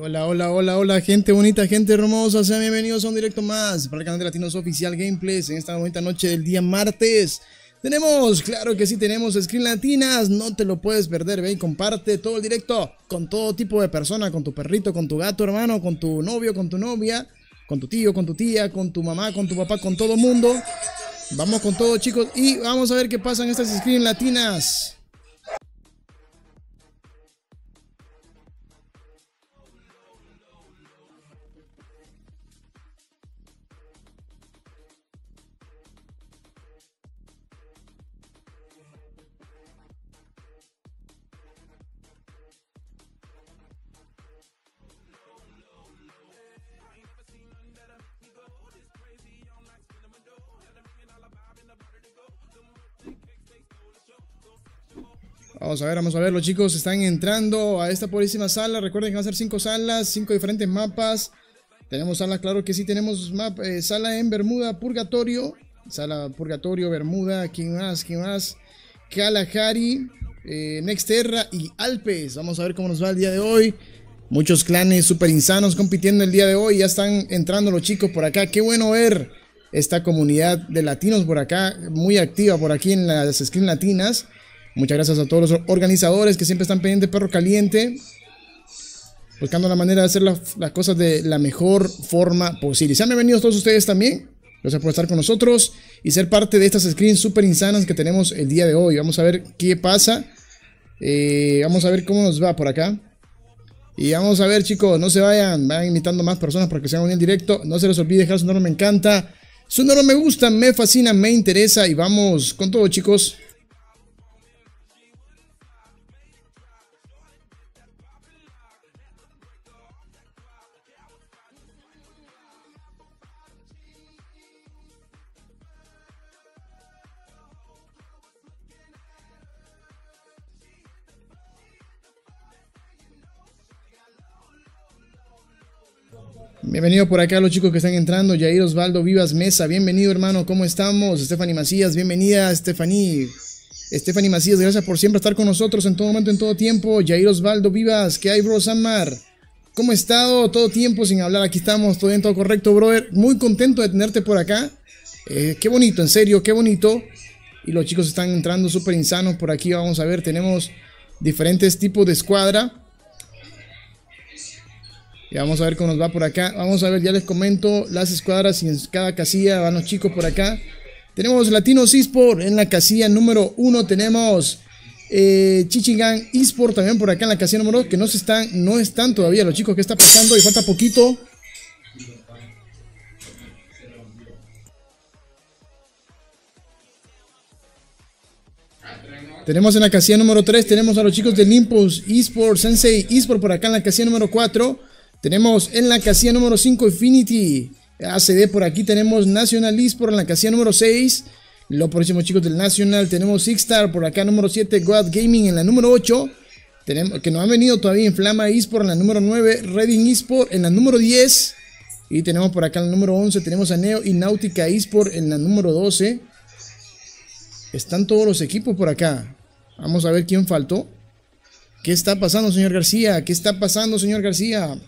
Hola, hola, hola, hola, gente bonita, gente hermosa, sean bienvenidos a un directo más para el canal de Latinos Oficial Gameplays en esta bonita noche del día martes. Tenemos, claro que sí, tenemos Screen Latinas, no te lo puedes perder, ve y comparte todo el directo con todo tipo de persona, con tu perrito, con tu gato, hermano, con tu novio, con tu novia, con tu tío, con tu tía, con tu mamá, con tu papá, con todo mundo. Vamos con todo, chicos, y vamos a ver qué pasa en estas Screen Latinas. Vamos a ver, vamos a ver. Los chicos están entrando a esta purísima sala. Recuerden que van a ser cinco salas, cinco diferentes mapas. Tenemos salas, claro que sí, tenemos eh, sala en Bermuda, Purgatorio. Sala Purgatorio, Bermuda, ¿quién más? ¿Quién más? Kalahari, eh, Nexterra y Alpes. Vamos a ver cómo nos va el día de hoy. Muchos clanes super insanos compitiendo el día de hoy. Ya están entrando los chicos por acá. Qué bueno ver esta comunidad de latinos por acá, muy activa por aquí en las screen latinas. Muchas gracias a todos los organizadores que siempre están pendientes de Perro Caliente. Buscando la manera de hacer las, cosas de la mejor forma posible. Sean bienvenidos todos ustedes también. Gracias por estar con nosotros y ser parte de estas screens super insanas que tenemos el día de hoy. Vamos a ver qué pasa. Eh, vamos a ver cómo nos va por acá. Y vamos a ver, chicos, no se vayan. Vayan invitando más personas para que se hagan en directo. No se les olvide dejar su enorme me encanta. Su enorme me gusta, me fascina, me interesa. Y vamos con todo, chicos. Bienvenido por acá a los chicos que están entrando. Jair Osvaldo Vivas Mesa, bienvenido hermano, ¿cómo estamos? Stephanie Macías, bienvenida Stephanie. Stephanie Macías, gracias por siempre estar con nosotros en todo momento, en todo tiempo. Jair Osvaldo Vivas, ¿qué hay bro Samar? ¿Cómo he estado? Todo tiempo sin hablar, aquí estamos, todo bien, todo correcto brother. Muy contento de tenerte por acá. Eh, qué bonito, en serio, qué bonito. Y los chicos están entrando súper insanos por aquí, vamos a ver, tenemos diferentes tipos de escuadra. Y vamos a ver cómo nos va por acá. Vamos a ver, ya les comento las escuadras y en cada casilla van los chicos por acá. Tenemos Latinos eSport en la casilla número 1. Tenemos eh, Chichigan eSport también por acá en la casilla número 2. Que no, se están, no están todavía los chicos que está pasando y falta poquito. Tenemos en la casilla número 3, tenemos a los chicos de Limpus Esports, Sensei eSport por acá en la casilla número 4. Tenemos en la casilla número 5 Infinity ACD por aquí. Tenemos National Esport en la casilla número 6. Los próximos chicos del Nacional. Tenemos Star por acá número 7. God Gaming en la número 8. Tenemos, que nos han venido todavía Inflama Esport en la número 9. Reading Esport en la número 10. Y tenemos por acá en la número 11. Tenemos a Neo y Náutica Esport en la número 12. Están todos los equipos por acá. Vamos a ver quién faltó. ¿Qué está pasando, señor García? ¿Qué está pasando, señor García?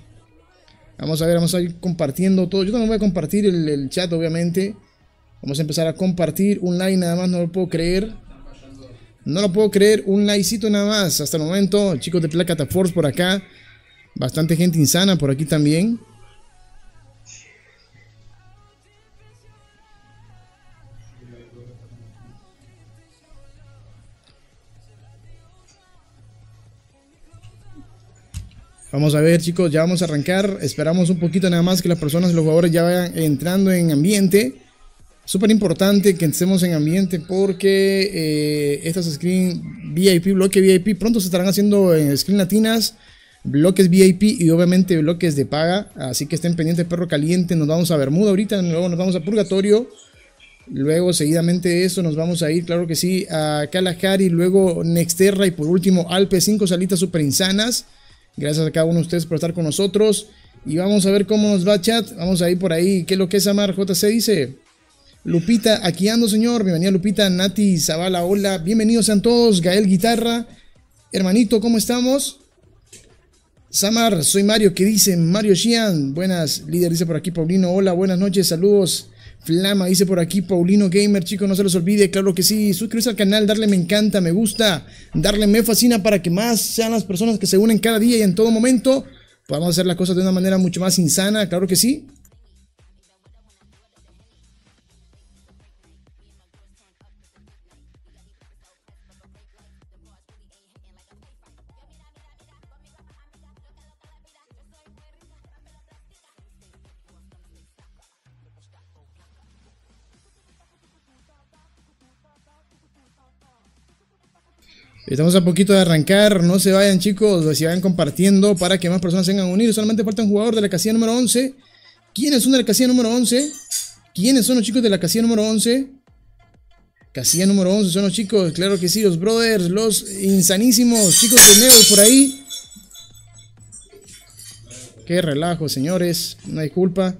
Vamos a ver, vamos a ir compartiendo todo. Yo también voy a compartir el, chat, obviamente. Vamos a empezar a compartir un like nada más, no lo puedo creer. No lo puedo creer, un likecito nada más. Hasta el momento, chicos de Placata Force por acá. Bastante gente insana por aquí también. Vamos a ver, chicos, ya vamos a arrancar. Esperamos un poquito nada más que las personas, los jugadores ya vayan entrando en ambiente. Súper importante que estemos en ambiente porque eh, estas screen VIP, bloque VIP, pronto se estarán haciendo en eh, screen latinas, bloques VIP y obviamente bloques de paga. Así que estén pendientes, perro caliente. Nos vamos a Bermuda ahorita, luego nos vamos a Purgatorio. Luego, seguidamente eso, nos vamos a ir, claro que sí, a Kalahari, luego Nexterra y por último Alpe, 5 salitas súper insanas. Gracias a cada uno de ustedes por estar con nosotros. Y vamos a ver cómo nos va, chat. Vamos a ir por ahí. ¿Qué es lo que es JC dice. Lupita, aquí ando, señor. Bienvenida, Lupita. Nati, Zavala, hola. Bienvenidos sean todos. Gael Guitarra. Hermanito, ¿cómo estamos? Samar, soy Mario, qué dice Mario Sheehan, Buenas, líder, dice por aquí Paulino. Hola, buenas noches, saludos. Flama dice por aquí, Paulino Gamer, chicos, no se los olvide, claro que sí. Suscribirse al canal, darle me encanta, me gusta, darle me fascina para que más sean las personas que se unen cada día y en todo momento. Podamos hacer las cosas de una manera mucho más insana, claro que sí. Estamos a poquito de arrancar, no se vayan chicos, si vayan compartiendo para que más personas tengan unir. Solamente falta un jugador de la casilla número 11. ¿Quiénes son de la casilla número 11? ¿Quiénes son los chicos de la casilla número 11? Casilla número 11 son los chicos, claro que sí, los brothers, los insanísimos chicos de Neo por ahí. Qué relajo, señores, una disculpa.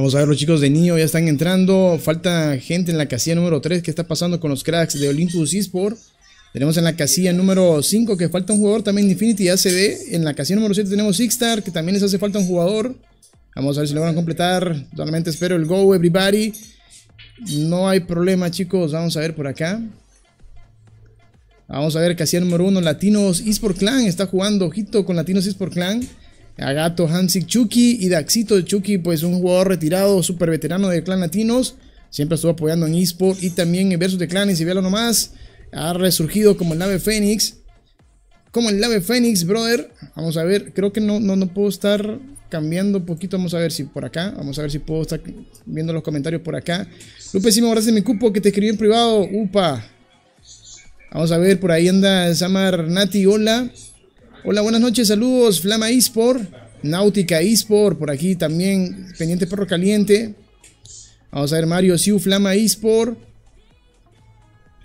Vamos a ver, los chicos de niño ya están entrando. Falta gente en la casilla número 3. ¿Qué está pasando con los cracks de Olympus Esport? Tenemos en la casilla número 5 que falta un jugador. También Infinity ya se ve En la casilla número 7 tenemos Sixstar, que también les hace falta un jugador. Vamos a ver si lo van a completar. totalmente espero el go, everybody. No hay problema, chicos. Vamos a ver por acá. Vamos a ver, casilla número 1, Latinos Esport Clan. Está jugando ojito con Latinos Esport Clan. Agato Hansik Chucky y Daxito Chucky, pues un jugador retirado, super veterano del clan Latinos. Siempre estuvo apoyando en eSport y también en Versus de Clanes y véalo nomás. Ha resurgido como el Nave Fénix. Como el Nave Fénix, brother. Vamos a ver, creo que no, no, no puedo estar cambiando un poquito. Vamos a ver si por acá. Vamos a ver si puedo estar viendo los comentarios por acá. Lupe, si me mi cupo que te escribí en privado. Upa. Vamos a ver, por ahí anda Samar Nati. Hola. Hola, buenas noches, saludos, Flama eSport Náutica eSport, por aquí también, pendiente perro caliente. Vamos a ver, Mario Siu, Flama eSport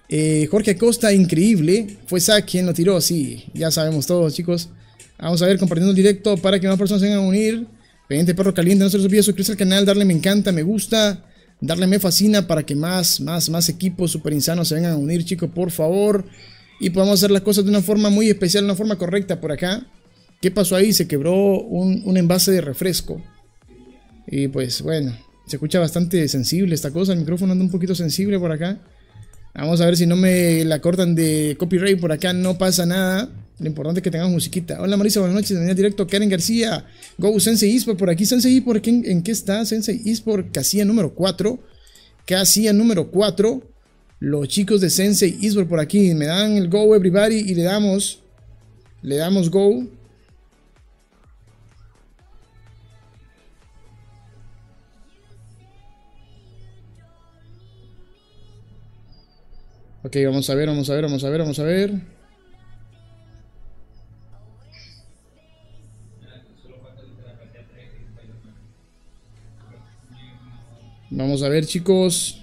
eh, Jorge Acosta, increíble. Fue Zach quien lo tiró, sí, ya sabemos todos, chicos. Vamos a ver, compartiendo el directo para que más personas se vengan a unir. Pendiente perro caliente, no se les olvide suscribirse al canal, darle me encanta, me gusta, darle me fascina para que más, más, más equipos super insanos se vengan a unir, chicos, por favor y podemos hacer las cosas de una forma muy especial, de una forma correcta por acá. ¿Qué pasó ahí? Se quebró un, envase de refresco. Y pues bueno, se escucha bastante sensible esta cosa, el micrófono anda un poquito sensible por acá. Vamos a ver si no me la cortan de copyright por acá, no pasa nada. Lo importante es que tengamos musiquita. Hola Marisa, buenas noches, Venía directo. Karen García, Go Sensei Esport por aquí. Sensei por ¿en, ¿en qué está? Sensei Esport, casilla número 4. Casilla número 4 los chicos de Sensei Isbor por aquí. Me dan el go, everybody, y le damos. Le damos go. Ok, vamos a ver, vamos a ver, vamos a ver, vamos a ver. Vamos a ver, chicos.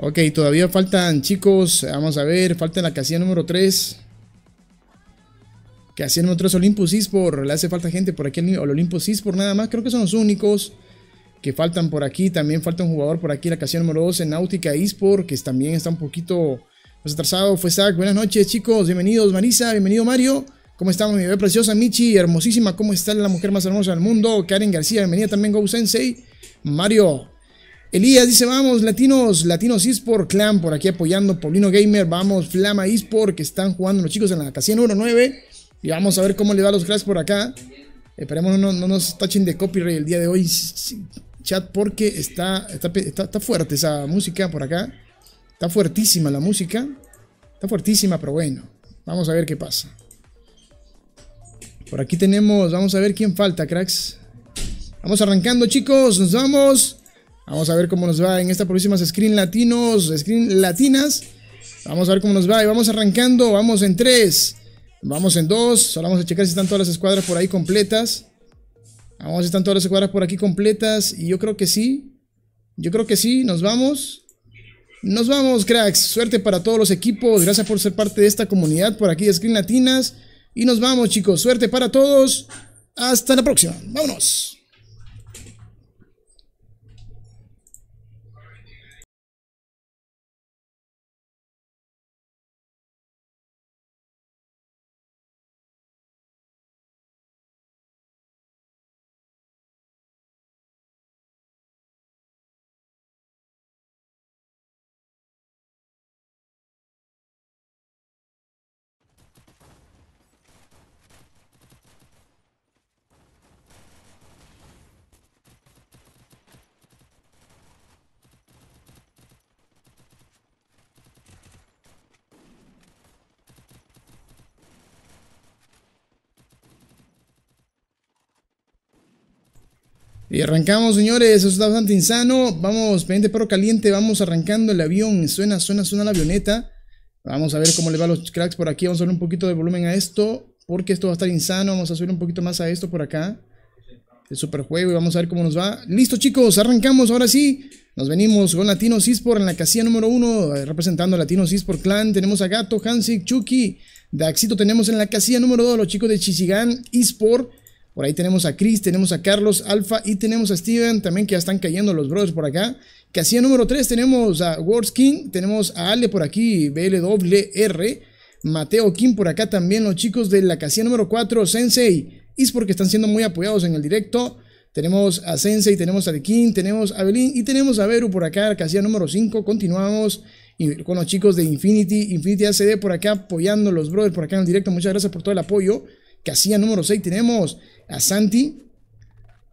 Ok, todavía faltan chicos. Vamos a ver, falta la casilla número 3. Casilla número 3, Olympus Esport. Le hace falta gente por aquí al Olympus Esport nada más. Creo que son los únicos que faltan por aquí. También falta un jugador por aquí, la casilla número 12, Náutica Esport, que también está un poquito más atrasado. Fue Zach. Buenas noches, chicos. Bienvenidos, Marisa. Bienvenido, Mario. ¿Cómo estamos, mi bebé preciosa Michi? Hermosísima, ¿cómo está la mujer más hermosa del mundo? Karen García, bienvenida también, Go Sensei. Mario, Elías dice, vamos, latinos, latinos por Clan, por aquí apoyando, Paulino Gamer, vamos, Flama eSport, que están jugando los chicos en la casilla número 9. Y vamos a ver cómo le va a los cracks por acá. Esperemos no, no, nos tachen de copyright el día de hoy, chat, porque está, está, está fuerte esa música por acá. Está fuertísima la música. Está fuertísima, pero bueno. Vamos a ver qué pasa. Por aquí tenemos, vamos a ver quién falta, cracks. Vamos arrancando, chicos. Nos vamos. Vamos a ver cómo nos va en esta próximas Screen Latinos, Screen Latinas. Vamos a ver cómo nos va y vamos arrancando. Vamos en 3, vamos en 2. Solo vamos a checar si están todas las escuadras por ahí completas. Vamos a ver si están todas las escuadras por aquí completas. Y yo creo que sí. Yo creo que sí. Nos vamos. Nos vamos, cracks. Suerte para todos los equipos. Gracias por ser parte de esta comunidad por aquí de Screen Latinas. Y nos vamos, chicos. Suerte para todos. Hasta la próxima. Vámonos. Y arrancamos, señores. Eso está bastante insano. Vamos, pendiente perro caliente. Vamos arrancando el avión. Suena, suena, suena la avioneta. Vamos a ver cómo le va a los cracks por aquí. Vamos a darle un poquito de volumen a esto. Porque esto va a estar insano. Vamos a subir un poquito más a esto por acá. El superjuego y vamos a ver cómo nos va. Listo, chicos. Arrancamos. Ahora sí. Nos venimos con Latino por en la casilla número uno, eh, representando a Latino Clan. Tenemos a Gato, Hansik, Chucky, Daxito. Tenemos en la casilla número dos los chicos de Chichigan Esport. Por ahí tenemos a Chris, tenemos a Carlos, Alfa y tenemos a Steven también que ya están cayendo los brothers por acá. Casilla número 3 tenemos a Words King, tenemos a Ale por aquí, BLWR, Mateo Kim por acá también, los chicos de la casilla número 4, Sensei, es porque están siendo muy apoyados en el directo. Tenemos a Sensei, tenemos a King, tenemos a Belín y tenemos a Veru por acá, casilla número 5. Continuamos con los chicos de Infinity, Infinity ACD por acá apoyando los brothers por acá en el directo. Muchas gracias por todo el apoyo. Casilla número 6 tenemos a Santi.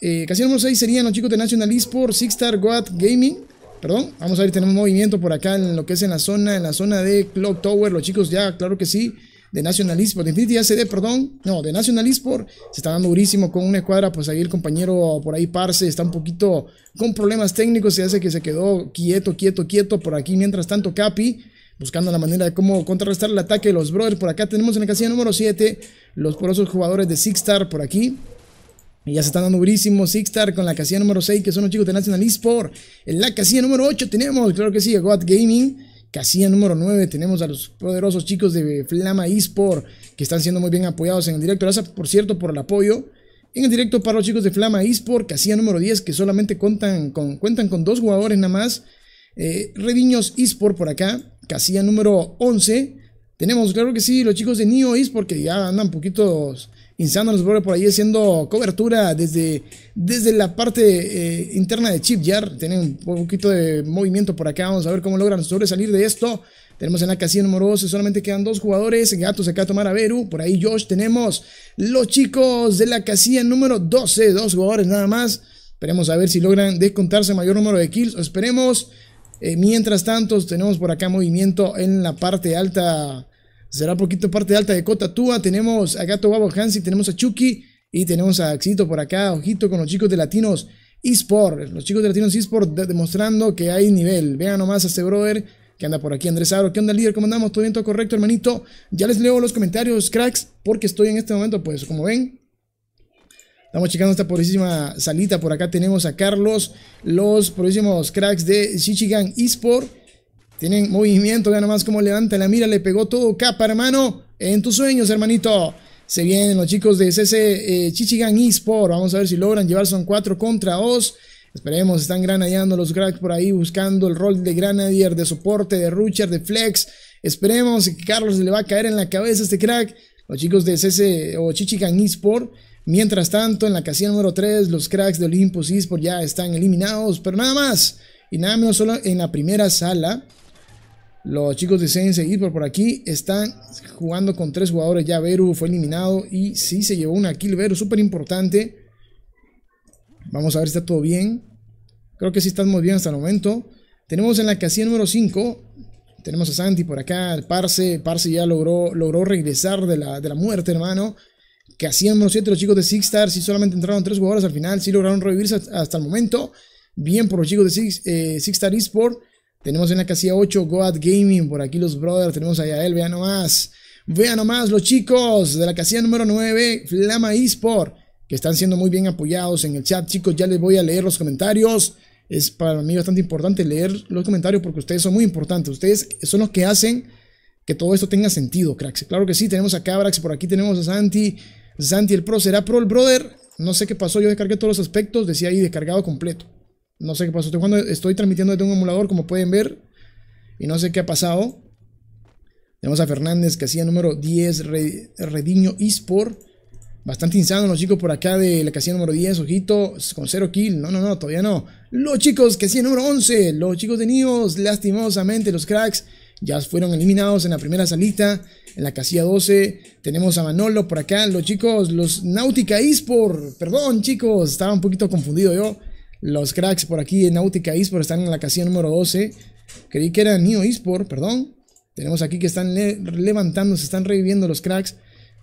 Eh, casilla número 6 serían los chicos de National Esports, Six Star God Gaming. Perdón, vamos a ver, tenemos movimiento por acá en lo que es en la zona, en la zona de Clock Tower. Los chicos ya, claro que sí, de National Esports, de Infinity ACD, perdón, no, de National Esports, se está dando durísimo con una escuadra, pues ahí el compañero por ahí Parse está un poquito con problemas técnicos, se hace que se quedó quieto, quieto, quieto por aquí, mientras tanto Capi buscando la manera de cómo contrarrestar el ataque de los Brothers. Por acá tenemos en la casilla número 7 los poderosos jugadores de Sixstar por aquí. Y ya se están dando durísimo Sixstar con la casilla número 6, que son los chicos de National Esport. En la casilla número 8 tenemos, claro que sí, a God Gaming. Casilla número 9 tenemos a los poderosos chicos de Flama Esport, que están siendo muy bien apoyados en el directo. Gracias, por cierto, por el apoyo. En el directo para los chicos de Flama Esport, casilla número 10, que solamente cuentan con, cuentan con dos jugadores nada más. Eh, Rediños Esport por acá casilla número 11. Tenemos, claro que sí, los chicos de Neo porque ya andan poquitos insanos los por ahí haciendo cobertura desde, desde la parte eh, interna de Chip Yard Tienen un poquito de movimiento por acá. Vamos a ver cómo logran sobresalir de esto. Tenemos en la casilla número 12, solamente quedan dos jugadores. Gatos acá a tomar a Beru. Por ahí Josh. Tenemos los chicos de la casilla número 12, dos jugadores nada más. Esperemos a ver si logran descontarse mayor número de kills. esperemos eh, mientras tanto, tenemos por acá movimiento en la parte alta. Será poquito parte alta de Cota Tenemos a Gato Guabo Hansi, tenemos a Chucky y tenemos a Axito por acá. Ojito con los chicos de Latinos eSport. Los chicos de Latinos eSport demostrando que hay nivel. Vean nomás a este brother que anda por aquí. Andrés Aro, ¿qué onda líder? ¿Cómo andamos? ¿Todo bien? ¿Todo correcto, hermanito? Ya les leo los comentarios, cracks, porque estoy en este momento, pues como ven, Estamos checando esta purísima salita. Por acá tenemos a Carlos. Los próximos cracks de Chichigan Esport. Tienen movimiento. Vean nomás como levanta la mira. Le pegó todo capa, hermano. En tus sueños, hermanito. Se vienen los chicos de CC Chichigan eh, Esport. Vamos a ver si logran llevar son 4 contra 2. Esperemos, están granadeando los cracks por ahí, buscando el rol de Granadier, de soporte, de Rucher, de Flex. Esperemos que Carlos le va a caer en la cabeza este crack. Los chicos de CC o Chichigan Esport Mientras tanto, en la casilla número 3, los cracks de Olympus eSports ya están eliminados, pero nada más y nada menos solo en la primera sala. Los chicos de Sensei Esport por aquí están jugando con tres jugadores. Ya Veru fue eliminado y sí se llevó una kill Veru, súper importante. Vamos a ver si está todo bien. Creo que sí estamos muy bien hasta el momento. Tenemos en la casilla número 5. Tenemos a Santi por acá, el Parse. Parse ya logró, logró regresar de la, de la muerte, hermano que número 7, los chicos de Six Stars, si solamente entraron 3 jugadores al final, si lograron revivirse hasta el momento. Bien por los chicos de Six, eh, Star Esport. Tenemos en la casilla 8 Goat Gaming, por aquí los brothers, tenemos a Yael, vean nomás. Vean nomás los chicos de la casilla número 9, Flama Esport, que están siendo muy bien apoyados en el chat. Chicos, ya les voy a leer los comentarios. Es para mí bastante importante leer los comentarios porque ustedes son muy importantes. Ustedes son los que hacen que todo esto tenga sentido, cracks. Claro que sí, tenemos a Cabrax, por aquí tenemos a Santi, Santi el Pro será Pro el Brother. No sé qué pasó, yo descargué todos los aspectos, decía ahí descargado completo. No sé qué pasó, estoy, estoy transmitiendo desde un emulador, como pueden ver, y no sé qué ha pasado. Tenemos a Fernández, que hacía número 10, Rediño eSport. Bastante insano los chicos por acá de la casilla número 10, ojito, con 0 kill. No, no, no, todavía no. Los chicos que hacía número 11, los chicos de Nios, lastimosamente los cracks, ya fueron eliminados en la primera salita en la casilla 12 tenemos a Manolo por acá, los chicos, los Náutica Esport, perdón chicos, estaba un poquito confundido yo, los cracks por aquí en Náutica Esport están en la casilla número 12, creí que era Neo Esport, perdón, tenemos aquí que están levantando, se están reviviendo los cracks,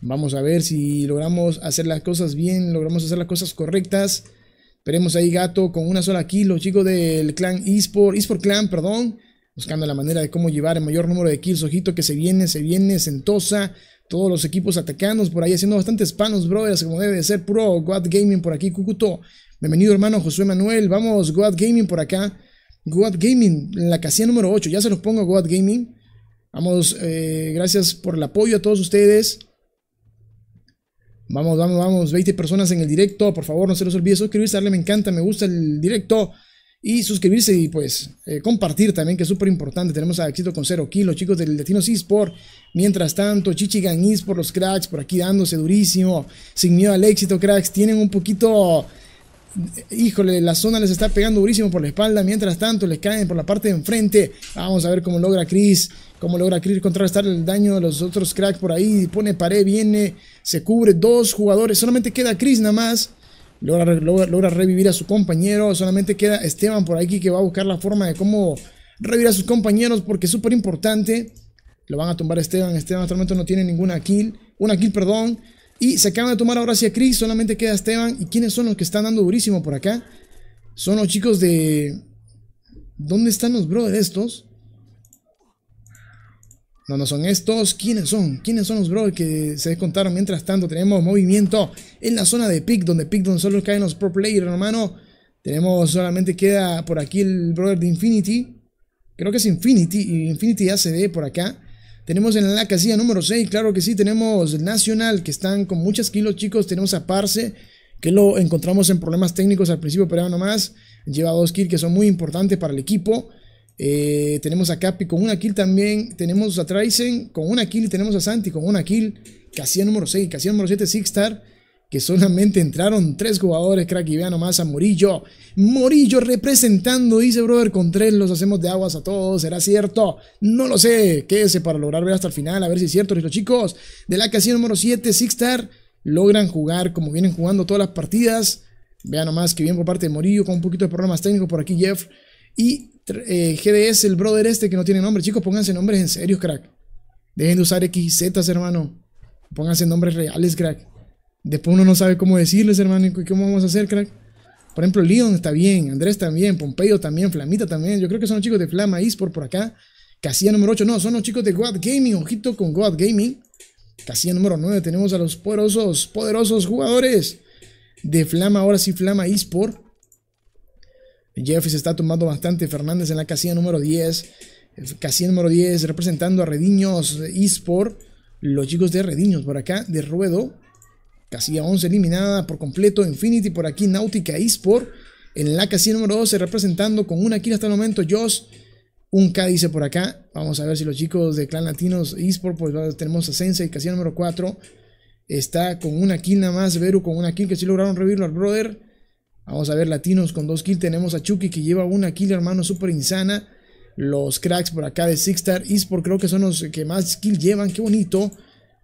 vamos a ver si logramos hacer las cosas bien, logramos hacer las cosas correctas, esperemos ahí gato con una sola kill, los chicos del clan Esport, Esport Clan, perdón, buscando la manera de cómo llevar el mayor número de kills. Ojito que se viene, se viene, Sentosa, todos los equipos atacando por ahí, haciendo bastantes panos, brothers, como debe de ser, puro God Gaming por aquí, Cucuto. Bienvenido hermano Josué Manuel, vamos, God Gaming por acá. God Gaming, la casilla número 8, ya se los pongo God Gaming. Vamos, eh, gracias por el apoyo a todos ustedes. Vamos, vamos, vamos, 20 personas en el directo, por favor no se los olvide suscribirse, darle me encanta, me gusta el directo y suscribirse y pues eh, compartir también, que es súper importante. Tenemos a Éxito con Cero Kilos, chicos del Latino eSport. Mientras tanto, ganis por los cracks, por aquí dándose durísimo, sin miedo al éxito, cracks. Tienen un poquito, híjole, la zona les está pegando durísimo por la espalda. Mientras tanto, les caen por la parte de enfrente. Vamos a ver cómo logra Chris, cómo logra Chris contrarrestar el daño de los otros cracks por ahí. Pone pared, viene, se cubre dos jugadores. Solamente queda Chris nada más logra, revivir a su compañero. Solamente queda Esteban por aquí que va a buscar la forma de cómo revivir a sus compañeros porque es súper importante. Lo van a tumbar a Esteban. Esteban actualmente no tiene ninguna kill. Una kill, perdón. Y se acaban de tomar ahora hacia Chris. Solamente queda Esteban. ¿Y quiénes son los que están dando durísimo por acá? Son los chicos de... ¿Dónde están los brothers estos? No, no son estos. ¿Quiénes son? ¿Quiénes son los brothers que se descontaron? Mientras tanto, tenemos movimiento en la zona de pick, donde pick donde solo caen los pro player, hermano. Tenemos solamente queda por aquí el brother de Infinity. Creo que es Infinity. Y Infinity ya se ve por acá. Tenemos en la casilla número 6, claro que sí, tenemos Nacional, que están con muchas kilos, chicos. Tenemos a Parse, que lo encontramos en problemas técnicos al principio, pero nomás lleva dos kills que son muy importantes para el equipo. Eh, tenemos a Capi con una kill también. Tenemos a Traisen con una kill. Y tenemos a Santi con una kill. Casilla número 6, casilla número 7, Sixstar Que solamente entraron tres jugadores, crack. Y vean nomás a Murillo. Murillo representando, dice Brother con tres. Los hacemos de aguas a todos. ¿Será cierto? No lo sé. Quédese para lograr ver hasta el final. A ver si es cierto. Los chicos de la casilla número 7, Sixstar logran jugar como vienen jugando todas las partidas. Vean nomás que bien por parte de Murillo con un poquito de problemas técnicos por aquí, Jeff. Y eh, GDS, el brother este que no tiene nombre. Chicos, pónganse nombres en serio, crack. Dejen de usar X hermano. Pónganse nombres reales, crack. Después uno no sabe cómo decirles, hermano. ¿Y cómo vamos a hacer, crack? Por ejemplo, Leon está bien, Andrés también, Pompeyo también, Flamita también. Yo creo que son los chicos de Flama Esport por acá. Casilla número 8, no, son los chicos de God Gaming. Ojito con God Gaming. Casilla número 9, tenemos a los poderosos, poderosos jugadores de Flama, ahora sí Flama Esport. Jeff se está tomando bastante. Fernández en la casilla número 10. Eh, casilla número 10 representando a Rediños eSport. Los chicos de Rediños por acá, de ruedo. Casilla 11 eliminada por completo. Infinity por aquí, Náutica eSport. En la casilla número 12 representando con una kill hasta el momento. Josh. Un K dice por acá. Vamos a ver si los chicos de Clan Latinos eSport, pues tenemos a Sensei, casilla número 4. Está con una kill nada más. Veru con una kill que sí lograron revivirlo al brother. Vamos a ver, latinos con dos kills. Tenemos a Chucky que lleva una kill, hermano, súper insana. Los cracks por acá de Sixstar Esport creo que son los que más kill llevan. Qué bonito.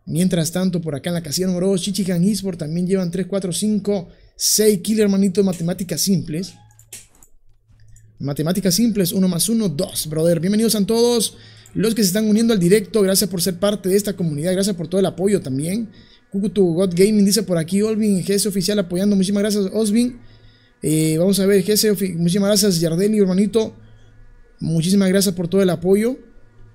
Mientras tanto, por acá en la casilla número 2, Chichigan Esport también llevan 3, 4, 5, 6 kill hermanito, matemáticas simples. Matemáticas simples, 1 más 1, 2, brother. Bienvenidos a todos los que se están uniendo al directo. Gracias por ser parte de esta comunidad. Gracias por todo el apoyo también. Cucutu God Gaming dice por aquí, Olvin, GS Oficial apoyando. Muchísimas gracias, Osvin. Eh, vamos a ver, Jesse, muchísimas gracias, Yardeni, hermanito. Muchísimas gracias por todo el apoyo.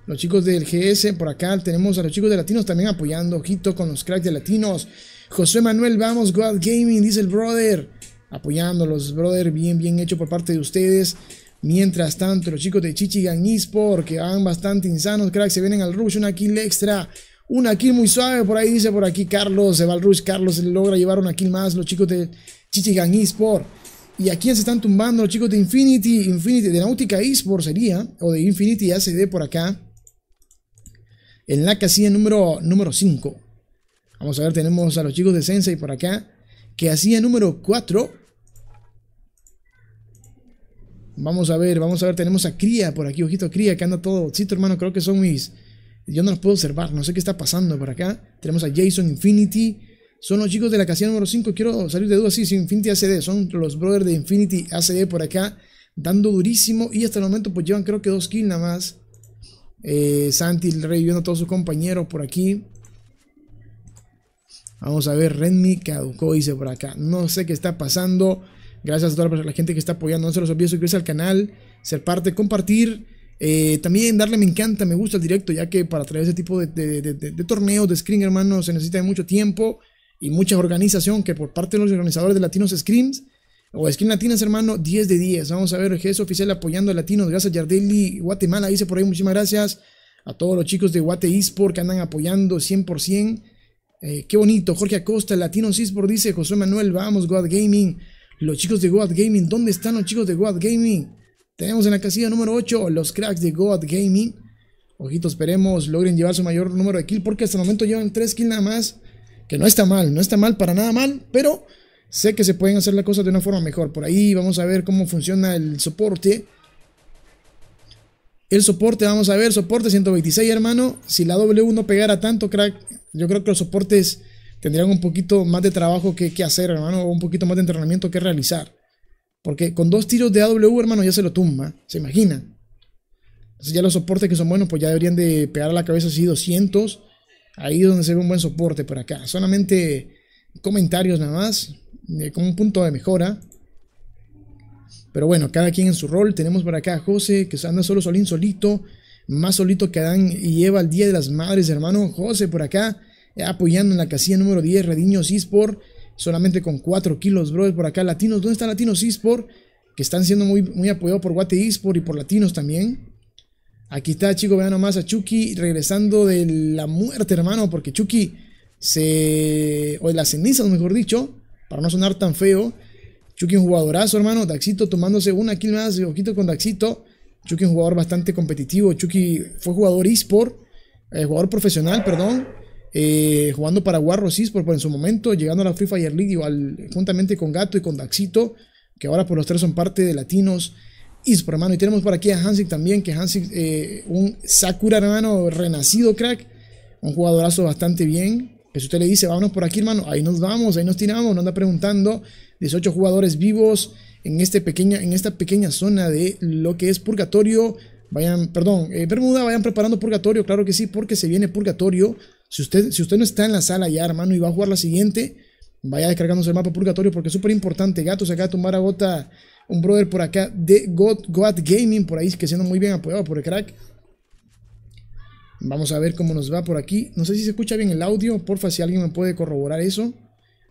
Los chicos del GS por acá, tenemos a los chicos de Latinos también apoyando. Ojito con los cracks de Latinos. José Manuel, vamos, God Gaming, dice el brother. Apoyándolos, brother, bien, bien hecho por parte de ustedes. Mientras tanto, los chicos de Chichigan Esport, que van bastante insanos, cracks, se vienen al rush, una kill extra. Una kill muy suave, por ahí dice por aquí Carlos, se va al rush, Carlos logra llevar una kill más, los chicos de Chichigan Esport. ¿Y a quién se están tumbando los chicos de Infinity? Infinity, de Nautica Esports sería, o de Infinity ACD por acá. En la casilla número, número 5. Vamos a ver, tenemos a los chicos de Sensei por acá. Que hacía número 4. Vamos a ver, vamos a ver, tenemos a Cría por aquí, ojito Cría, que anda todo. Sí, tu hermano, creo que son mis... Yo no los puedo observar, no sé qué está pasando por acá. Tenemos a Jason Infinity. Son los chicos de la casilla número 5. Quiero salir de duda, sí, Infinity ACD. Son los brothers de Infinity ACD por acá. Dando durísimo. Y hasta el momento pues llevan creo que dos kills nada más. Eh, el Rey viendo a todos sus compañeros por aquí. Vamos a ver, Redmi caducó, dice por acá. No sé qué está pasando. Gracias a toda la gente que está apoyando. No se los olvide suscribirse al canal, ser parte, compartir. Eh, también darle me encanta, me gusta el directo, ya que para traer ese tipo de, de torneos de screen, hermano, se necesita mucho tiempo y mucha organización que por parte de los organizadores de Latinos Screams o Scream Latinas, hermano, 10 de 10. Vamos a ver, Jesús Oficial apoyando a Latinos. Gracias, Yardelli Guatemala. Dice por ahí, muchísimas gracias a todos los chicos de Guate Esport que andan apoyando 100%. Eh, qué bonito. Jorge Acosta, Latinos Esport, dice José Manuel. Vamos, God Gaming. Los chicos de God Gaming. ¿Dónde están los chicos de God Gaming? Tenemos en la casilla número 8 los cracks de God Gaming. Ojito, esperemos logren llevar su mayor número de kills porque hasta el momento llevan 3 kills nada más que no está mal, no está mal para nada mal, pero sé que se pueden hacer las cosas de una forma mejor. Por ahí vamos a ver cómo funciona el soporte. El soporte, vamos a ver, soporte 126, hermano. Si la W no pegara tanto, crack, yo creo que los soportes tendrían un poquito más de trabajo que, hacer, hermano, o un poquito más de entrenamiento que realizar. Porque con dos tiros de AW, hermano, ya se lo tumba, se imagina. Entonces ya los soportes que son buenos, pues ya deberían de pegar a la cabeza así 200, Ahí es donde se ve un buen soporte por acá. Solamente comentarios nada más, eh, con un punto de mejora. Pero bueno, cada quien en su rol. Tenemos por acá a José, que anda solo solín solito. Más solito que Adán y lleva al Día de las Madres, hermano. José por acá, eh, apoyando en la casilla número 10, Rediño Ispor. Solamente con 4 kilos, bro por acá. Latinos, ¿dónde están Latinos Ispor? Que están siendo muy, muy apoyados por Guate eSport y por Latinos también. Aquí está, chicos, vean nomás a Chucky regresando de la muerte, hermano, porque Chucky se... o de las cenizas, mejor dicho, para no sonar tan feo. Chucky un jugadorazo, hermano. Daxito tomándose una kill más, ojito con Daxito. Chucky un jugador bastante competitivo. Chucky fue jugador eSport, eh, jugador profesional, perdón. Eh, jugando para Warros eSport por pues, en su momento, llegando a la Free Fire League igual, juntamente con Gato y con Daxito, que ahora por los tres son parte de Latinos hermano. Y tenemos por aquí a Hansik también, que Hansik, eh, un Sakura, hermano, renacido crack. Un jugadorazo bastante bien. Que si usted le dice, vámonos por aquí, hermano, ahí nos vamos, ahí nos tiramos. Nos anda preguntando. 18 jugadores vivos en, este pequeña, en esta pequeña zona de lo que es Purgatorio. Vayan, perdón, eh, Bermuda, vayan preparando Purgatorio, claro que sí, porque se viene Purgatorio. Si usted, si usted no está en la sala ya, hermano, y va a jugar la siguiente, vaya descargándose el mapa Purgatorio porque es súper importante. Gatos acá de tumbar a gota un brother por acá de God, God Gaming, por ahí, que siendo muy bien apoyado por el crack. Vamos a ver cómo nos va por aquí. No sé si se escucha bien el audio, porfa, si alguien me puede corroborar eso.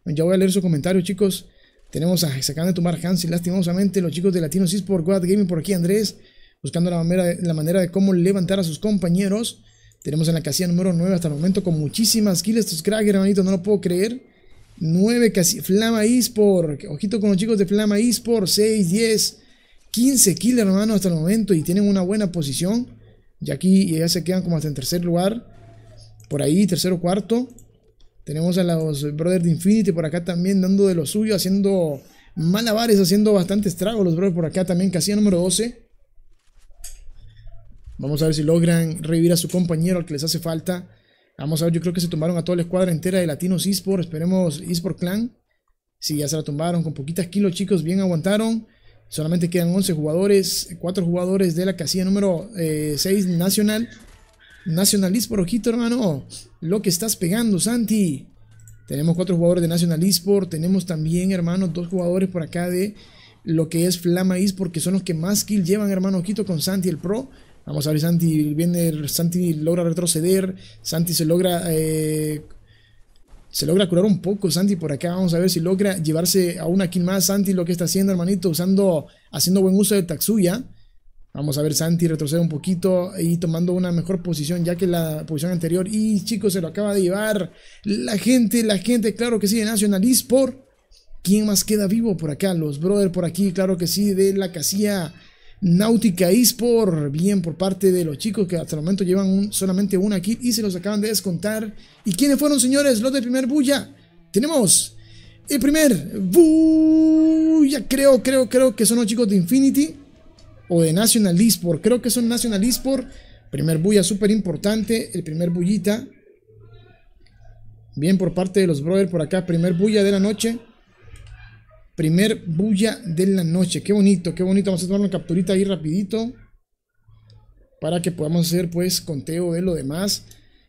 Ya voy a leer su comentario, chicos. Tenemos a sacando de tomar Hansi, lastimosamente, los chicos de Latinos por God Gaming, por aquí Andrés, buscando la manera, de, la manera de cómo levantar a sus compañeros. Tenemos en la casilla número 9 hasta el momento con muchísimas kills. Estos crack, hermanito, no lo puedo creer. 9 casi, Flama Esport, ojito con los chicos de Flama Esport, 6, 10, 15 kills hermano hasta el momento y tienen una buena posición. Y aquí ya se quedan como hasta en tercer lugar. Por ahí, tercero, cuarto. Tenemos a los Brothers de Infinity por acá también dando de lo suyo, haciendo malabares, haciendo bastante estrago los Brothers por acá también, casilla número 12. Vamos a ver si logran revivir a su compañero al que les hace falta. Vamos a ver, yo creo que se tumbaron a toda la escuadra entera de Latinos eSport. Esperemos eSport Clan. Sí, ya se la tumbaron con poquitas kilos, chicos. Bien aguantaron. Solamente quedan 11 jugadores, 4 jugadores de la casilla número 6 eh, nacional. Nacional Esport, ojito hermano, lo que estás pegando, Santi. Tenemos 4 jugadores de Nacional Esport, tenemos también, hermano, 2 jugadores por acá de lo que es Flama Esport, que son los que más kill llevan, hermano, ojito con Santi el Pro. Vamos a ver, Santi viene, Santi logra retroceder, Santi se logra... Eh, se logra curar un poco Santi por acá. Vamos a ver si logra llevarse a una quien más. Santi lo que está haciendo, hermanito, usando, haciendo buen uso de taxuya Vamos a ver, Santi retrocede un poquito y tomando una mejor posición ya que la posición anterior. Y chicos, se lo acaba de llevar la gente, la gente, claro que sí, de National por ¿Quién más queda vivo por acá? Los brothers por aquí, claro que sí, de la casilla Náutica Esport, bien por parte de los chicos que hasta el momento llevan solamente una aquí y se los acaban de descontar. ¿Y quiénes fueron, señores? Los de primer bulla. Tenemos el primer bulla, creo, creo, creo que son los chicos de Infinity o de National Esport. Creo que son National Esport. Primer bulla súper importante, el primer bullita. Bien por parte de los brothers por acá, primer bulla de la noche. Primer bulla de la noche. Qué bonito, qué bonito. Vamos a tomar una capturita ahí rapidito. Para que podamos hacer pues conteo de lo demás.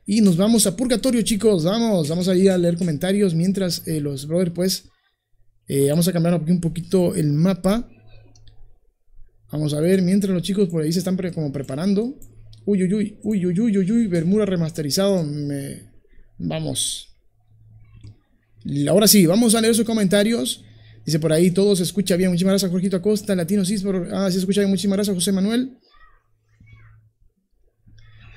Y nos vamos a purgatorio chicos. Vamos, vamos a ir a leer comentarios. Mientras eh, los brothers pues... Eh, vamos a cambiar un poquito el mapa. Vamos a ver, mientras los chicos por ahí se están como preparando. Uy, uy, uy, uy, uy, uy, uy, uy, Bermuda remasterizado. Vamos. Ahora sí, vamos a leer sus comentarios. Dice por ahí, todos, se escucha bien. Muchísimas gracias, Jorgito Acosta, Latino Cisbor. Ah, sí, escucha bien. Muchísimas gracias, José Manuel.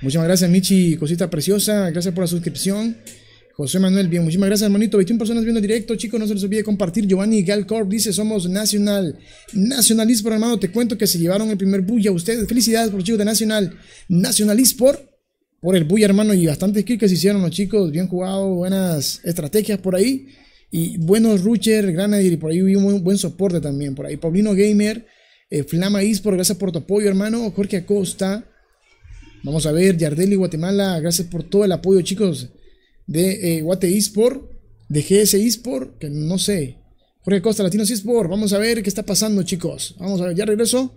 Muchísimas gracias, Michi, cosita preciosa. Gracias por la suscripción. José Manuel, bien, muchísimas gracias, hermanito. 21 personas viendo directo, chicos, no se les olvide compartir. Giovanni Galcorp dice, somos Nacional. Nacional Esport, hermano, te cuento que se llevaron el primer bulla ustedes. Felicidades por los chicos de Nacional. Nacional por el bulla, hermano, y bastantes kills que se hicieron los chicos. Bien jugado, buenas estrategias por ahí. Y buenos Rucher, Granadier, y por ahí un buen soporte también. Por ahí Paulino Gamer, eh, Flama Esport, gracias por tu apoyo, hermano. Jorge Acosta. Vamos a ver, Yardeli Guatemala, gracias por todo el apoyo, chicos, de eh, Guate Esport, de GS Esport, que no sé. Jorge Acosta, Latinos Esport, vamos a ver qué está pasando, chicos. Vamos a ver, ya regreso.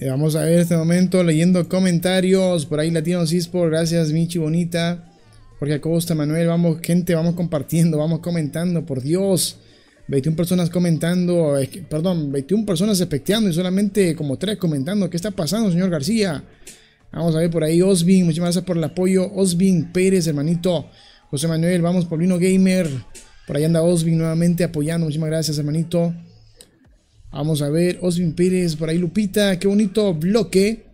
Eh, vamos a ver este momento leyendo comentarios. Por ahí Latino por gracias Michi Bonita. Jorge Acosta, Manuel, vamos, gente, vamos compartiendo, vamos comentando, por Dios. 21 personas comentando, eh, perdón, 21 personas espectando y solamente como 3 comentando. ¿Qué está pasando, señor García? Vamos a ver por ahí, Osbin, muchas gracias por el apoyo. Osbin Pérez, hermanito. José Manuel, vamos, por Lino Gamer. Por ahí anda Osbin nuevamente apoyando, muchísimas gracias, hermanito. Vamos a ver, Osvin Pérez, por ahí Lupita, qué bonito bloque.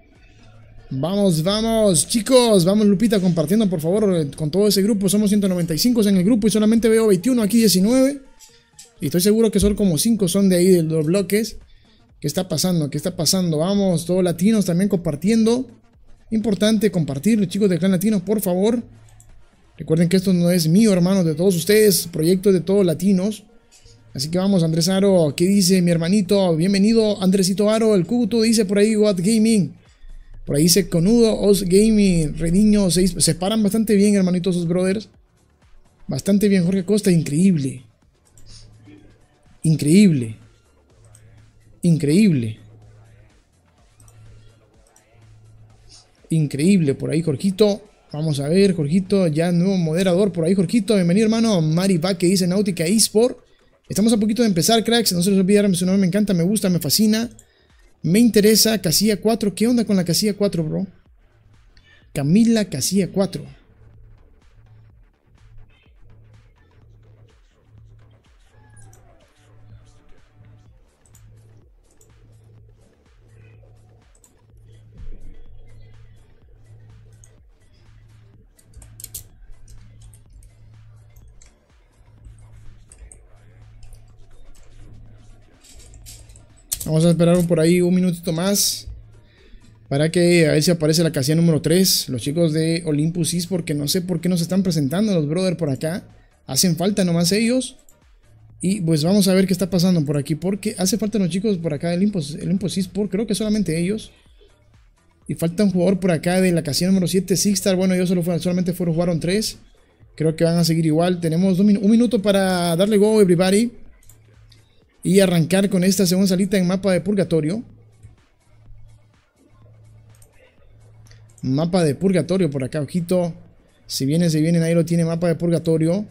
Vamos, vamos, chicos, vamos Lupita compartiendo por favor eh, con todo ese grupo. Somos 195 en el grupo y solamente veo 21, aquí 19. Y estoy seguro que son como 5 son de ahí de los bloques. ¿Qué está pasando? ¿Qué está pasando? Vamos, todos latinos también compartiendo. Importante compartir, chicos del clan latino, por favor. Recuerden que esto no es mío, hermanos, de todos ustedes, proyecto de todos latinos. Así que vamos, Andrés Aro, ¿qué dice mi hermanito? Bienvenido, Andresito Aro, el Cubuto dice por ahí What Gaming. Por ahí dice Conudo, Os Gaming, Rediño, se, se paran bastante bien, hermanitos, sus brothers. Bastante bien, Jorge Costa, increíble. Increíble. Increíble. Increíble por ahí, Jorgito. Vamos a ver, Jorgito, ya nuevo moderador por ahí, Jorgito. Bienvenido, hermano. Mari que dice Nautica eSport. Estamos a poquito de empezar, cracks. No se les olvide darme su nombre. Me encanta, me gusta, me fascina. Me interesa. Casilla 4. ¿Qué onda con la casilla 4, bro? Camila Casilla 4. Vamos a esperar por ahí un minutito más. Para que a ver si aparece la casilla número 3. Los chicos de Olympus East. Porque no sé por qué nos están presentando los brothers por acá. Hacen falta nomás ellos. Y pues vamos a ver qué está pasando por aquí. Porque hace falta los chicos por acá De Olympus, creo que solamente ellos. Y falta un jugador por acá de la casilla número 7. Sixstar. Bueno, ellos fueron, solamente fueron, jugaron 3. Creo que van a seguir igual. Tenemos un minuto para darle go, everybody y arrancar con esta segunda salita en mapa de purgatorio. Mapa de purgatorio por acá, ojito. Si vienen, si vienen, ahí lo tiene mapa de purgatorio.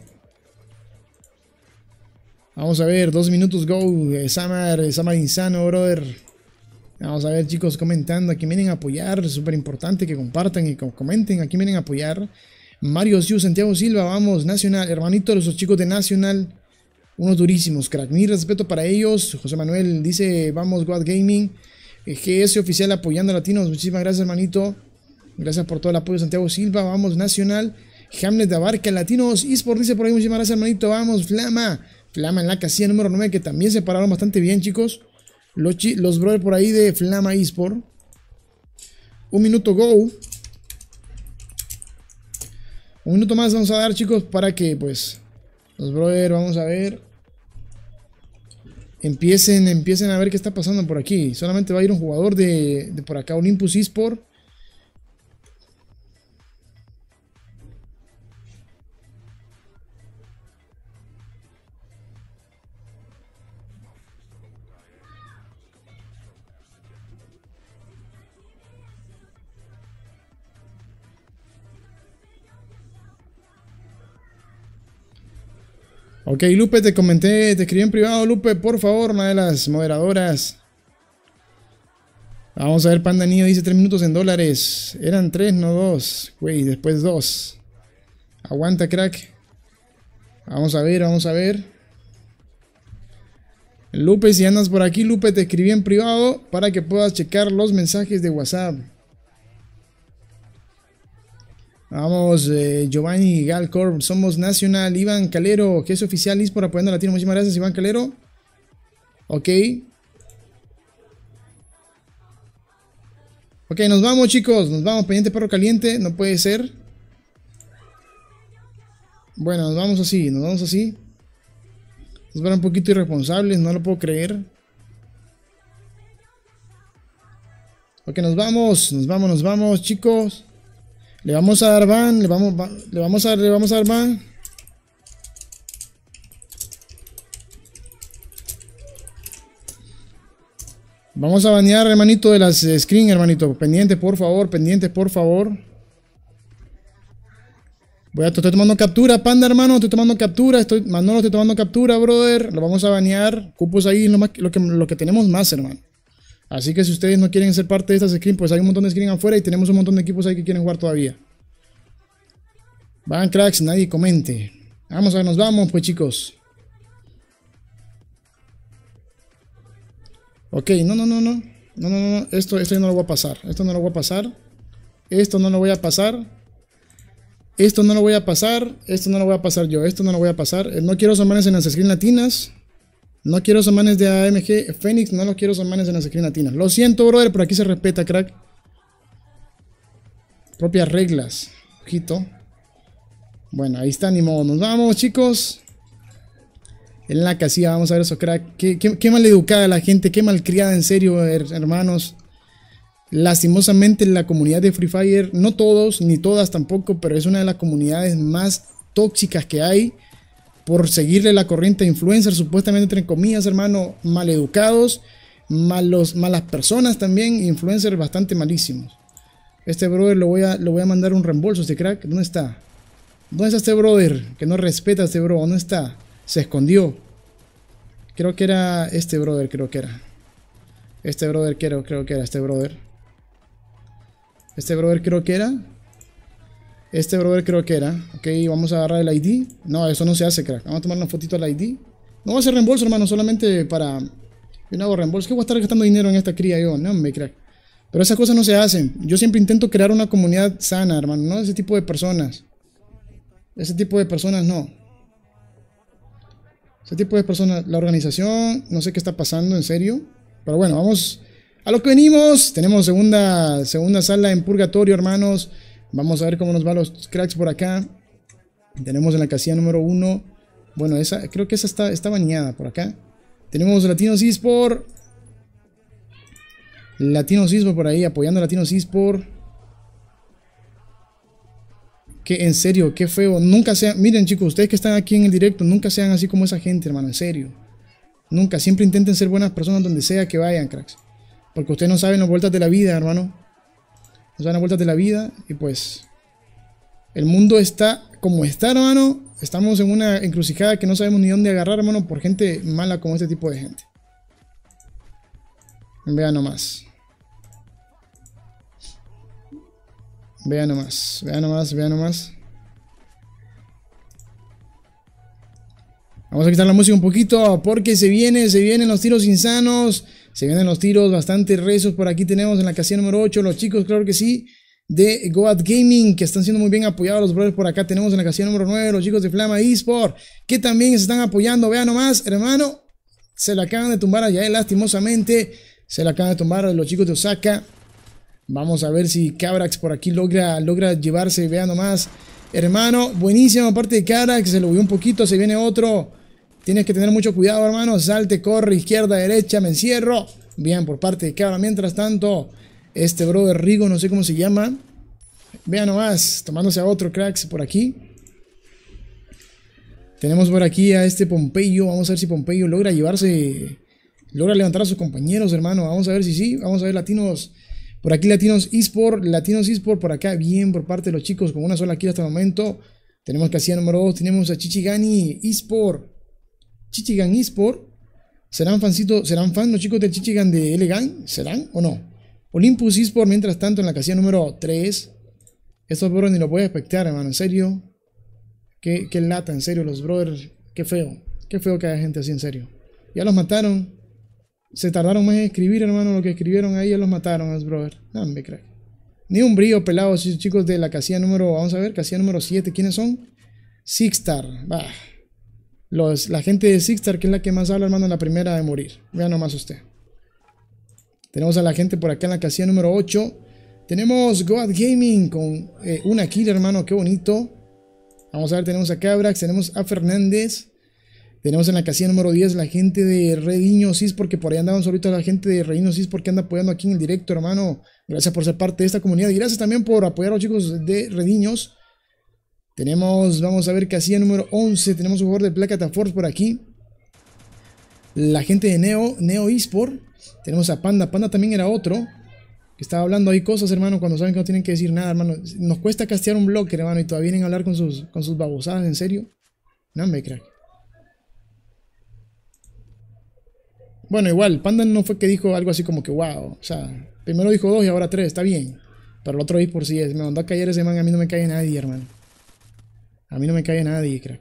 Vamos a ver, dos minutos go. Eh, Samar, eh, Samar Insano, brother. Vamos a ver, chicos, comentando. Aquí vienen a apoyar. Súper importante que compartan y comenten. Aquí vienen a apoyar. Mario Siu, Santiago Silva, vamos. Nacional, hermanito de los chicos de Nacional. Unos durísimos, crack. Mi respeto para ellos. José Manuel dice, vamos, God Gaming. Eh, GS Oficial apoyando a latinos. Muchísimas gracias, hermanito. Gracias por todo el apoyo, Santiago Silva. Vamos, Nacional. Hamlet de Abarca, Latinos. Esport dice por ahí. Muchísimas gracias, hermanito. Vamos, Flama. Flama en la casilla número 9, que también se pararon bastante bien, chicos. Los, los brothers por ahí de Flama Esport. Un minuto go. Un minuto más vamos a dar, chicos, para que, pues, los brothers, vamos a ver. Empiecen, empiecen a ver qué está pasando por aquí. Solamente va a ir un jugador de, por acá, un Olympus eSport. Ok, Lupe, te comenté, te escribí en privado, Lupe, por favor, una de las moderadoras. Vamos a ver, Panda Nido dice 3 minutos en dólares. Eran 3, no 2. Güey, después 2. Aguanta, crack. Vamos a ver, vamos a ver. Lupe, si andas por aquí, Lupe, te escribí en privado para que puedas checar los mensajes de WhatsApp. Vamos, eh, Giovanni Galcor, somos Nacional, Iván Calero, que es oficial, por apoyando a Latino. Muchísimas gracias, Iván Calero. Ok. Ok, nos vamos, chicos. Nos vamos, pendiente perro caliente. No puede ser. Bueno, nos vamos así, nos vamos así. Nos van un poquito irresponsables, no lo puedo creer. Ok, nos vamos, nos vamos, nos vamos, chicos. Le vamos a dar van, le vamos, le vamos a le vamos a dar ban. Vamos a bañar hermanito, de las screen, hermanito. Pendiente, por favor, pendientes por favor. Voy a, estoy tomando captura, panda, hermano, estoy tomando captura, estoy, Manolo, estoy tomando captura, brother. Lo vamos a bañar. Cupos ahí, lo que tenemos más, hermano. Así que si ustedes no quieren ser parte de estas screens, pues hay un montón de screen afuera y tenemos un montón de equipos ahí que quieren jugar todavía. Van cracks, nadie comente. Vamos a ver, nos vamos pues chicos. Ok, no, no, no, no. No, no, no, no esto, esto no lo voy a pasar. Esto no lo voy a pasar. Esto no lo voy a pasar. Esto no lo voy a pasar. Esto no lo voy a pasar yo. Esto no lo voy a pasar. Eh, no quiero sombras en las screen latinas. No quiero samanes de AMG Fénix, no los quiero samanes en la sección latina. Lo siento, brother, pero aquí se respeta, crack. Propias reglas. Ojito. Bueno, ahí está, ni modo. Nos vamos, chicos. En la casilla, vamos a ver eso, crack. Qué, mal qué maleducada la gente, qué malcriada, en serio, hermanos. Lastimosamente la comunidad de Free Fire, no todos ni todas tampoco, pero es una de las comunidades más tóxicas que hay por seguirle la corriente a influencers, supuestamente entre comillas, hermano, maleducados, malos, malas personas también, influencers bastante malísimos. Este brother lo voy a, lo voy a mandar un reembolso, este crack, ¿dónde está? ¿Dónde está este brother? Que no respeta a este bro, ¿dónde está? Se escondió. Creo que era este brother, creo que era. Este brother creo, creo que era este brother. Este brother creo que era. Este brother creo que era. Ok, vamos a agarrar el ID. No, eso no se hace, crack. Vamos a tomar una fotito al ID. No va a hacer reembolso, hermano, solamente para... Yo no hago reembolso. ¿Qué voy a estar gastando dinero en esta cría yo? No, me crack. Pero esas cosas no se hacen. Yo siempre intento crear una comunidad sana, hermano. No ese tipo de personas. Ese tipo de personas no. Ese tipo de personas, la organización, no sé qué está pasando, en serio. Pero bueno, vamos a lo que venimos. Tenemos segunda, segunda sala en purgatorio, hermanos. Vamos a ver cómo nos va los cracks por acá. Tenemos en la casilla número uno Bueno, esa, creo que esa está, está bañada por acá. Tenemos Latinos por... Latinos eSport por ahí, apoyando a Latinos por... Que en serio, qué feo. Nunca sean. Miren, chicos, ustedes que están aquí en el directo, nunca sean así como esa gente, hermano. En serio. Nunca. Siempre intenten ser buenas personas donde sea que vayan, cracks. Porque ustedes no saben las vueltas de la vida, hermano nos dan vueltas de la vida y pues el mundo está como está, hermano. Estamos en una encrucijada que no sabemos ni dónde agarrar, hermano, por gente mala como este tipo de gente. Vean nomás. Vean nomás, vean nomás, vean nomás. Vamos a quitar la música un poquito porque se viene, se vienen los tiros insanos. Se vienen los tiros, bastante rezos. Por aquí tenemos en la casilla número 8 los chicos, claro que sí, de Goat Gaming, que están siendo muy bien apoyados los brothers. Por acá tenemos en la casilla número 9 los chicos de Flama eSport, que también se están apoyando. Vean nomás, hermano, se la acaban de tumbar allá, lastimosamente. Se la acaban de tumbar los chicos de Osaka. Vamos a ver si Cabrax por aquí logra, logra llevarse. Vean nomás, hermano, buenísima parte de Cabrax, se lo vio un poquito. Se viene otro. Tienes que tener mucho cuidado, hermano. Salte, corre, izquierda, derecha, me encierro. Bien, por parte de Cabra. Mientras tanto, este bro de Rigo, no sé cómo se llama. Vean nomás, tomándose a otro cracks por aquí. Tenemos por aquí a este Pompeyo. Vamos a ver si Pompeyo logra llevarse. Logra levantar a sus compañeros, hermano. Vamos a ver si sí. Vamos a ver, latinos. Por aquí, latinos eSport. Latinos eSport por acá. Bien, por parte de los chicos. Con una sola aquí hasta el momento. Tenemos casilla número 2. Tenemos a Chichigani eSport. Chichigan Esport. ¿Serán, fancito, ¿Serán fans los chicos de Chichigan de Elegant? ¿Serán o no? Olympus Esport, mientras tanto, en la casilla número 3. Estos brothers ni lo voy a expectar, hermano, en serio. ¿Qué, qué, lata, en serio, los brothers. Qué feo. Qué feo que haya gente así, en serio. Ya los mataron. Se tardaron más en escribir, hermano, lo que escribieron ahí, ya los mataron, los brothers. No, me crack. Ni un brillo pelado, chicos de la casilla número, vamos a ver, casilla número 7, ¿quiénes son? Sixstar, va la gente de Sixstar, que es la que más habla, hermano, la primera de morir. Vean nomás usted. Tenemos a la gente por acá en la casilla número 8. Tenemos God Gaming con eh, una killer, hermano, qué bonito. Vamos a ver, tenemos a Cabrax, tenemos a Fernández. Tenemos en la casilla número 10 la gente de Rediño Cis, porque por ahí andaban ahorita la gente de Rediño Cis, porque anda apoyando aquí en el directo, hermano. Gracias por ser parte de esta comunidad y gracias también por apoyar a los chicos de Rediños. Tenemos, vamos a ver, hacía número 11. Tenemos un jugador de Placata Force por aquí. La gente de Neo, Neo Esport. Tenemos a Panda. Panda también era otro. Que estaba hablando ahí cosas, hermano, cuando saben que no tienen que decir nada, hermano. Nos cuesta castear un blocker, hermano, y todavía vienen a hablar con sus, con sus babosadas, en serio. No me crack. Bueno, igual, Panda no fue que dijo algo así como que wow. O sea, primero dijo dos y ahora tres, está bien. Pero el otro ahí por sí es. Me mandó a callar ese man, a mí no me cae nadie, hermano. A mí no me cae nadie, crack.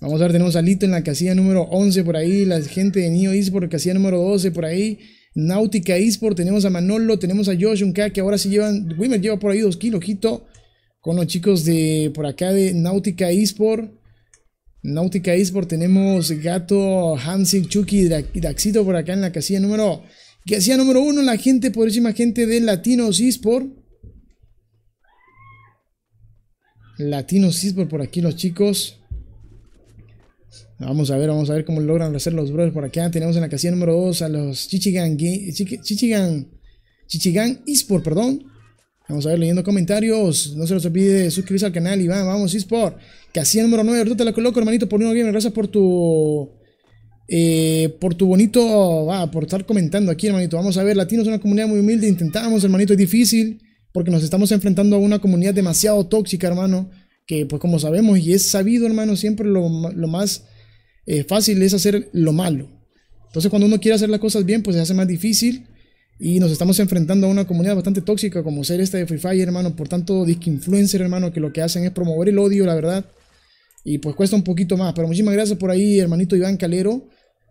Vamos a ver, tenemos a Lito en la casilla número 11 por ahí, la gente de Neo Esport, casilla número 12 por ahí, Nautica Esport, tenemos a Manolo, tenemos a Josh, un que ahora sí llevan, Wimmer lleva por ahí Dos kilos, ojito, con los chicos de por acá de Náutica Esport. Nautica Esport, tenemos Gato, Hansel, Chucky, Daxito por acá en la casilla número, casilla número 1, la gente, por gente de Latinos Esport. latinos Esport por aquí los chicos. Vamos a ver, vamos a ver cómo logran hacer los brothers por acá. Tenemos en la casilla número 2 a los Chichigan, Chichigan, Chichigan Esport, perdón. Vamos a ver leyendo comentarios. No se los olvide suscribirse al canal y va, vamos, Esport. Casilla número 9, ahorita te la coloco, hermanito, por uno bien Gracias por tu. Eh, por tu bonito. Va, por estar comentando aquí, hermanito. Vamos a ver, Latinos es una comunidad muy humilde. Intentamos, hermanito, es difícil porque nos estamos enfrentando a una comunidad demasiado tóxica, hermano, que pues como sabemos y es sabido, hermano, siempre lo, más eh, fácil es hacer lo malo. Entonces cuando uno quiere hacer las cosas bien, pues se hace más difícil y nos estamos enfrentando a una comunidad bastante tóxica como ser esta de Free Fire, hermano, por tanto, disque influencer, hermano, que lo que hacen es promover el odio, la verdad. Y pues cuesta un poquito más, pero muchísimas gracias por ahí, hermanito Iván Calero.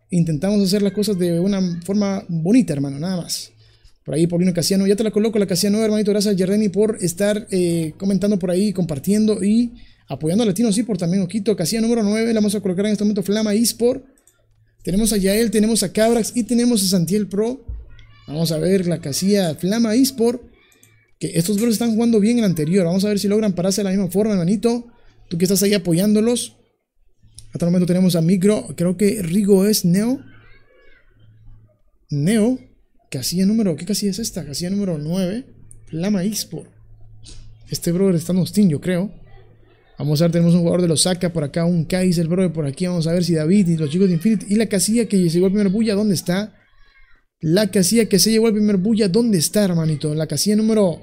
Intentamos hacer las cosas de una forma bonita, hermano, nada más. Por ahí Paulino Casiano, ya te la coloco la Casiano, hermanito, gracias Jeremy por estar eh, comentando por ahí, compartiendo y apoyando a Latino sí por también Oquito. Casiano número 9, la vamos a colocar en este momento Flama eSport. Tenemos a Yael, tenemos a Cabrax y tenemos a Santiel Pro. Vamos a ver la casilla Flama eSport. Que estos dos están jugando bien En el anterior. Vamos a ver si logran pararse de la misma forma, hermanito. Tú que estás ahí apoyándolos. Hasta el momento tenemos a Micro. Creo que Rigo es Neo. Neo. Casilla número, ¿qué casilla es esta? Casilla número 9, Lama Esport. Este brother está en Austin, yo creo. Vamos a ver, tenemos un jugador de los Saca por acá, un Kaiser, brother, por aquí. Vamos a ver si David y los chicos de Infinity. Y la casilla que llegó el primer bulla, ¿dónde está? La casilla que se llevó al primer bulla, ¿dónde está, hermanito? La casilla número.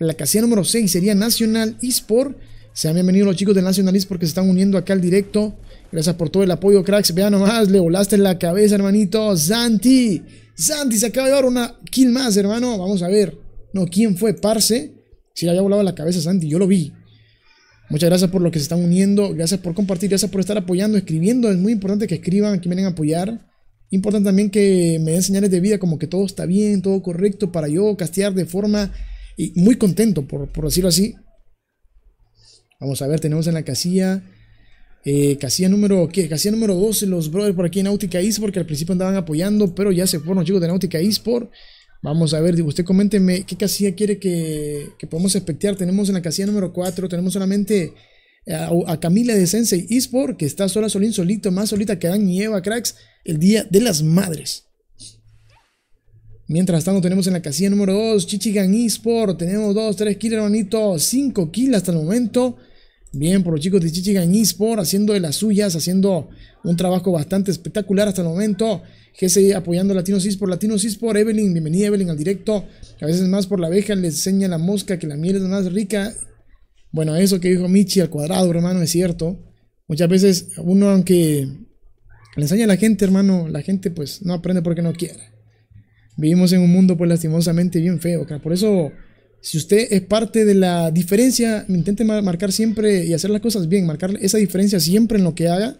La casilla número 6 sería Nacional Esport. Sean bienvenidos los chicos de Nacional Esport que se están uniendo acá al directo. Gracias por todo el apoyo, cracks. Vean nomás, le volaste en la cabeza, hermanito. Santi. Santi se acaba de dar una kill más, hermano. Vamos a ver. No, ¿quién fue? Parce. Si le había volado la cabeza Santi, yo lo vi. Muchas gracias por lo que se están uniendo. Gracias por compartir. Gracias por estar apoyando, escribiendo. Es muy importante que escriban, que vienen a apoyar. Importante también que me den señales de vida, como que todo está bien, todo correcto, para yo castear de forma y muy contento, por decirlo así. Vamos a ver, tenemos en la casilla eh, casilla número, ¿qué? número 12, los brothers por aquí en Nautica Esport, porque al principio andaban apoyando, pero ya se fueron los chicos de Nautica Esport. Vamos a ver, usted coménteme qué casilla quiere que, que podamos expectear, Tenemos en la casilla número 4, tenemos solamente a, Camila de Sensei Esport, que está sola, solín, solito, más solita que Dan y Eva Cracks, el Día de las Madres. Mientras tanto, tenemos en la casilla número 2, Chichigan Esport, tenemos 2, 3 kills, hermanito, 5 kills hasta el momento. Bien, por los chicos de Chichigan eSport haciendo de las suyas, haciendo un trabajo bastante espectacular hasta el momento. GC apoyando a Latinos eSport, Latinos eSport, Evelyn, bienvenida Evelyn al directo. A veces más por la abeja le enseña la mosca que la miel es más rica. Bueno, eso que dijo Michi al cuadrado, hermano, es cierto. Muchas veces uno, aunque le enseña a la gente, hermano, la gente pues no aprende porque no quiere. Vivimos en un mundo pues lastimosamente bien feo, cara. Por eso si usted es parte de la diferencia, intente marcar siempre y hacer las cosas bien, marcar esa diferencia siempre en lo que haga,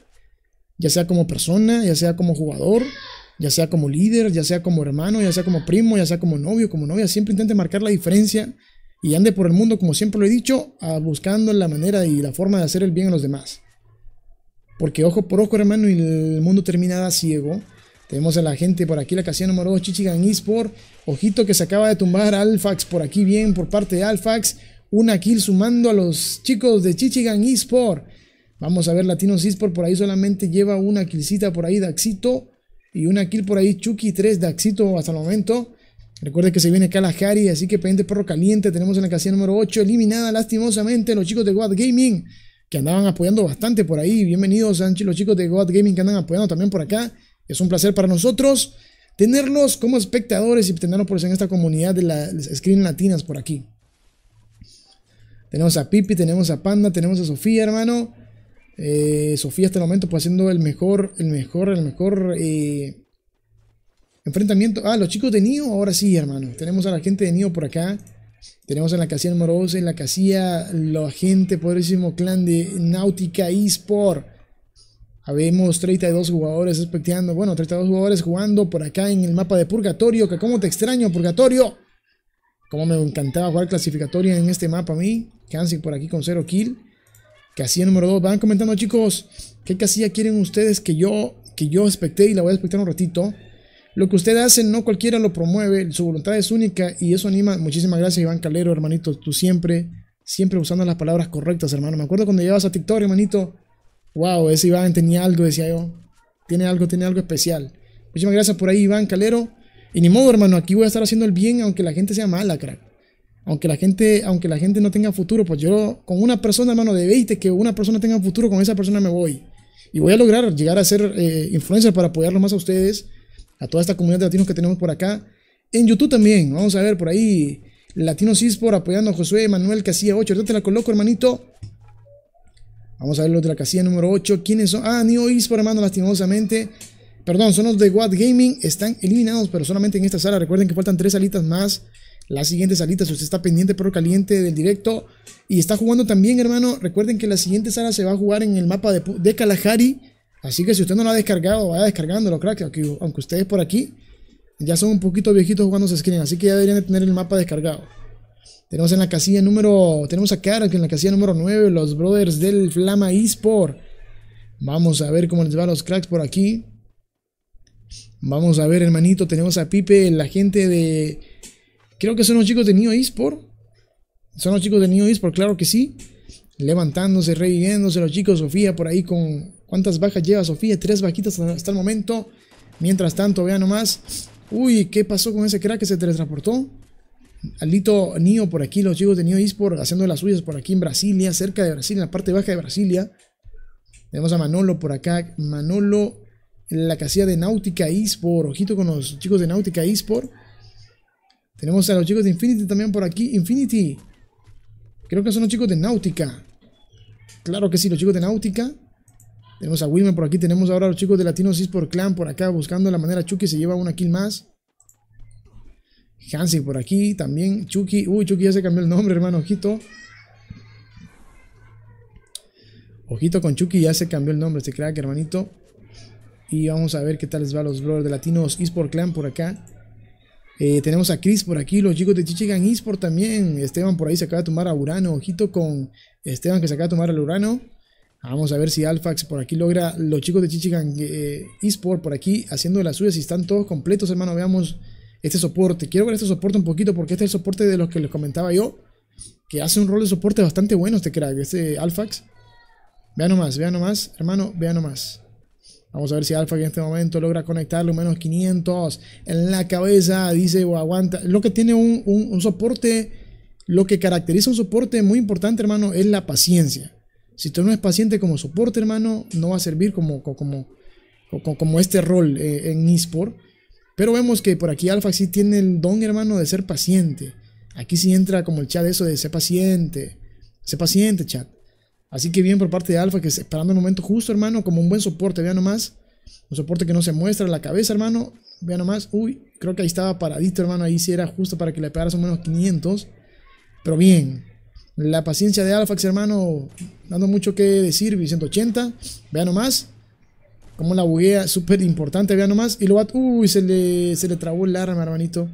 ya sea como persona, ya sea como jugador, ya sea como líder, ya sea como hermano, ya sea como primo, ya sea como novio, como novia, siempre intente marcar la diferencia y ande por el mundo, como siempre lo he dicho, buscando la manera y la forma de hacer el bien a los demás. Porque ojo por ojo, hermano, y el mundo termina ciego tenemos a la gente por aquí, la casilla número 2, Chichigan Esport. Ojito que se acaba de tumbar Alfax por aquí bien, por parte de Alfax. Una kill sumando a los chicos de Chichigan Esport. Vamos a ver, Latinos Esport por ahí solamente lleva una killcita por ahí, Daxito. Y una kill por ahí, Chucky 3, Daxito hasta el momento. Recuerde que se viene jari así que pendiente perro caliente. Tenemos en la casilla número 8, eliminada lastimosamente los chicos de god Gaming, que andaban apoyando bastante por ahí. Bienvenidos, Sanchi, los chicos de god Gaming que andan apoyando también por acá. Es un placer para nosotros tenerlos como espectadores y tenerlos por en esta comunidad de las Screen Latinas por aquí. Tenemos a Pipi, tenemos a Panda, tenemos a Sofía, hermano. Eh, Sofía hasta el momento pues haciendo el mejor, el mejor, el mejor eh, enfrentamiento. Ah, los chicos de Nio, ahora sí, hermano. Tenemos a la gente de Nio por acá. Tenemos en la casilla número 12, en la casilla la gente, poderísimo clan de Náutica eSport. Habemos 32 jugadores especteando, bueno, 32 jugadores jugando por acá en el mapa de Purgatorio, que como te extraño, Purgatorio. Como me encantaba jugar clasificatoria en este mapa a mí. Kansas por aquí con 0 kill. Casilla número 2. Van comentando, chicos, qué casilla quieren ustedes que yo, que yo expecté y la voy a expectar un ratito. Lo que ustedes hacen, no cualquiera lo promueve, su voluntad es única y eso anima. Muchísimas gracias, Iván Calero, hermanito. Tú siempre, siempre usando las palabras correctas, hermano. Me acuerdo cuando llevas a TikTok, hermanito, wow, ese Iván tenía algo, decía yo. Tiene algo, tiene algo especial. Muchísimas gracias por ahí, Iván Calero. Y ni modo, hermano, aquí voy a estar haciendo el bien aunque la gente sea mala, crack. Aunque la gente, aunque la gente no tenga futuro, pues yo con una persona, hermano, de 20 que una persona tenga futuro, con esa persona me voy. Y voy a lograr llegar a ser eh, influencer para apoyarlo más a ustedes, a toda esta comunidad de latinos que tenemos por acá. En YouTube también, vamos a ver por ahí. Latinos Cispor apoyando a Josué Manuel Casilla 8. Ahorita te la coloco, hermanito. Vamos a ver verlo de la casilla número 8. ¿Quiénes son? Ah, Neo por hermano, lastimosamente. Perdón, son los de What Gaming. Están eliminados, pero solamente en esta sala. Recuerden que faltan tres salitas más. Las siguientes Si usted está pendiente, pero caliente del directo. Y está jugando también, hermano. Recuerden que la siguiente sala se va a jugar en el mapa de, de Kalahari. Así que si usted no lo ha descargado, vaya descargándolo, crack. Aunque, ustedes por aquí ya son un poquito viejitos jugando se screen. Así que ya deberían tener el mapa descargado. Tenemos en la casilla número. Tenemos a Karak en la casilla número 9, los brothers del Flama eSport. Vamos a ver cómo les va a los cracks por aquí. Vamos a ver, hermanito. Tenemos a Pipe, la gente de. Creo que son los chicos de Neo eSport. Son los chicos de Neo eSport, claro que sí. Levantándose, reviviéndose los chicos. Sofía por ahí con. ¿Cuántas bajas lleva Sofía? Tres bajitas hasta el momento. Mientras tanto, vean nomás. Uy, ¿qué pasó con ese crack que se teletransportó? Alito Nio por aquí, los chicos de Nio Esport haciendo las suyas por aquí en Brasilia, cerca de Brasilia, en la parte baja de Brasilia. Tenemos a Manolo por acá, Manolo en la casilla de Náutica Esport, ojito con los chicos de Náutica Esport. Tenemos a los chicos de Infinity también por aquí, Infinity. Creo que son los chicos de Náutica. Claro que sí, los chicos de Náutica. Tenemos a Wilmer por aquí, tenemos ahora a los chicos de Latinos Esports Clan por acá buscando la manera. Chucky se lleva una kill más. Hansi por aquí también. Chucky. Uy, Chucky ya se cambió el nombre, hermano. Ojito. Ojito con Chucky, ya se cambió el nombre este crack, hermanito. Y vamos a ver qué tal les va a los brothers de Latinos eSport Clan por acá. Eh, tenemos a Chris por aquí, los chicos de Chichigan eSport también. Esteban por ahí se acaba de tomar a Urano. Ojito con Esteban que se acaba de tomar al Urano. Vamos a ver si Alfax por aquí logra. Los chicos de Chichigan eh, eSport por aquí haciendo las suyas. Si están todos completos, hermano, veamos este soporte. Quiero ver este soporte un poquito porque este es el soporte de los que les comentaba yo. Que hace un rol de soporte bastante bueno este crack, este Alfax. Vean nomás, vean nomás, hermano, vean nomás. Vamos a ver si Alfax en este momento logra conectarlo, menos 500 en la cabeza. Dice, o aguanta. Lo que tiene un, soporte, lo que caracteriza un soporte muy importante, hermano, es la paciencia. Si tú no es paciente como soporte, hermano, no va a servir como, como, como, como este rol eh, en eSport. Pero vemos que por aquí Alfa sí tiene el don, hermano, de ser paciente. Aquí sí entra como el chat eso de ser paciente. Sé paciente, chat. Así que bien por parte de Alfa, que esperando el momento justo, hermano, como un buen soporte, vean nomás. Un soporte que no se muestra en la cabeza, hermano. Vean nomás. Uy, creo que ahí estaba paradito, hermano. Ahí sí era justo para que le pegaras menos 500. Pero bien. La paciencia de Alfax, hermano, dando mucho que decir. 180. Vean nomás. Como la buguea, súper importante, vean nomás. Y lo va... Uy, se le, se le trabó el arma, hermanito.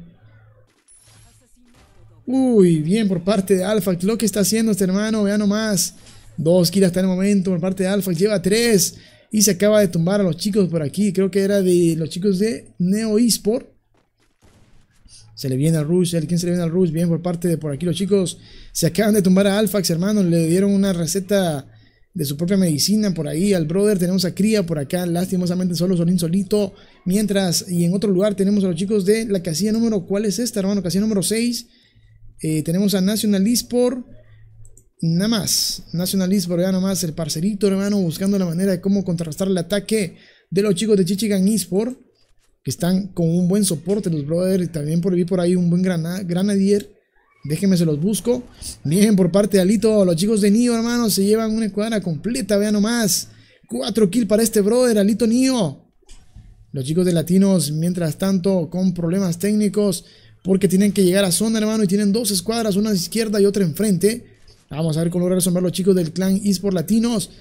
Uy, bien por parte de Alpha. Lo que está haciendo este hermano, vean nomás. Dos kills hasta el momento por parte de Alpha. Lleva tres. Y se acaba de tumbar a los chicos por aquí. Creo que era de los chicos de Neo Sport Se le viene al Rush, ¿quién se le viene al Rush? Bien por parte de por aquí los chicos. Se acaban de tumbar a Alfax, hermano Le dieron una receta de su propia medicina por ahí, al brother tenemos a Cría por acá, lastimosamente solo Solín solito, mientras, y en otro lugar tenemos a los chicos de la casilla número, ¿cuál es esta hermano? Casilla número 6, eh, tenemos a National por nada más, National por ya nada más, el parcerito hermano buscando la manera de cómo contrarrestar el ataque de los chicos de Chichigan Esport, que están con un buen soporte los brothers, y también por por ahí un buen granadier, Déjenme se los busco. Bien, por parte de Alito, los chicos de Nio, hermano, se llevan una escuadra completa, vean nomás. 4 kills para este brother, Alito Nio. Los chicos de Latinos, mientras tanto, con problemas técnicos, porque tienen que llegar a zona, hermano, y tienen dos escuadras, una a izquierda y otra enfrente. Vamos a ver cómo logran resolver los chicos del clan por Latinos.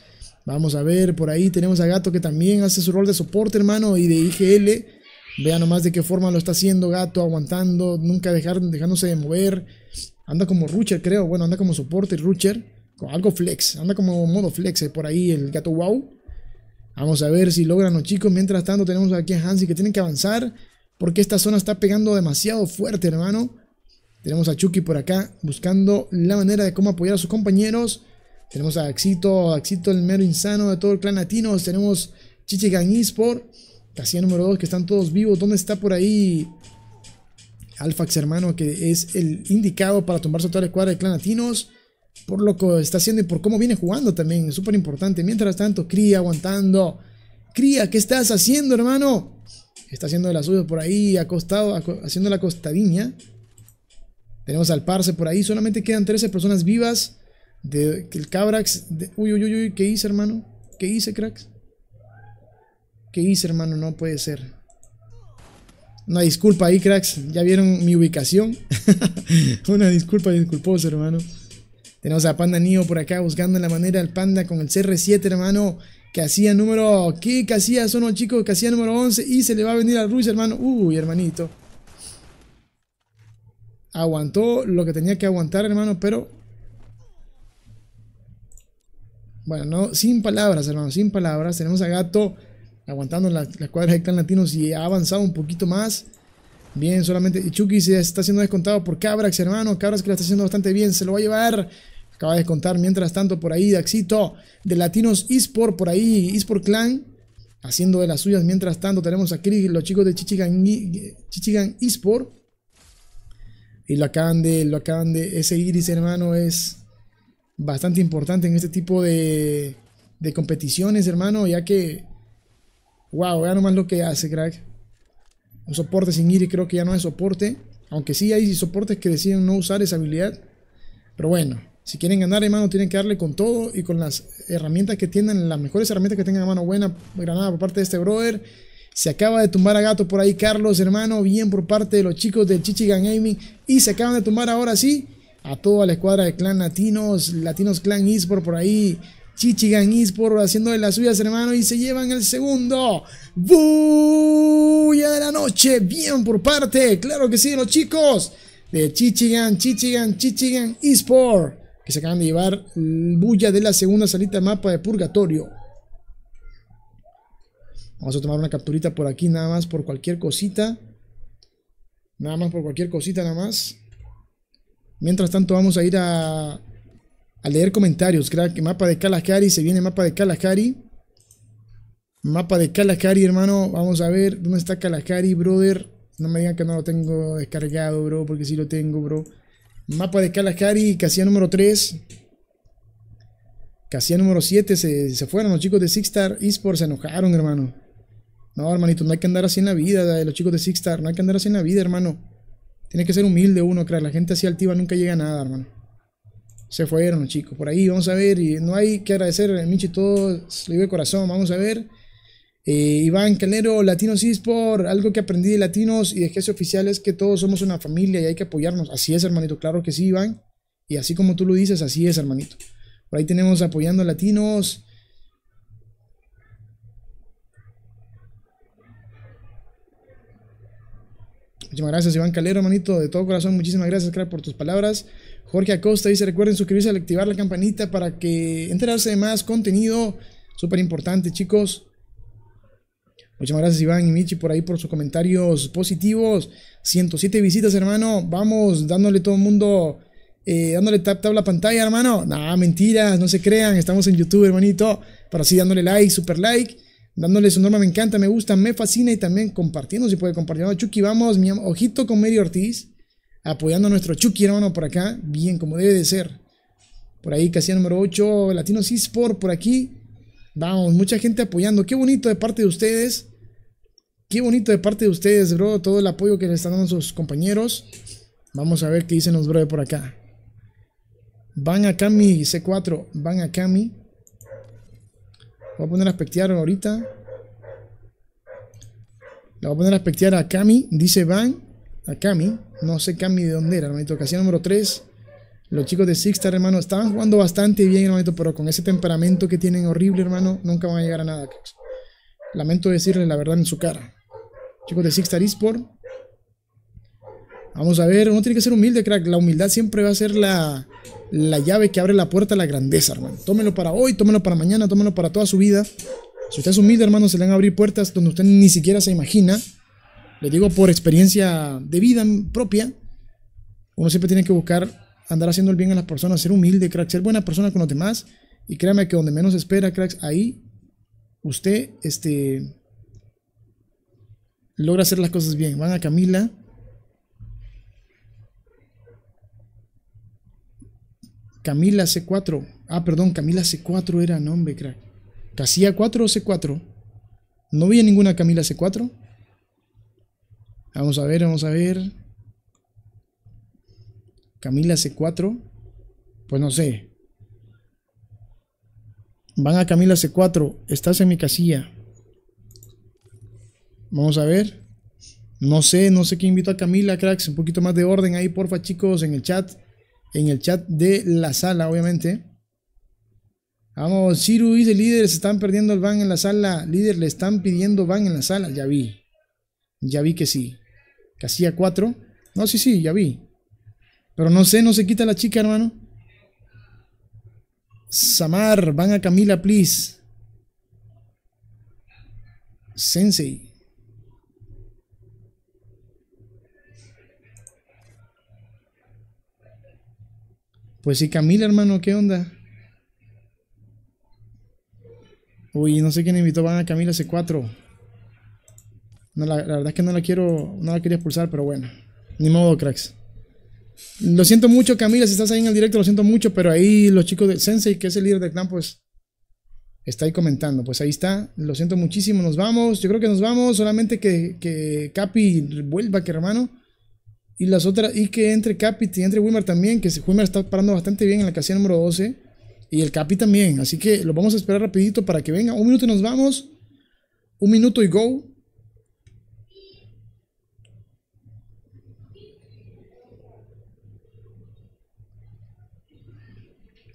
Vamos a ver, por ahí tenemos a Gato que también hace su rol de soporte, hermano, y de IGL. Vea nomás de qué forma lo está haciendo Gato, aguantando, nunca dejar, dejándose de mover. Anda como Rucher, creo. Bueno, anda como soporte Rucher. algo flex. Anda como modo flex eh, por ahí el Gato Wow. Vamos a ver si logran los chicos. Mientras tanto tenemos aquí a Hansi que tienen que avanzar. Porque esta zona está pegando demasiado fuerte, hermano. Tenemos a Chucky por acá buscando la manera de cómo apoyar a sus compañeros. Tenemos a Axito, Axito el mero insano de todo el clan latino. Tenemos Chichigan por... Casilla número 2, que están todos vivos. ¿Dónde está por ahí Alfax, hermano, que es el indicado para tumbarse a toda la escuadra de Clan Latinos? Por lo que está haciendo y por cómo viene jugando también. Es Súper importante. Mientras tanto, Cría aguantando. Cría, ¿qué estás haciendo, hermano? Está haciendo de la suya por ahí, acostado, haciendo la costadilla. Tenemos al Parse por ahí. Solamente quedan 13 personas vivas. De, el Cabrax. uy, uy, uy, uy. ¿Qué hice, hermano? ¿Qué hice, cracks? ¿Qué hice, hermano? No puede ser. Una disculpa ahí, cracks. Ya vieron mi ubicación. Una disculpa, disculposo, hermano. Tenemos a Panda nio por acá buscando la manera al Panda con el CR7, hermano. que hacía número... ¿Qué hacía son los chicos? hacía número 11. Y se le va a venir al Ruiz, hermano. Uy, hermanito. Aguantó lo que tenía que aguantar, hermano, pero... Bueno, no, sin palabras, hermano, sin palabras. Tenemos a Gato aguantando la, cuadras cuadra de Clan Latinos y ha avanzado un poquito más. Bien, solamente. Y Chucky se está haciendo descontado por Cabrax, hermano. Cabrax que lo está haciendo bastante bien. Se lo va a llevar. Acaba de descontar mientras tanto por ahí Daxito de Latinos Esport. Por ahí Esport Clan haciendo de las suyas. Mientras tanto tenemos aquí los chicos de Chichigan, Chichigan Esport. Y lo acaban de. Lo acaban de. Ese iris, hermano, es bastante importante en este tipo de, de competiciones, hermano. Ya que Wow, vean nomás lo que hace, crack. Un soporte sin ir y creo que ya no es soporte. Aunque sí hay soportes que deciden no usar esa habilidad. Pero bueno, si quieren ganar, hermano, tienen que darle con todo y con las herramientas que tienen, las mejores herramientas que tengan a mano. Buena granada por parte de este brother. Se acaba de tumbar a gato por ahí, Carlos, hermano. Bien por parte de los chicos del Chichigan Gaming. Y se acaban de tumbar ahora sí a toda la escuadra de clan latinos, latinos clan eSport por ahí. Chichigan por haciendo de las suyas, hermano, y se llevan el segundo. Bulla de la noche, bien por parte, claro que sí, los chicos de Chichigan, Chichigan, Chichigan Esport. que se acaban de llevar bulla de la segunda salita mapa de Purgatorio. Vamos a tomar una capturita por aquí, nada más por cualquier cosita. Nada más por cualquier cosita, nada más. Mientras tanto, vamos a ir a al leer comentarios, crack. Mapa de Kalahari. Se viene mapa de Kalahari. Mapa de Kalahari, hermano. Vamos a ver. ¿Dónde está Kalahari, brother? No me digan que no lo tengo descargado, bro. Porque sí lo tengo, bro. Mapa de Kalahari. Casilla número 3. Casilla número 7. Se, se fueron los chicos de Sixstar Esports. Se enojaron, hermano. No, hermanito. No hay que andar así en la vida. Los chicos de Sixstar. No hay que andar así en la vida, hermano. Tiene que ser humilde uno, crack. La gente así altiva nunca llega a nada, hermano se fueron chicos. Por ahí vamos a ver, y no hay que agradecer a eh, Michi todo, le de corazón, vamos a ver. Eh, Iván Calero, Latinos por algo que aprendí de Latinos y de oficiales Oficial es que todos somos una familia y hay que apoyarnos. Así es, hermanito, claro que sí, Iván. Y así como tú lo dices, así es, hermanito. Por ahí tenemos apoyando a Latinos. Muchísimas gracias, Iván Calero, hermanito. De todo corazón, muchísimas gracias, por tus palabras. Jorge Acosta dice, recuerden suscribirse al activar la campanita para que enterarse de más contenido. Súper importante, chicos. Muchas gracias Iván y Michi por ahí por sus comentarios positivos. 107 visitas, hermano. Vamos, dándole todo el mundo, eh, dándole tap tabla pantalla, hermano. Nah, mentiras, no se crean. Estamos en YouTube, hermanito. Pero sí, dándole like, super like. Dándole su norma, me encanta, me gusta, me fascina y también compartiendo, si puede compartir. Chucky, vamos, mi ojito con Mary Ortiz apoyando a nuestro Chucky, hermano, por acá, bien, como debe de ser. Por ahí, casi número 8, Latino sport por aquí. Vamos, mucha gente apoyando. Qué bonito de parte de ustedes. Qué bonito de parte de ustedes, bro. Todo el apoyo que le están dando sus compañeros. Vamos a ver qué dicen los bro por acá. Van a Cami C4. Van a Cami. Voy a poner a spectear ahorita. La voy a poner a spectear a Cami. Dice Van a Cami. No sé Cami de dónde era, hermanito. Casilla número 3. Los chicos de Sixstar, hermano, estaban jugando bastante bien, hermanito, pero con ese temperamento que tienen horrible, hermano, nunca van a llegar a nada, Lamento decirle la verdad en su cara. Chicos de Sixstar Esport. Vamos a ver, uno tiene que ser humilde, crack. La humildad siempre va a ser la, la llave que abre la puerta a la grandeza, hermano. Tómelo para hoy, tómelo para mañana, tómelo para toda su vida. Si usted es humilde, hermano, se le van a abrir puertas donde usted ni siquiera se imagina. Le digo por experiencia de vida propia, uno siempre tiene que buscar andar haciendo el bien a las personas, ser humilde, crack, ser buena persona con los demás. Y créame que donde menos espera, cracks, ahí usted este, logra hacer las cosas bien. Van a Camila. Camila C4. Ah, perdón, Camila C4 era nombre, crack. ¿Casilla 4 o C4? No vi ninguna Camila C4. Vamos a ver, vamos a ver. Camila C4. Pues no sé. Van a Camila C4. Estás en mi casilla. Vamos a ver. No sé, no sé quién invito a Camila, cracks. Un poquito más de orden ahí, porfa, chicos, en el chat. En el chat de la sala, obviamente. Vamos, Ciru dice Líderes están perdiendo el van en la sala. Líder, le están pidiendo van en la sala, ya vi. Ya vi que sí. Que hacía cuatro. No, sí, sí, ya vi. Pero no sé, no se quita la chica, hermano. Samar, van a Camila, please. Sensei. Pues sí, Camila, hermano, ¿qué onda? Uy, no sé quién invitó, van a Camila hace cuatro la, verdad es que no la quiero, no la quería expulsar, pero bueno. Ni modo, cracks. Lo siento mucho, Camila, si estás ahí en el directo, lo siento mucho, pero ahí los chicos de Sensei, que es el líder del clan, pues está ahí comentando. Pues ahí está, lo siento muchísimo, nos vamos. Yo creo que nos vamos, solamente que, Capi vuelva, que hermano. Y las otras, y que entre Capi y entre Wimmer también, que Wimmer está parando bastante bien en la casilla número 12. Y el Capi también, así que lo vamos a esperar rapidito para que venga. Un minuto y nos vamos. Un minuto y go.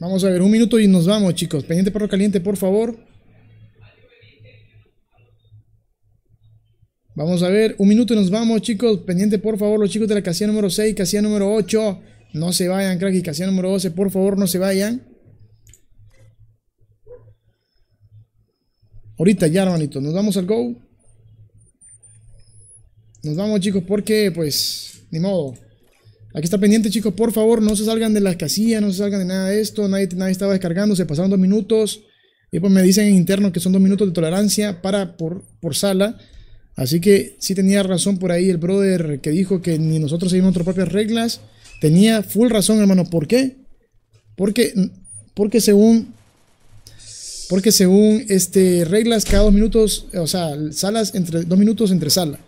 Vamos a ver, un minuto y nos vamos, chicos. Pendiente perro caliente, por favor. Vamos a ver, un minuto y nos vamos, chicos. Pendiente, por favor, los chicos de la casilla número 6, casilla número 8. No se vayan, crack. Y casilla número 12, por favor, no se vayan. Ahorita ya, hermanito. Nos vamos al go. Nos vamos, chicos, porque, pues, ni modo. Aquí está pendiente, chicos, por favor, no se salgan de las casillas, no se salgan de nada de esto. Nadie, nadie estaba descargando, se pasaron dos minutos. Y pues me dicen en interno que son dos minutos de tolerancia para por, sala. Así que sí tenía razón por ahí el brother que dijo que ni nosotros seguimos nuestras propias reglas. Tenía full razón, hermano. ¿Por qué? Porque, porque según. Porque según este, reglas, cada dos minutos, o sea, salas entre dos minutos entre salas.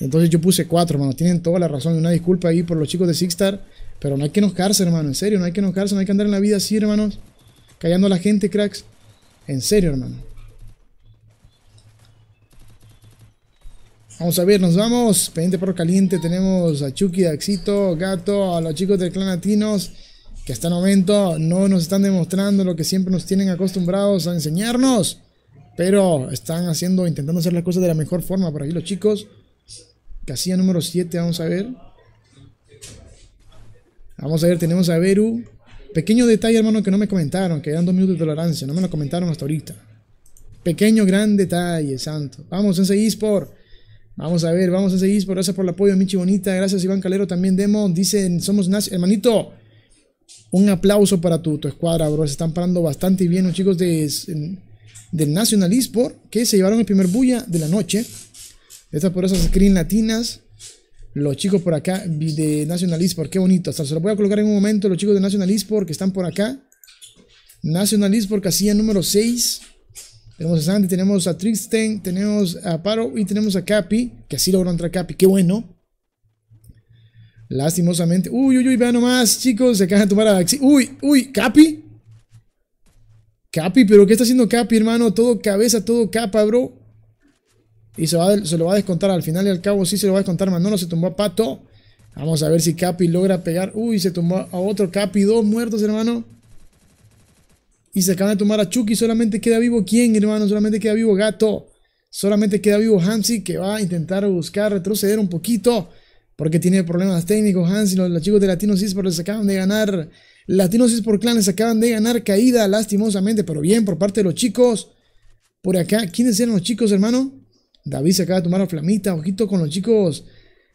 Entonces yo puse cuatro, hermano. Tienen toda la razón. Una disculpa ahí por los chicos de Sixstar. Pero no hay que enojarse, hermano. En serio, no hay que enojarse. No hay que andar en la vida así, hermanos. Callando a la gente, cracks. En serio, hermano. Vamos a ver, nos vamos. Pendiente por Caliente. Tenemos a Chucky, Axito, Gato, a los chicos del clan latinos. Que hasta el momento no nos están demostrando lo que siempre nos tienen acostumbrados a enseñarnos. Pero están haciendo, intentando hacer las cosas de la mejor forma por aquí los chicos. Casilla número 7, vamos a ver. Vamos a ver, tenemos a Beru. Pequeño detalle, hermano, que no me comentaron, que eran dos minutos de tolerancia, no me lo comentaron hasta ahorita. Pequeño, gran detalle, santo. Vamos, ese e-sport. Vamos a ver, vamos a seguir por gracias por el apoyo, Michi Bonita, gracias Iván Calero, también Demo, dicen, somos hermanito, un aplauso para tu, tu escuadra, bro, se están parando bastante bien los chicos de, del National Esport, que se llevaron el primer bulla de la noche, estas esas screen latinas. Los chicos por acá de National Esport, qué bonito. Hasta se lo voy a colocar en un momento. Los chicos de National Esport que están por acá. National Esport, casilla número 6. Tenemos a Sandy, tenemos a Tristan, tenemos a Paro y tenemos a Capi, que así logró entrar Capi, qué bueno. Lastimosamente. Uy, uy, uy, vean nomás, chicos, se acaban de tomar a Uy, uy, Capi. Capi, pero ¿qué está haciendo Capi, hermano? Todo cabeza, todo capa, bro. Y se, lo va a descontar al final y al cabo. Sí se lo va a descontar. Manolo se tumbó a Pato. Vamos a ver si Capi logra pegar. Uy, se tumbó a otro Capi. Dos muertos, hermano. Y se acaban de tomar a Chucky. Solamente queda vivo quién, hermano. Solamente queda vivo Gato. Solamente queda vivo Hansi que va a intentar buscar retroceder un poquito. Porque tiene problemas técnicos Hansi. Los, chicos de Latinos por les acaban de ganar. Latinos por Clan les acaban de ganar caída lastimosamente. Pero bien por parte de los chicos. Por acá, ¿quiénes eran los chicos, hermano? David se acaba de tomar a Flamita. Ojito con los chicos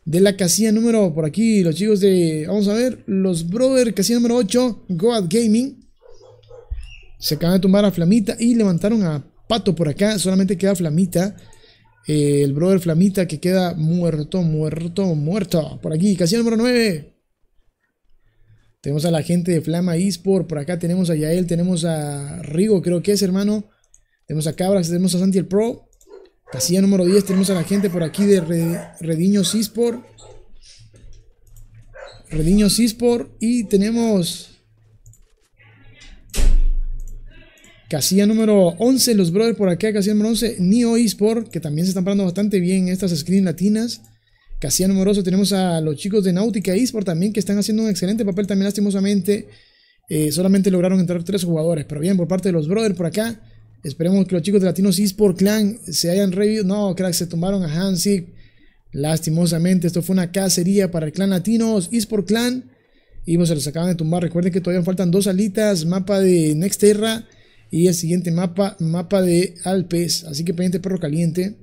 de la casilla número por aquí. Los chicos de, vamos a ver, los Brother, casilla número 8, Goat Gaming. Se acaba de tumbar a Flamita y levantaron a Pato por acá. Solamente queda Flamita. Eh, el Brother Flamita que queda muerto, muerto, muerto. Por aquí, casilla número 9. Tenemos a la gente de Flama Esport. Por acá tenemos a Yael, tenemos a Rigo, creo que es, hermano. Tenemos a Cabras, tenemos a Santi el Pro. Casilla número 10, tenemos a la gente por aquí de Rediño Cispor. Rediño Cispor y tenemos... Casilla número 11, los brothers por acá, casilla número 11, Neo Esport, que también se están parando bastante bien estas screen latinas. Casilla número 12, tenemos a los chicos de Náutica Esport también, que están haciendo un excelente papel también, lastimosamente. Eh, solamente lograron entrar tres jugadores, pero bien, por parte de los brothers por acá. Esperemos que los chicos de Latinos por Clan se hayan revivido. No, crack, se tumbaron a Hansik. Lastimosamente, esto fue una cacería para el clan Latinos por Clan. Y pues se los acaban de tumbar. Recuerden que todavía faltan dos alitas. Mapa de Next Terra y el siguiente mapa, mapa de Alpes. Así que pendiente perro caliente.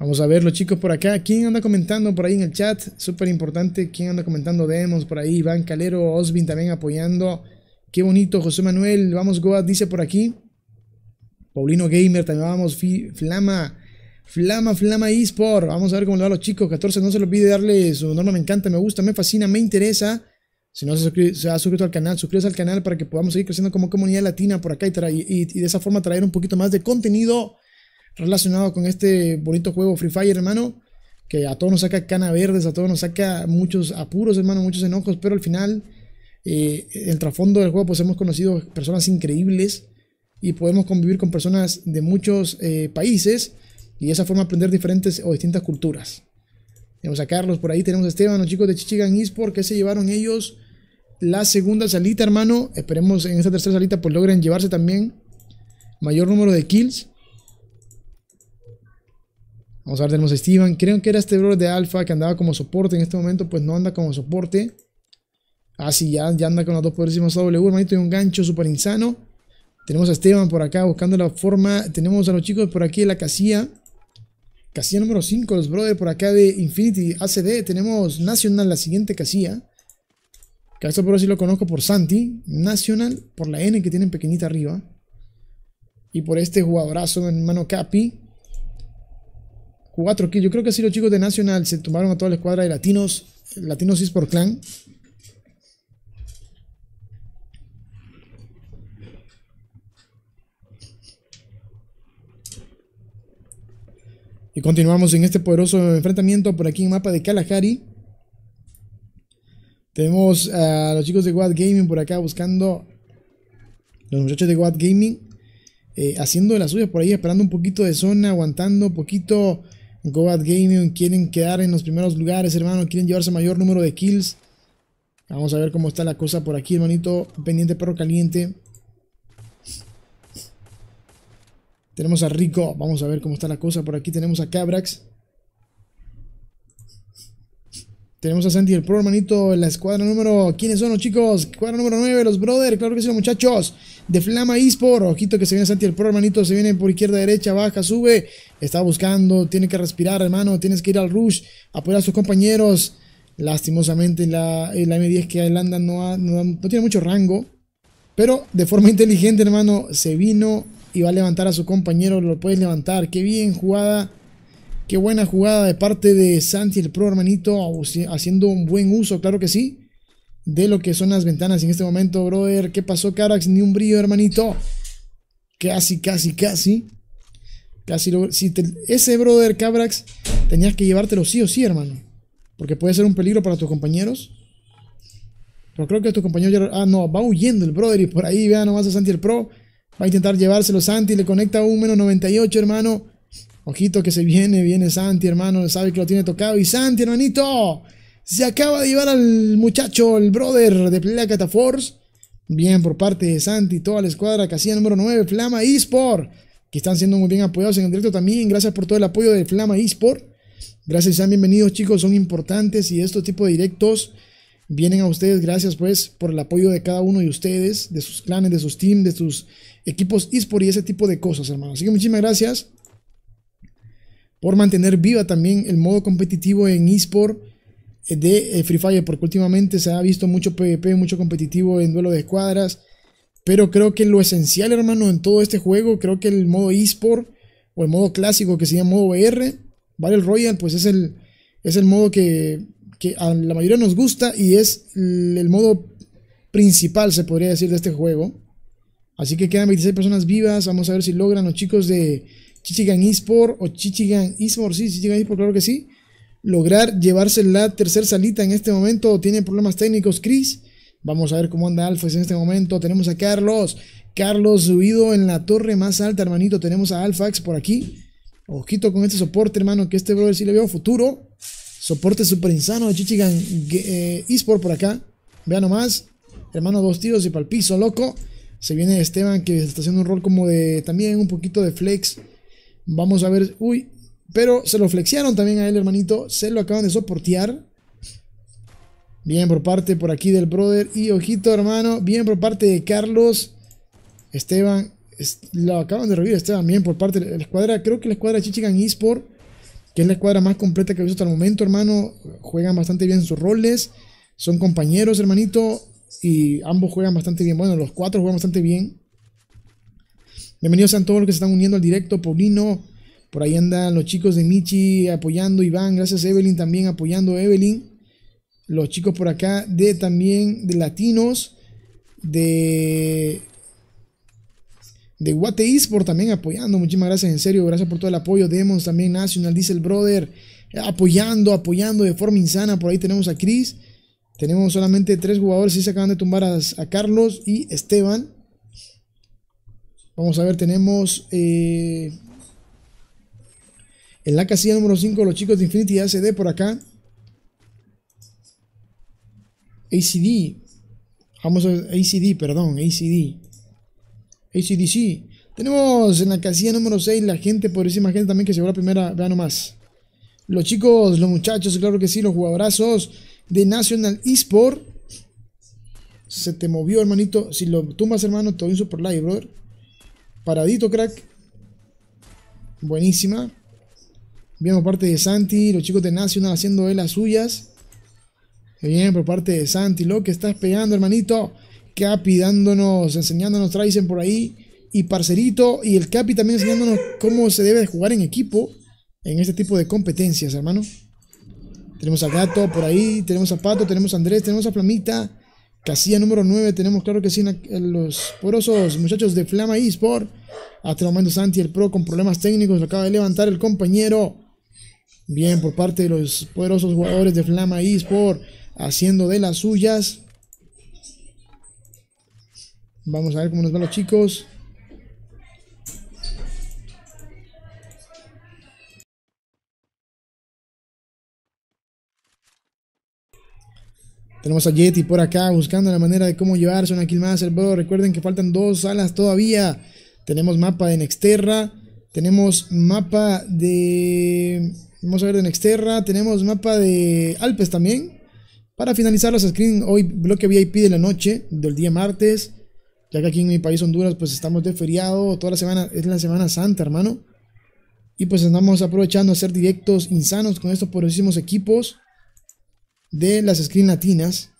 Vamos a ver los chicos, por acá. ¿Quién anda comentando por ahí en el chat? Súper importante. ¿Quién anda comentando? Vemos por ahí. Iván Calero, Osvin también apoyando. Qué bonito, José Manuel. Vamos, Goa, dice por aquí. Paulino Gamer, también vamos. Flama. Flama, Flama eSport. Vamos a ver cómo le va a los chicos. 14, no se les olvide darle su nombre. Me encanta, me gusta, me fascina, me interesa. Si no se, ha suscrito al canal, suscríbase al canal para que podamos seguir creciendo como comunidad latina por acá y de esa forma traer un poquito más de contenido relacionado con este bonito juego Free Fire, hermano. Que a todos nos saca cana verdes, a todos nos saca muchos apuros, hermano, muchos enojos, pero al final, eh, el trasfondo del juego, pues hemos conocido personas increíbles y podemos convivir con personas de muchos eh, países y de esa forma aprender diferentes o distintas culturas. Tenemos a Carlos por ahí, tenemos a Esteban, los chicos de Chichigan Esport que se llevaron ellos la segunda salita, hermano. Esperemos en esta tercera salita pues logren llevarse también mayor número de kills Vamos a ver, tenemos a Steven. Creo que era este brother de Alpha que andaba como soporte. En este momento, pues no anda como soporte. Ah, sí, ya, ya anda con las dos poderísimas W, hermanito. Y un gancho súper insano. Tenemos a Esteban por acá buscando la forma. Tenemos a los chicos por aquí de la casilla. Casilla número 5, los brothers por acá de Infinity ACD. Tenemos Nacional, la siguiente casilla. Que esto por si lo conozco por Santi. Nacional, por la N que tienen pequeñita arriba. Y por este jugadorazo, hermano Capi. 4 kills. Yo creo que así los chicos de Nacional se tumbaron a toda la escuadra de latinos, latinos por Clan. Y continuamos en este poderoso enfrentamiento por aquí en mapa de Kalahari. Tenemos a los chicos de Watt Gaming por acá buscando. Los muchachos de Watt Gaming eh, haciendo las suyas por ahí, esperando un poquito de zona, aguantando un poquito Goat Gaming quieren quedar en los primeros lugares, hermano. Quieren llevarse mayor número de kills. Vamos a ver cómo está la cosa por aquí, hermanito. Pendiente perro caliente. Tenemos a Rico. Vamos a ver cómo está la cosa por aquí. Tenemos a Cabrax. Tenemos a Sandy, el Pro, hermanito. en La escuadra número. ¿Quiénes son los chicos? Escuadra número 9, los brothers, Claro que sí, los muchachos de Flama Ispor, Ojito que se viene Santi el Pro, hermanito. Se viene por izquierda, derecha, baja, sube. Está buscando, tiene que respirar, hermano. Tienes que ir al rush, apoyar a sus compañeros. Lastimosamente, la, la M10 que Irlanda no, no, tiene mucho rango. Pero de forma inteligente, hermano, se vino y va a levantar a su compañero. Lo puedes levantar. Qué bien jugada. Qué buena jugada de parte de Santi el Pro, hermanito. Haciendo un buen uso, claro que sí de lo que son las ventanas en este momento, brother. ¿Qué pasó, Carax? Ni un brillo, hermanito. Casi, casi, casi. Casi lo... Si Ese, brother, Cabrax, tenías que llevártelo sí o sí, hermano. Porque puede ser un peligro para tus compañeros. Pero creo que tu compañero ya... Ah, no, va huyendo el brother y por ahí, vean nomás a Santi el Pro. Va a intentar llevárselo Santi, le conecta un menos 98, hermano. Ojito que se viene, viene Santi, hermano, sabe que lo tiene tocado. Y Santi, hermanito, se acaba de llevar al muchacho, el brother de Placata Cataforce, Bien por parte de Santi y toda la escuadra, casilla número 9, Flama eSport, que están siendo muy bien apoyados en el directo también. Gracias por todo el apoyo de Flama eSport. Gracias, sean bienvenidos chicos, son importantes y estos tipos de directos vienen a ustedes. Gracias pues por el apoyo de cada uno de ustedes, de sus clanes, de sus teams, de sus equipos eSport y ese tipo de cosas, hermano. Así que muchísimas gracias por mantener viva también el modo competitivo en eSport de eh, Free Fire, porque últimamente se ha visto mucho PvP, mucho competitivo en duelo de escuadras. Pero creo que lo esencial, hermano, en todo este juego, creo que el modo eSport o el modo clásico que se llama modo VR, el Royale, pues es el, es el modo que, a la mayoría nos gusta y es el, el modo principal, se podría decir, de este juego. Así que quedan 26 personas vivas. Vamos a ver si logran los chicos de Chichigan Esport o Chichigan Esport. Sí, Chichigan Esport, claro que sí lograr llevarse la tercera salita en este momento. Tiene problemas técnicos, Chris. Vamos a ver cómo anda Alfax en este momento. Tenemos a Carlos. Carlos subido en la torre más alta, hermanito. Tenemos a Alfax por aquí. Ojito con este soporte, hermano, que este brother sí le veo futuro. Soporte super insano de Chichigan eh, eSport por acá. Vean nomás. Hermano, dos tiros y el piso, loco. Se viene Esteban que está haciendo un rol como de también un poquito de flex. Vamos a ver. Uy, pero se lo flexiaron también a él, hermanito. Se lo acaban de soportear. Bien por parte por aquí del brother. Y ojito, hermano. Bien por parte de Carlos. Esteban. lo acaban de revivir, Esteban. Bien por parte de la escuadra. Creo que la escuadra Chichigan Esport. Que es la escuadra más completa que he visto hasta el momento, hermano. Juegan bastante bien sus roles. Son compañeros, hermanito. Y ambos juegan bastante bien. Bueno, los cuatro juegan bastante bien. Bienvenidos a todos los que se están uniendo al directo. Paulino. Por ahí andan los chicos de Michi apoyando Iván, gracias Evelyn también apoyando Evelyn. Los chicos por acá de también de latinos de de Guate Esport también apoyando. Muchísimas gracias, en serio, gracias por todo el apoyo. Demons también, National, Diesel brother, apoyando, apoyando de forma insana. Por ahí tenemos a Chris. Tenemos solamente tres jugadores y se acaban de tumbar a, Carlos y Esteban. Vamos a ver, tenemos eh, en la casilla número 5, los chicos de Infinity ACD por acá. ACD. Vamos a ACD, perdón, ACD. ACDC. Tenemos en la casilla número 6 la gente, esa gente también que llegó la primera, vean nomás. Los chicos, los muchachos, claro que sí, los jugadorazos de National Esport. Se te movió, hermanito. Si lo tumbas, hermano, te doy un super like brother. Paradito, crack. Buenísima. Bien por parte de Santi. Los chicos de National haciendo de las suyas. Bien por parte de Santi. Lo que estás pegando, hermanito. Capi dándonos, enseñándonos Traisen por ahí. Y parcerito. Y el Capi también enseñándonos cómo se debe jugar en equipo. En este tipo de competencias, hermano. Tenemos a Gato por ahí. Tenemos a Pato. Tenemos a Andrés. Tenemos a Flamita. Casilla número 9. Tenemos claro que sí. Los porosos muchachos de Flama eSport. Hasta el momento Santi, el pro con problemas técnicos. Lo acaba de levantar el compañero. Bien, por parte de los poderosos jugadores de Flama eSport, haciendo de las suyas. Vamos a ver cómo nos van los chicos. Tenemos a Yeti por acá buscando la manera de cómo llevarse una kill más. bro, recuerden que faltan dos alas todavía. Tenemos mapa de Nexterra. Tenemos mapa de Vamos a ver de Nexterra. Tenemos mapa de Alpes también. Para finalizar los screens, hoy bloque VIP de la noche, del día martes. Ya que aquí en mi país, Honduras, pues estamos de feriado. Toda la semana es la Semana Santa, hermano. Y pues andamos aprovechando a hacer directos insanos con estos poderosísimos equipos de las screen latinas.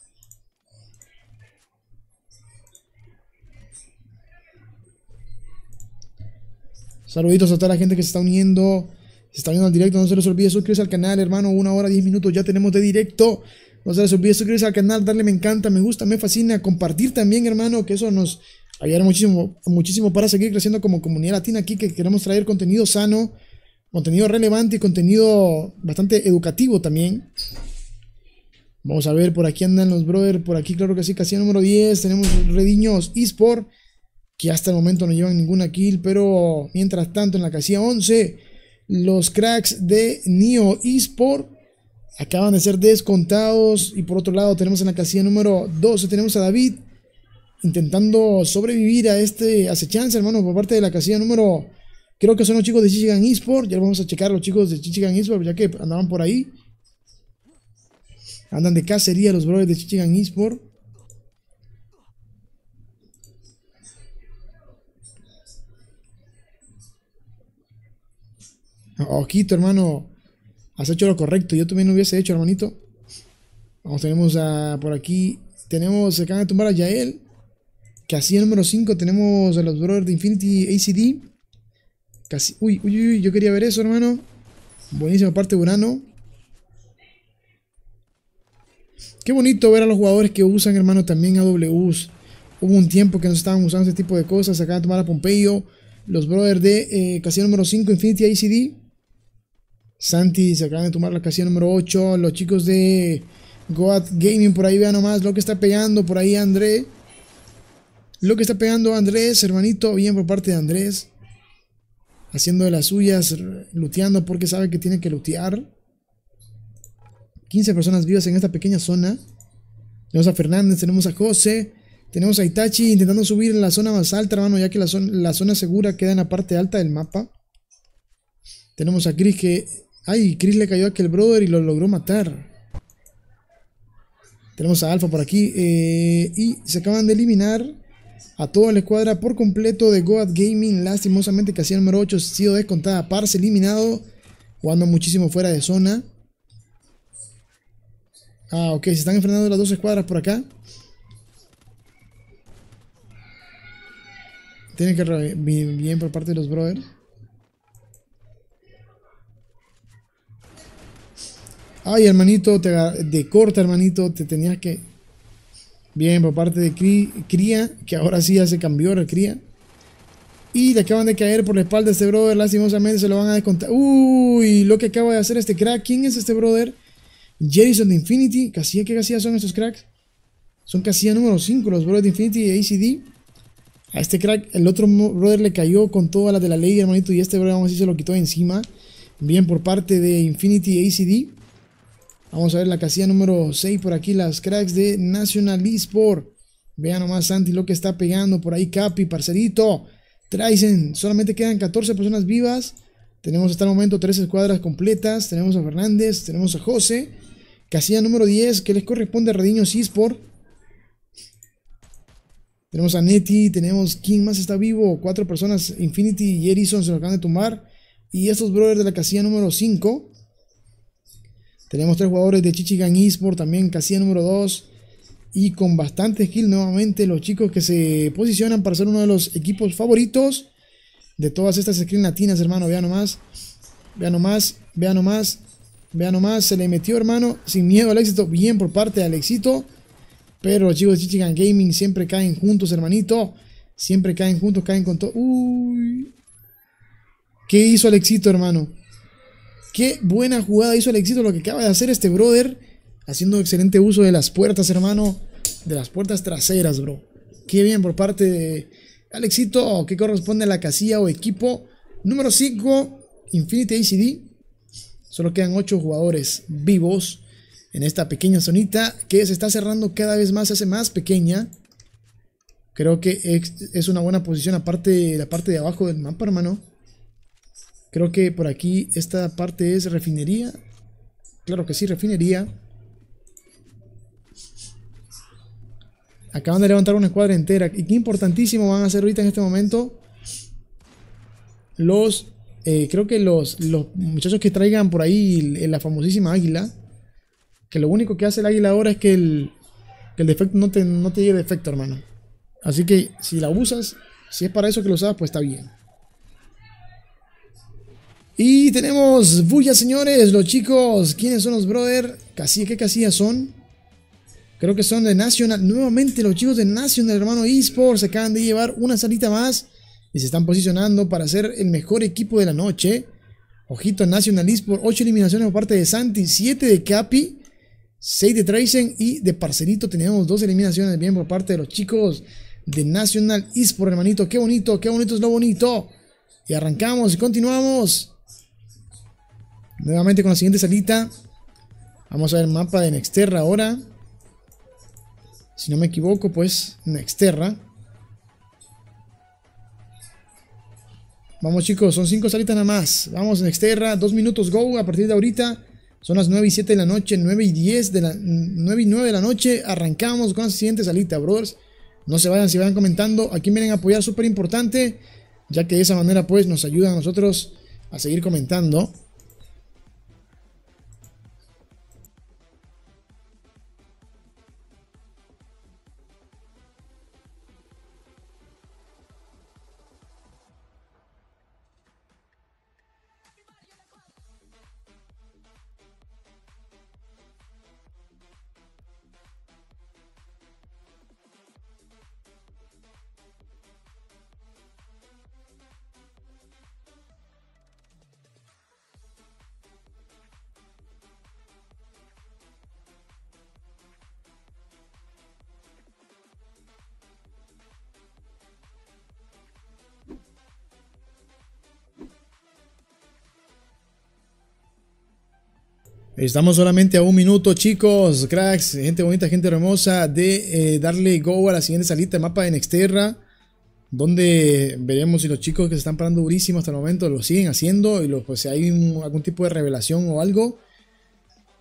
Saluditos a toda la gente que se está uniendo. Si están viendo el directo, no se les olvide suscribirse al canal, hermano. Una hora, diez minutos, ya tenemos de directo. No se les olvide suscribirse al canal, darle me encanta, me gusta, me fascina. Compartir también, hermano, que eso nos ayudará muchísimo, muchísimo para seguir creciendo como comunidad latina aquí, que queremos traer contenido sano, contenido relevante y contenido bastante educativo también. Vamos a ver, por aquí andan los brothers, por aquí claro que sí, casilla número 10, tenemos Rediños eSport, que hasta el momento no llevan ninguna kill, pero mientras tanto en la casilla 11 los cracks de Neo Esport acaban de ser descontados. Y por otro lado, tenemos en la casilla número 12, tenemos a David intentando sobrevivir a este acechanza, hermano, por parte de la casilla número. Creo que son los chicos de Chichigan Esport. Ya vamos a checar los chicos de Chichigan Esport, ya que andaban por ahí. Andan de cacería los brothers de Chichigan Esport. Ojito oh, hermano, has hecho lo correcto. Yo también lo hubiese hecho, hermanito. Vamos, tenemos por aquí. Tenemos, se acaban de tumbar a Yael. Que el número 5 tenemos a los Brothers de Infinity ACD. Casi, uy, uy, uy, yo quería ver eso, hermano. Buenísima parte de Urano. Qué bonito ver a los jugadores que usan, hermano, también a AWs. Hubo un tiempo que no estaban usando ese tipo de cosas. Se acaban de tomar a Pompeyo. Los Brothers de casi eh, el número 5, Infinity ACD. Santi se acaban de tomar la casilla número 8. Los chicos de Goat Gaming por ahí vean nomás lo que está pegando por ahí André. Lo que está pegando Andrés, hermanito, bien por parte de Andrés. Haciendo de las suyas, luteando porque sabe que tiene que lutear. 15 personas vivas en esta pequeña zona. Tenemos a Fernández, tenemos a José, tenemos a Itachi intentando subir en la zona más alta, hermano, ya que la zona, la zona segura queda en la parte alta del mapa. Tenemos a Chris que Ay, Chris le cayó a aquel brother y lo logró matar. Tenemos a Alpha por aquí. Eh, y se acaban de eliminar a toda la escuadra por completo de Goat Gaming. Lastimosamente, el número 8 ha sido descontada. Parse eliminado. Jugando muchísimo fuera de zona. Ah, ok. Se están enfrentando las dos escuadras por acá. Tiene que ir bien por parte de los brothers. Ay, hermanito, te, de corta, hermanito, te tenías que. Bien, por parte de Cría, que ahora sí ya se cambió la Cría. Y le acaban de caer por la espalda este brother. Lastimosamente se lo van a descontar. Uy, lo que acaba de hacer este crack. ¿Quién es este brother? Jerison de Infinity. ¿Qué casillas son estos cracks? Son casilla número 5, los brothers de Infinity y ACD. A este crack, el otro brother le cayó con todas las de la ley, hermanito. Y este brother, vamos a decir, se lo quitó encima. Bien por parte de Infinity y ACD. Vamos a ver la casilla número 6 por aquí, las cracks de National Esport. Vean nomás Santi lo que está pegando por ahí, Capi, parcerito. Traisen, solamente quedan 14 personas vivas. Tenemos hasta el momento 3 escuadras completas. Tenemos a Fernández, tenemos a José. Casilla número 10 que les corresponde a Radiños Esport. Tenemos a Neti, tenemos quién más está vivo, cuatro personas, Infinity y Erison se lo acaban de tumbar. Y estos brothers de la casilla número 5, tenemos tres jugadores de Chichigan Esport también, casilla número 2. Y con bastante skill nuevamente los chicos que se posicionan para ser uno de los equipos favoritos de todas estas screen latinas, hermano. Vean nomás, vean nomás, vean nomás, vean nomás. Se le metió, hermano, sin miedo al éxito. Bien por parte de éxito Pero los chicos de Chichigan Gaming siempre caen juntos, hermanito. Siempre caen juntos, caen con todo. Uy. ¿Qué hizo éxito hermano? Qué buena jugada hizo Alexito, lo que acaba de hacer este brother. Haciendo excelente uso de las puertas, hermano. De las puertas traseras, bro. Qué bien por parte de Alexito, que corresponde a la casilla o equipo número 5, Infinity ACD. Solo quedan 8 jugadores vivos en esta pequeña zonita que se está cerrando cada vez más, se hace más pequeña. Creo que es una buena posición aparte de la parte de abajo del mapa, hermano. Creo que por aquí esta parte es refinería. Claro que sí, refinería. Acaban de levantar una escuadra entera. Y qué importantísimo van a hacer ahorita en este momento. Los. Eh, creo que los, muchachos que traigan por ahí la famosísima águila. Que lo único que hace el águila ahora es que el, que el defecto no te, no te llegue defecto, hermano. Así que si la usas, si es para eso que lo usas, pues está bien. Y tenemos bulla, señores. Los chicos, ¿quiénes son los brother? ¿Qué casillas son? Creo que son de Nacional, Nuevamente los chicos de Nacional hermano eSports, acaban de llevar una salita más y se están posicionando para ser el mejor equipo de la noche. Ojito, National eSports, 8 eliminaciones por parte de Santi, 7 de Capi, 6 de Tracen y de Parcerito Tenemos dos eliminaciones bien por parte de los chicos de National eSports, hermanito. Qué bonito, qué bonito es lo bonito. Y arrancamos y continuamos. Nuevamente con la siguiente salita. Vamos a ver el mapa de Nexterra ahora. Si no me equivoco, pues Nexterra. Vamos chicos, son cinco salitas nada más. Vamos Nexterra, dos minutos go a partir de ahorita. Son las 9 y 7 de la noche, 9 y 10 de la 9 y de la noche. Arrancamos con la siguiente salita, brothers. No se vayan si vayan comentando. Aquí a apoyar, súper importante. Ya que de esa manera pues nos ayuda a nosotros a seguir comentando. Estamos solamente a un minuto, chicos, cracks, gente bonita, gente hermosa, de eh, darle go a la siguiente salita de mapa de Nexterra, donde veremos si los chicos que se están parando durísimo hasta el momento lo siguen haciendo y pues, si hay algún tipo de revelación o algo,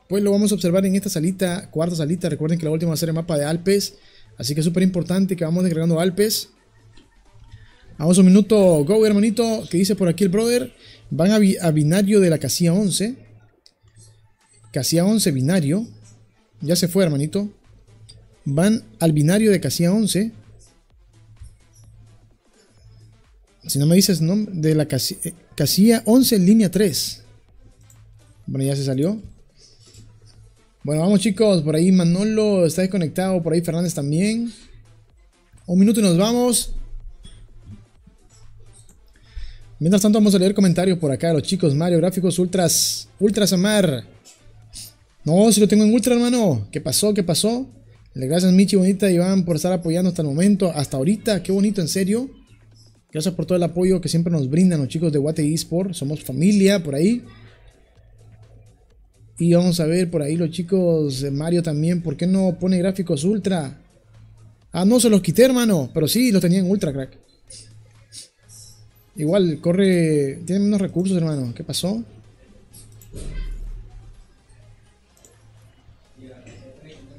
pues lo vamos a observar en esta salita, cuarta salita. Recuerden que la última va a ser el mapa de Alpes, así que es súper importante que vamos descargando Alpes. Vamos un minuto, go hermanito, que dice por aquí el brother. Van a, a binario de la casilla 11. Casía 11 binario. Ya se fue, hermanito. Van al binario de Casía 11. Si no me dices nombre de la casilla, 11, línea 3. Bueno, ya se salió. Bueno, vamos chicos, por ahí Manolo está desconectado, por ahí Fernández también. Un minuto y nos vamos. Mientras tanto vamos a leer comentarios por acá, los chicos Mario Gráficos Ultras, Ultras Amar. No, si lo tengo en ultra, hermano. ¿Qué pasó? ¿Qué pasó? Le Gracias, Michi, bonita Iván, por estar apoyando hasta el momento, hasta ahorita. Qué bonito, en serio. Gracias por todo el apoyo que siempre nos brindan los chicos de Wate Esport. Somos familia por ahí. Y vamos a ver por ahí los chicos de Mario también. ¿Por qué no pone gráficos ultra? Ah, no, se los quité, hermano. Pero sí, los tenía en ultra, crack. Igual, corre. Tiene menos recursos, hermano. ¿Qué pasó?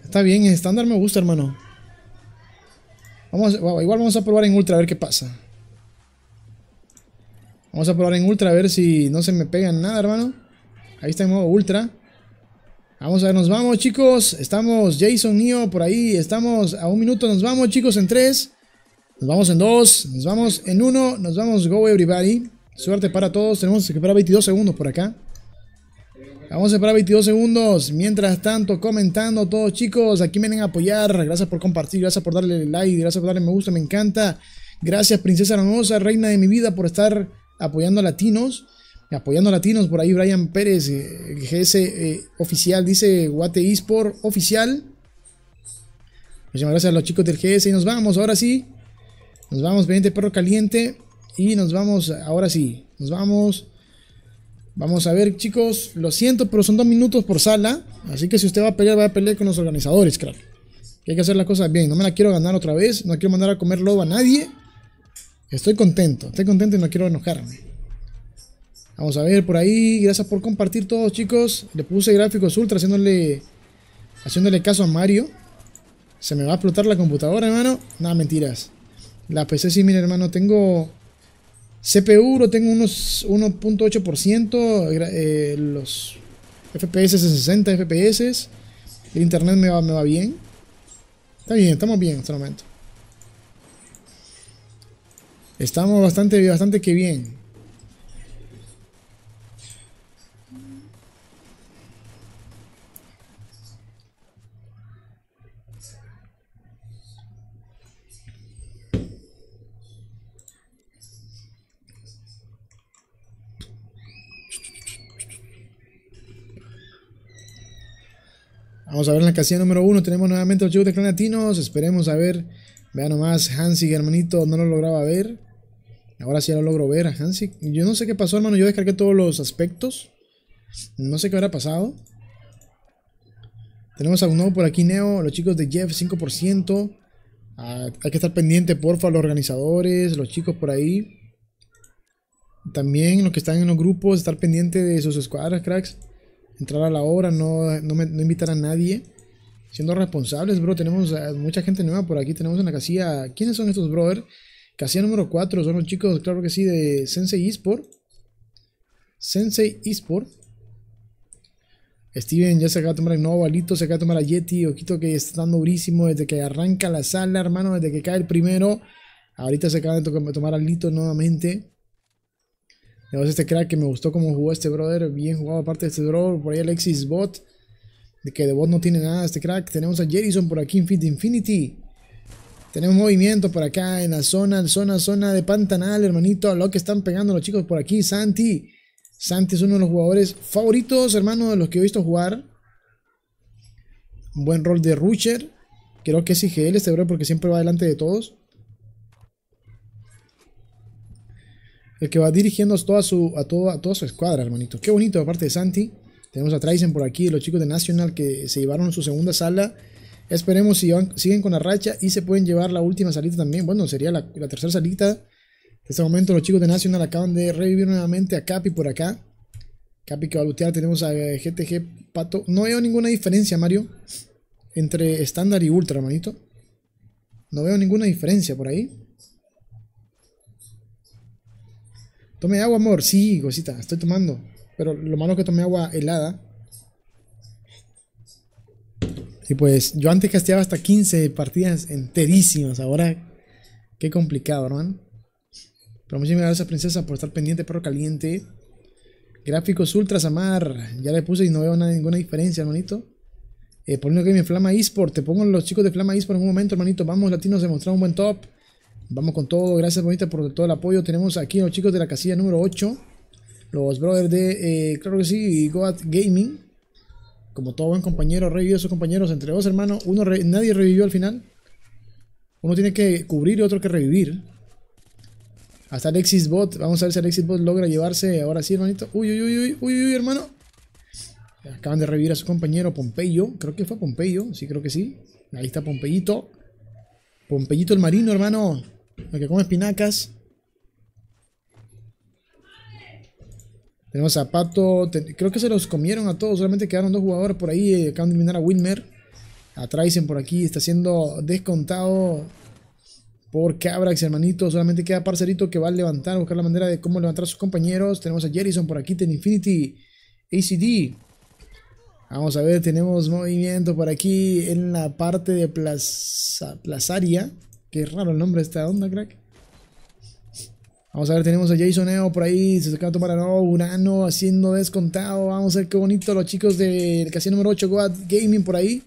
Está bien, estándar me gusta, hermano. Vamos, igual vamos a probar en ultra a ver qué pasa. Vamos a probar en ultra a ver si no se me pega nada, hermano. Ahí está en modo ultra. Vamos a ver, nos vamos, chicos. Estamos Jason, Neo, por ahí. Estamos a un minuto. Nos vamos, chicos, en tres. Nos vamos en dos. Nos vamos en uno. Nos vamos, go everybody. Suerte para todos. Tenemos que esperar 22 segundos por acá. Vamos a esperar 22 segundos. Mientras tanto, comentando todos chicos, aquí vienen a apoyar. Gracias por compartir, gracias por darle like, gracias por darle me gusta, me encanta. Gracias princesa hermosa, reina de mi vida por estar apoyando a latinos. Apoyando a latinos, por ahí Brian Pérez, eh, GS eh, oficial, dice Guate Esport oficial. Muchísimas gracias a los chicos del GS y nos vamos, ahora sí. Nos vamos, pendiente perro caliente. Y nos vamos, ahora sí, nos vamos. Vamos a ver, chicos. Lo siento, pero son dos minutos por sala. Así que si usted va a pelear, va a pelear con los organizadores, claro. Que hay que hacer las cosas bien. No me la quiero ganar otra vez. No quiero mandar a comer lobo a nadie. Estoy contento. Estoy contento y no quiero enojarme. Vamos a ver por ahí. Gracias por compartir todos, chicos. Le puse gráficos ultra haciéndole, haciéndole caso a Mario. Se me va a explotar la computadora, hermano. Nada, mentiras. La PC sí, mira, hermano. Tengo CPU lo tengo unos 1.8%, eh, los FPS en 60 FPS, el internet me va, me va bien. Está bien, estamos bien hasta este el momento. Estamos bastante, bastante que bien. Vamos a ver en la casilla número uno. Tenemos nuevamente los chicos de Clan Latinos. Esperemos a ver. Vean nomás, Hansi, hermanito, no lo lograba ver. Ahora sí ya lo logro ver a Hansi. Yo no sé qué pasó, hermano. Yo descargué todos los aspectos. No sé qué habrá pasado. Tenemos a un nuevo por aquí, Neo. Los chicos de Jeff, 5%. Ah, hay que estar pendiente, porfa, los organizadores, los chicos por ahí. También los que están en los grupos, estar pendiente de sus escuadras, cracks entrar a la obra, no, no, invitar a nadie. Siendo responsables, bro, tenemos mucha gente nueva por aquí. Tenemos en la casilla. ¿Quiénes son estos, brother? Casilla número 4, son los chicos, claro que sí, de Sensei Esport. Sensei Esport. Steven ya se acaba de tomar el nuevo alito, se acaba de tomar a Yeti, Ojito que está dando durísimo desde que arranca la sala, hermano, desde que cae el primero. Ahorita se acaba de tomar alito Lito nuevamente entonces este crack que me gustó como jugó este brother. Bien jugado aparte de este brother. Por ahí Alexis Bot. De que de bot no tiene nada este crack. Tenemos a Jerison por aquí en Fit Infinity. Tenemos movimiento por acá en la zona, zona, zona de Pantanal, hermanito. Lo que están pegando los chicos por aquí. Santi. Santi es uno de los jugadores favoritos, hermano, de los que he visto jugar. Un buen rol de Rucher. Creo que es IGL este brother porque siempre va delante de todos. el que va dirigiendo toda su, a, todo, a toda su escuadra, hermanito. Qué bonito, aparte de Santi. Tenemos a Traisen por aquí, los chicos de National que se llevaron su segunda sala. Esperemos si siguen con la racha y se pueden llevar la última salita también. Bueno, sería la, tercera salita. En este momento los chicos de National acaban de revivir nuevamente a Capi por acá. Capi que va a lutear. Tenemos a GTG Pato. No veo ninguna diferencia, Mario. Entre estándar y ultra, hermanito. No veo ninguna diferencia por ahí. Tome agua, amor. Sí, cosita, estoy tomando. Pero lo malo es que tomé agua helada. Y pues yo antes casteaba hasta 15 partidas enterísimas. Ahora, qué complicado, hermano. Pero muchísimas gracias, princesa, por estar pendiente, perro caliente. Gráficos Amar. Ya le puse y no veo ninguna diferencia, hermanito. Eh, poniendo que mi Flama eSport. Te pongo los chicos de Flama eSport en un momento, hermanito. Vamos, latinos, demostrar un buen top. Vamos con todo. Gracias, Bonita, por todo el apoyo. Tenemos aquí a los chicos de la casilla número 8. Los brothers de, eh, claro que sí, Goat Gaming. Como todo buen compañero, revivió a sus compañeros entre dos hermanos. Uno nadie revivió al final. Uno tiene que cubrir y otro que revivir. Hasta Alexis Bot. Vamos a ver si Alexis Bot logra llevarse. Ahora sí, hermanito. Uy, uy, uy, uy, uy, uy, hermano. Acaban de revivir a su compañero Pompeyo. Creo que fue Pompeyo. Sí, creo que sí. Ahí está Pompeyito. Pompeyito el marino, hermano. El que come espinacas. Tenemos a Pato. creo que se los comieron a todos. Solamente quedaron dos jugadores por ahí. Eh, acaban de eliminar a Wilmer. A Traisen por aquí. Está siendo descontado por Cabrax, hermanito. Solamente queda Parcerito que va a levantar, buscar la manera de cómo levantar a sus compañeros. Tenemos a Jerison por aquí. Ten Infinity. ACD. Vamos a ver. Tenemos movimiento por aquí en la parte de plaza, Plazaria. Qué raro el nombre de esta onda, crack. Vamos a ver, tenemos a Jason Eo por ahí, se acaba de tomar a no, Urano haciendo descontado. Vamos a ver qué bonito los chicos del casino número 8, God Gaming por ahí.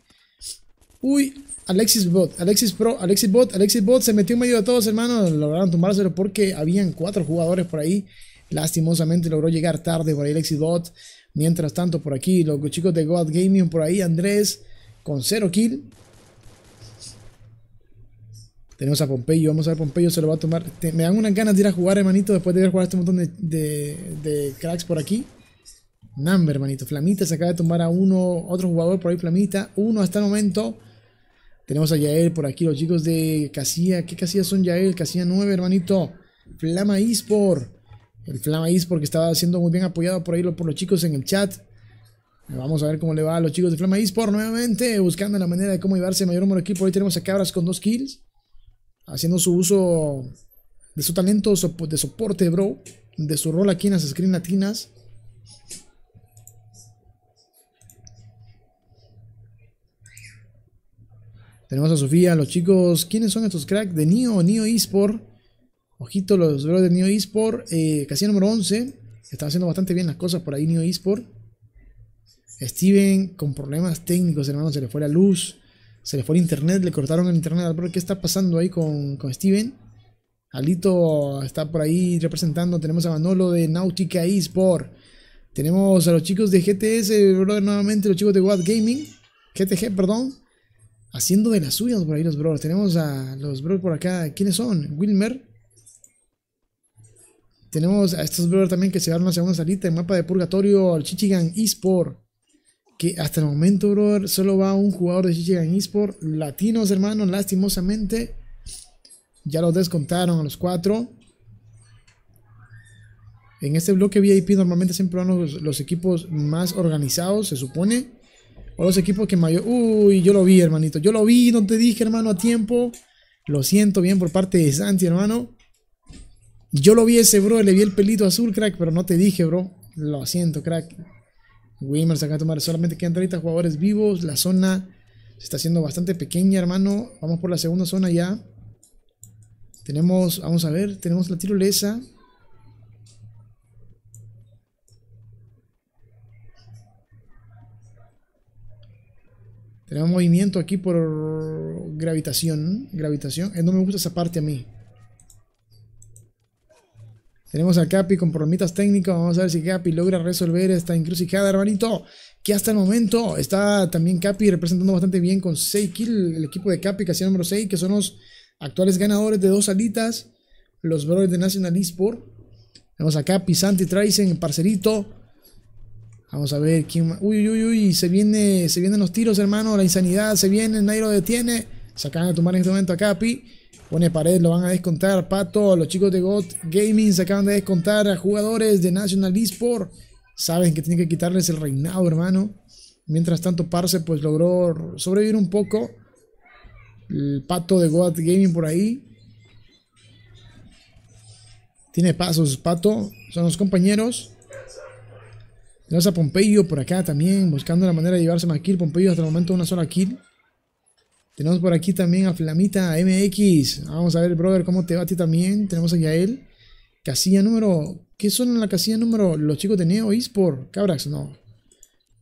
Uy, Alexis Bot, Alexis Pro, Alexis Bot, Alexis Bot se metió en medio de todos, hermanos. Lograron tomárselo porque habían cuatro jugadores por ahí. Lastimosamente logró llegar tarde por ahí Alexis Bot. Mientras tanto, por aquí, los chicos de God Gaming por ahí, Andrés con 0 kill. Tenemos a Pompeyo, vamos a ver, Pompeyo se lo va a tomar. me dan unas ganas de ir a jugar, hermanito, después de ver jugar este montón de, cracks por aquí. Number, hermanito. Flamita se acaba de tomar a uno, otro jugador por ahí, Flamita. Uno hasta el momento. Tenemos a Yael por aquí, los chicos de Casilla. ¿Qué Casilla son Yael? Casilla 9, hermanito. Flama Esport. El Flama Esport que estaba siendo muy bien apoyado por ahí por los chicos en el chat. Vamos a ver cómo le va a los chicos de Flama Esport nuevamente, buscando la manera de cómo llevarse el mayor número de equipo. Por ahí tenemos a Cabras con dos kills haciendo su uso de su talento de soporte, bro, de su rol aquí en las screen latinas. Tenemos a Sofía, los chicos. ¿Quiénes son estos cracks? De Neo, Neo Esport. Ojito, los bro de Neo Esport. Eh, casi número 11. Están haciendo bastante bien las cosas por ahí, Neo Esport. Steven con problemas técnicos, hermano, se le fue la luz. Se le fue el internet, le cortaron el internet al brother, ¿Qué está pasando ahí con, Steven? Alito está por ahí representando. Tenemos a Manolo de Nautica eSport. Tenemos a los chicos de GTS, brother, nuevamente los chicos de What Gaming. GTG, perdón. Haciendo de las suyas por ahí los bros. Tenemos a los bro por acá. ¿Quiénes son? Wilmer. Tenemos a estos bro también que se van hacer una segunda salita en mapa de purgatorio al Chichigan eSport que hasta el momento, brother, solo va un jugador de en Esport. Latinos, hermano, lastimosamente. Ya los descontaron a los cuatro. En este bloque VIP normalmente siempre van los, los equipos más organizados, se supone. O los equipos que mayor... Uy, yo lo vi, hermanito. Yo lo vi, no te dije, hermano, a tiempo. Lo siento bien por parte de Santi, hermano. Yo lo vi ese, bro. Le vi el pelito azul, crack, pero no te dije, bro. Lo siento, crack. Wimers acá tomar, solamente quedan 30 jugadores vivos. La zona se está haciendo bastante pequeña, hermano. Vamos por la segunda zona ya. Tenemos, vamos a ver, tenemos la tirolesa. Tenemos movimiento aquí por gravitación. Gravitación. es eh, no me gusta esa parte a mí. Tenemos a Capi con problemitas técnicas, Vamos a ver si Capi logra resolver esta encrucijada, hermanito. Que hasta el momento está también Capi representando bastante bien con 6 kills. El equipo de Capi, que número 6, que son los actuales ganadores de dos alitas. Los brothers de National Esport. Tenemos a Capi, Santi, Traisen, parcerito. Vamos a ver quién Uy, uy, uy, se, viene, se vienen los tiros, hermano. La insanidad se viene. Nairo detiene. sacan a de tomar en este momento a Capi. Pone pared, lo van a descontar. Pato, los chicos de God Gaming se acaban de descontar a jugadores de National Esport. Saben que tienen que quitarles el reinado, hermano. Mientras tanto, Parse pues logró sobrevivir un poco. El pato de God Gaming por ahí. Tiene pasos, pato. Son los compañeros. Tenemos a Pompeyo por acá también, buscando la manera de llevarse más kill. Pompeyo hasta el momento una sola kill. Tenemos por aquí también a Flamita MX. Vamos a ver, brother, cómo te va a ti también. Tenemos aquí a él. Casilla número. ¿Qué son en la casilla número los chicos de Neo Esport? Cabrax, no.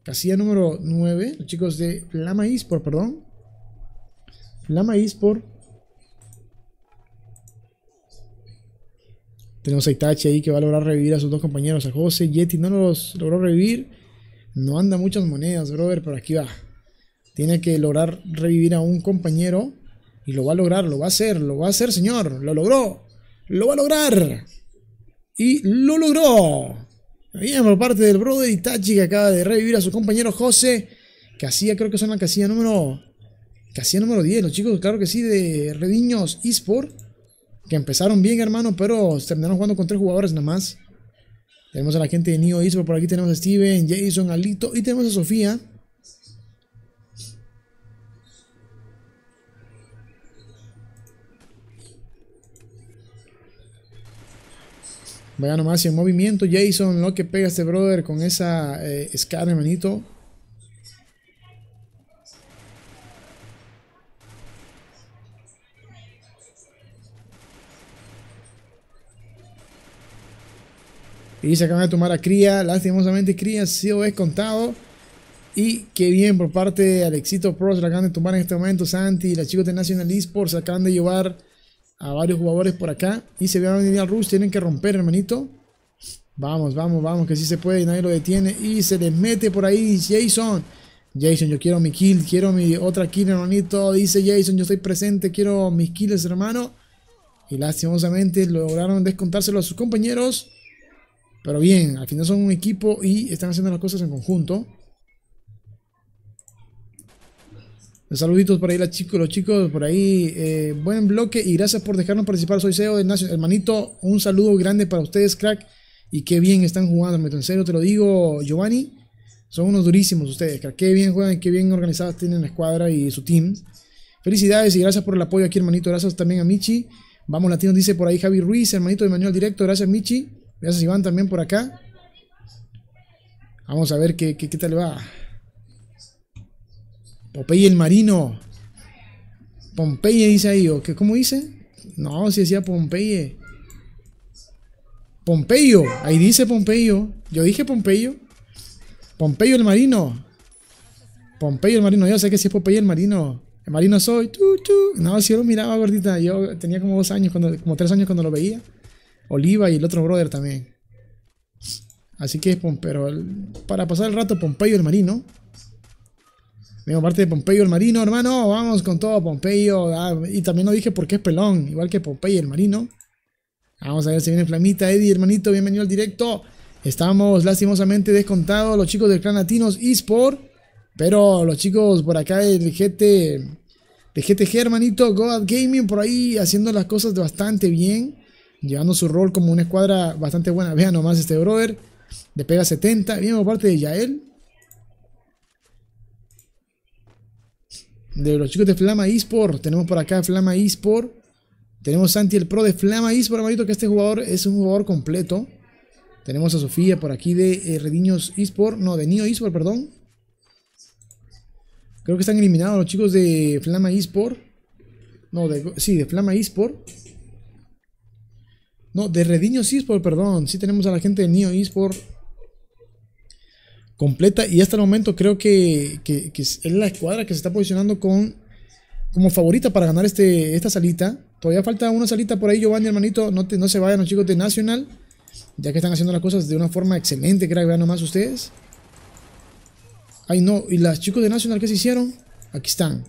Casilla número 9. Los chicos de Flama Esport, perdón. Flama Esport. Tenemos a Itachi ahí que va a lograr revivir a sus dos compañeros. A José, Yeti no los logró revivir. No anda muchas monedas, brother, pero aquí va. Tiene que lograr revivir a un compañero y lo va a lograr, lo va a hacer, lo va a hacer, señor. Lo logró. Lo va a lograr. Y lo logró. Bien por parte del brother Itachi que acaba de revivir a su compañero José. Que creo que son la casilla número... Casilla número 10. Los chicos, claro que sí, de Rediños eSport. Que empezaron bien, hermano, pero terminaron jugando con tres jugadores nada más. Tenemos a la gente de Neo eSport. Por aquí tenemos a Steven, Jason, Alito y tenemos a Sofía. Vaya nomás, en movimiento, Jason, lo que pega este brother con esa eh, hermanito. Y se acaban de tomar a Cría. Lastimosamente, Cría ha sido descontado. Y qué bien por parte de Alexito Pro. Se la acaban de tomar en este momento. Santi y las chicos de National Esports se acaban de llevar a varios jugadores por acá. Y se ve a venir al rush. Tienen que romper, hermanito. Vamos, vamos, vamos. Que si se puede. Nadie lo detiene. Y se les mete por ahí Jason. Jason, yo quiero mi kill. Quiero mi otra kill, hermanito. Dice Jason, yo estoy presente. Quiero mis kills, hermano. Y lastimosamente lograron descontárselo a sus compañeros. Pero bien, al final son un equipo y están haciendo las cosas en conjunto. Saluditos por ahí chicos, los chicos por ahí. Eh, buen bloque y gracias por dejarnos participar. Soy CEO de Nacional. Hermanito, un saludo grande para ustedes, crack. Y qué bien están jugando, En serio te lo digo, Giovanni. Son unos durísimos ustedes, crack. Qué bien juegan, qué bien organizadas tienen la escuadra y su team. Felicidades y gracias por el apoyo aquí, hermanito. Gracias también a Michi. Vamos Latinos dice por ahí Javi Ruiz, hermanito de Manuel Directo. Gracias, Michi. Gracias, Iván, también por acá. Vamos a ver qué, qué, qué tal va. Popeye el marino. Pompeye dice ahí, ¿o qué? ¿Cómo dice? No, si decía Pompeye. Pompeyo, ahí dice Pompeyo. Yo dije Pompeyo. Pompeyo el marino. Pompeyo el marino, yo sé que si sí es Pompeyo el marino. El marino soy. Tú, No, si yo lo miraba gordita, yo tenía como dos años, cuando, como tres años cuando lo veía. Oliva y el otro brother también. Así que es pero Para pasar el rato, Pompeyo el marino. Vengo parte de Pompeyo el Marino, hermano. Vamos con todo, Pompeyo. Ah, y también lo dije porque es pelón, igual que Pompeyo el Marino. Vamos a ver si viene Flamita, Eddie, hermanito. Bienvenido al directo. Estamos lastimosamente descontados los chicos del clan Latinos eSport. Pero los chicos por acá del GT, de GTG, hermanito, God Gaming, por ahí haciendo las cosas bastante bien. Llevando su rol como una escuadra bastante buena. Vean nomás este brother. de pega 70. Bien parte de Yael. de los chicos de Flama eSport. Tenemos por acá Flama eSport. Tenemos Santi el pro de Flama eSport, hermanito, que este jugador es un jugador completo. Tenemos a Sofía por aquí de eh, Rediños eSport. No, de Nio eSport, perdón. Creo que están eliminados los chicos de Flama eSport. No, de, sí, de Flama eSport. No, de Rediños eSport, perdón. Sí tenemos a la gente de Nio eSport completa. Y hasta el momento creo que, es la escuadra que se está posicionando con, como favorita para ganar este, esta salita. Todavía falta una salita por ahí, Giovanni, hermanito. No, te, no se vayan los chicos de Nacional. Ya que están haciendo las cosas de una forma excelente, creo que vean nomás ustedes. Ay, no. ¿Y los chicos de Nacional qué se hicieron? Aquí están.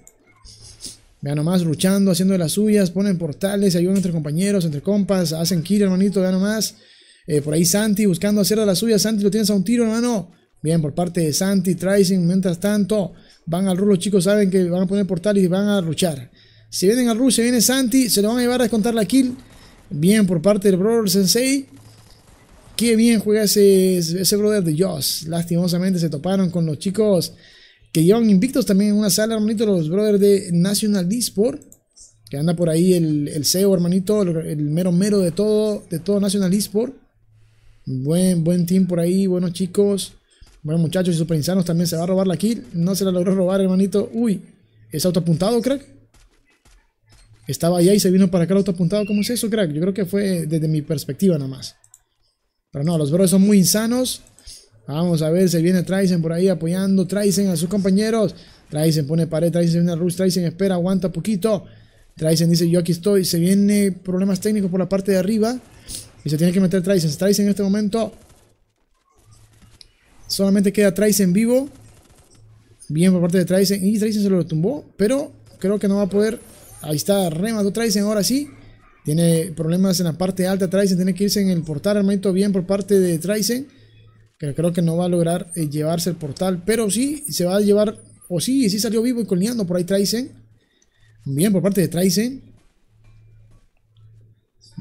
Vean nomás, luchando, haciendo de las suyas, ponen portales, ayudan entre compañeros, entre compas, hacen kill, hermanito, vean nomás. Eh, por ahí Santi buscando hacer de las suyas. Santi lo tienes a un tiro, hermano. Bien, por parte de Santi, Tracing, mientras tanto, van al rulo, los chicos saben que van a poner portal y van a luchar Si vienen al rush, si viene Santi, se lo van a llevar a descontar la kill. Bien, por parte del brother Sensei. Qué bien juega ese, ese brother de Joss. Lastimosamente se toparon con los chicos que llevan invictos también en una sala, hermanito, los brothers de National Esport. Que anda por ahí el, el CEO, hermanito, el mero mero de todo, de todo National Esport. Buen, buen team por ahí, buenos chicos. Bueno, muchachos, y Super Insanos también se va a robar la kill. No se la logró robar, hermanito. Uy, es autoapuntado, crack. Estaba allá y se vino para acá el autoapuntado. ¿Cómo es eso, crack? Yo creo que fue desde mi perspectiva nada más. Pero no, los bros son muy insanos. Vamos a ver, se viene Traisen por ahí apoyando. Traisen a sus compañeros. Traisen pone pared, Traisen se viene a Rush, Traisen espera, aguanta poquito. Traisen dice, yo aquí estoy. Se viene problemas técnicos por la parte de arriba. Y se tiene que meter Traisen. Traisen en este momento Solamente queda Traizen vivo. Bien por parte de Traizen. Y Traizen se lo tumbó. Pero creo que no va a poder. Ahí está. Remató Traizen ahora sí. Tiene problemas en la parte alta Traizen. Tiene que irse en el portal. Armamento bien por parte de Traizen. Pero creo que no va a lograr eh, llevarse el portal. Pero sí se va a llevar. O oh, sí, sí salió vivo y colineando por ahí Traizen. Bien por parte de Traizen.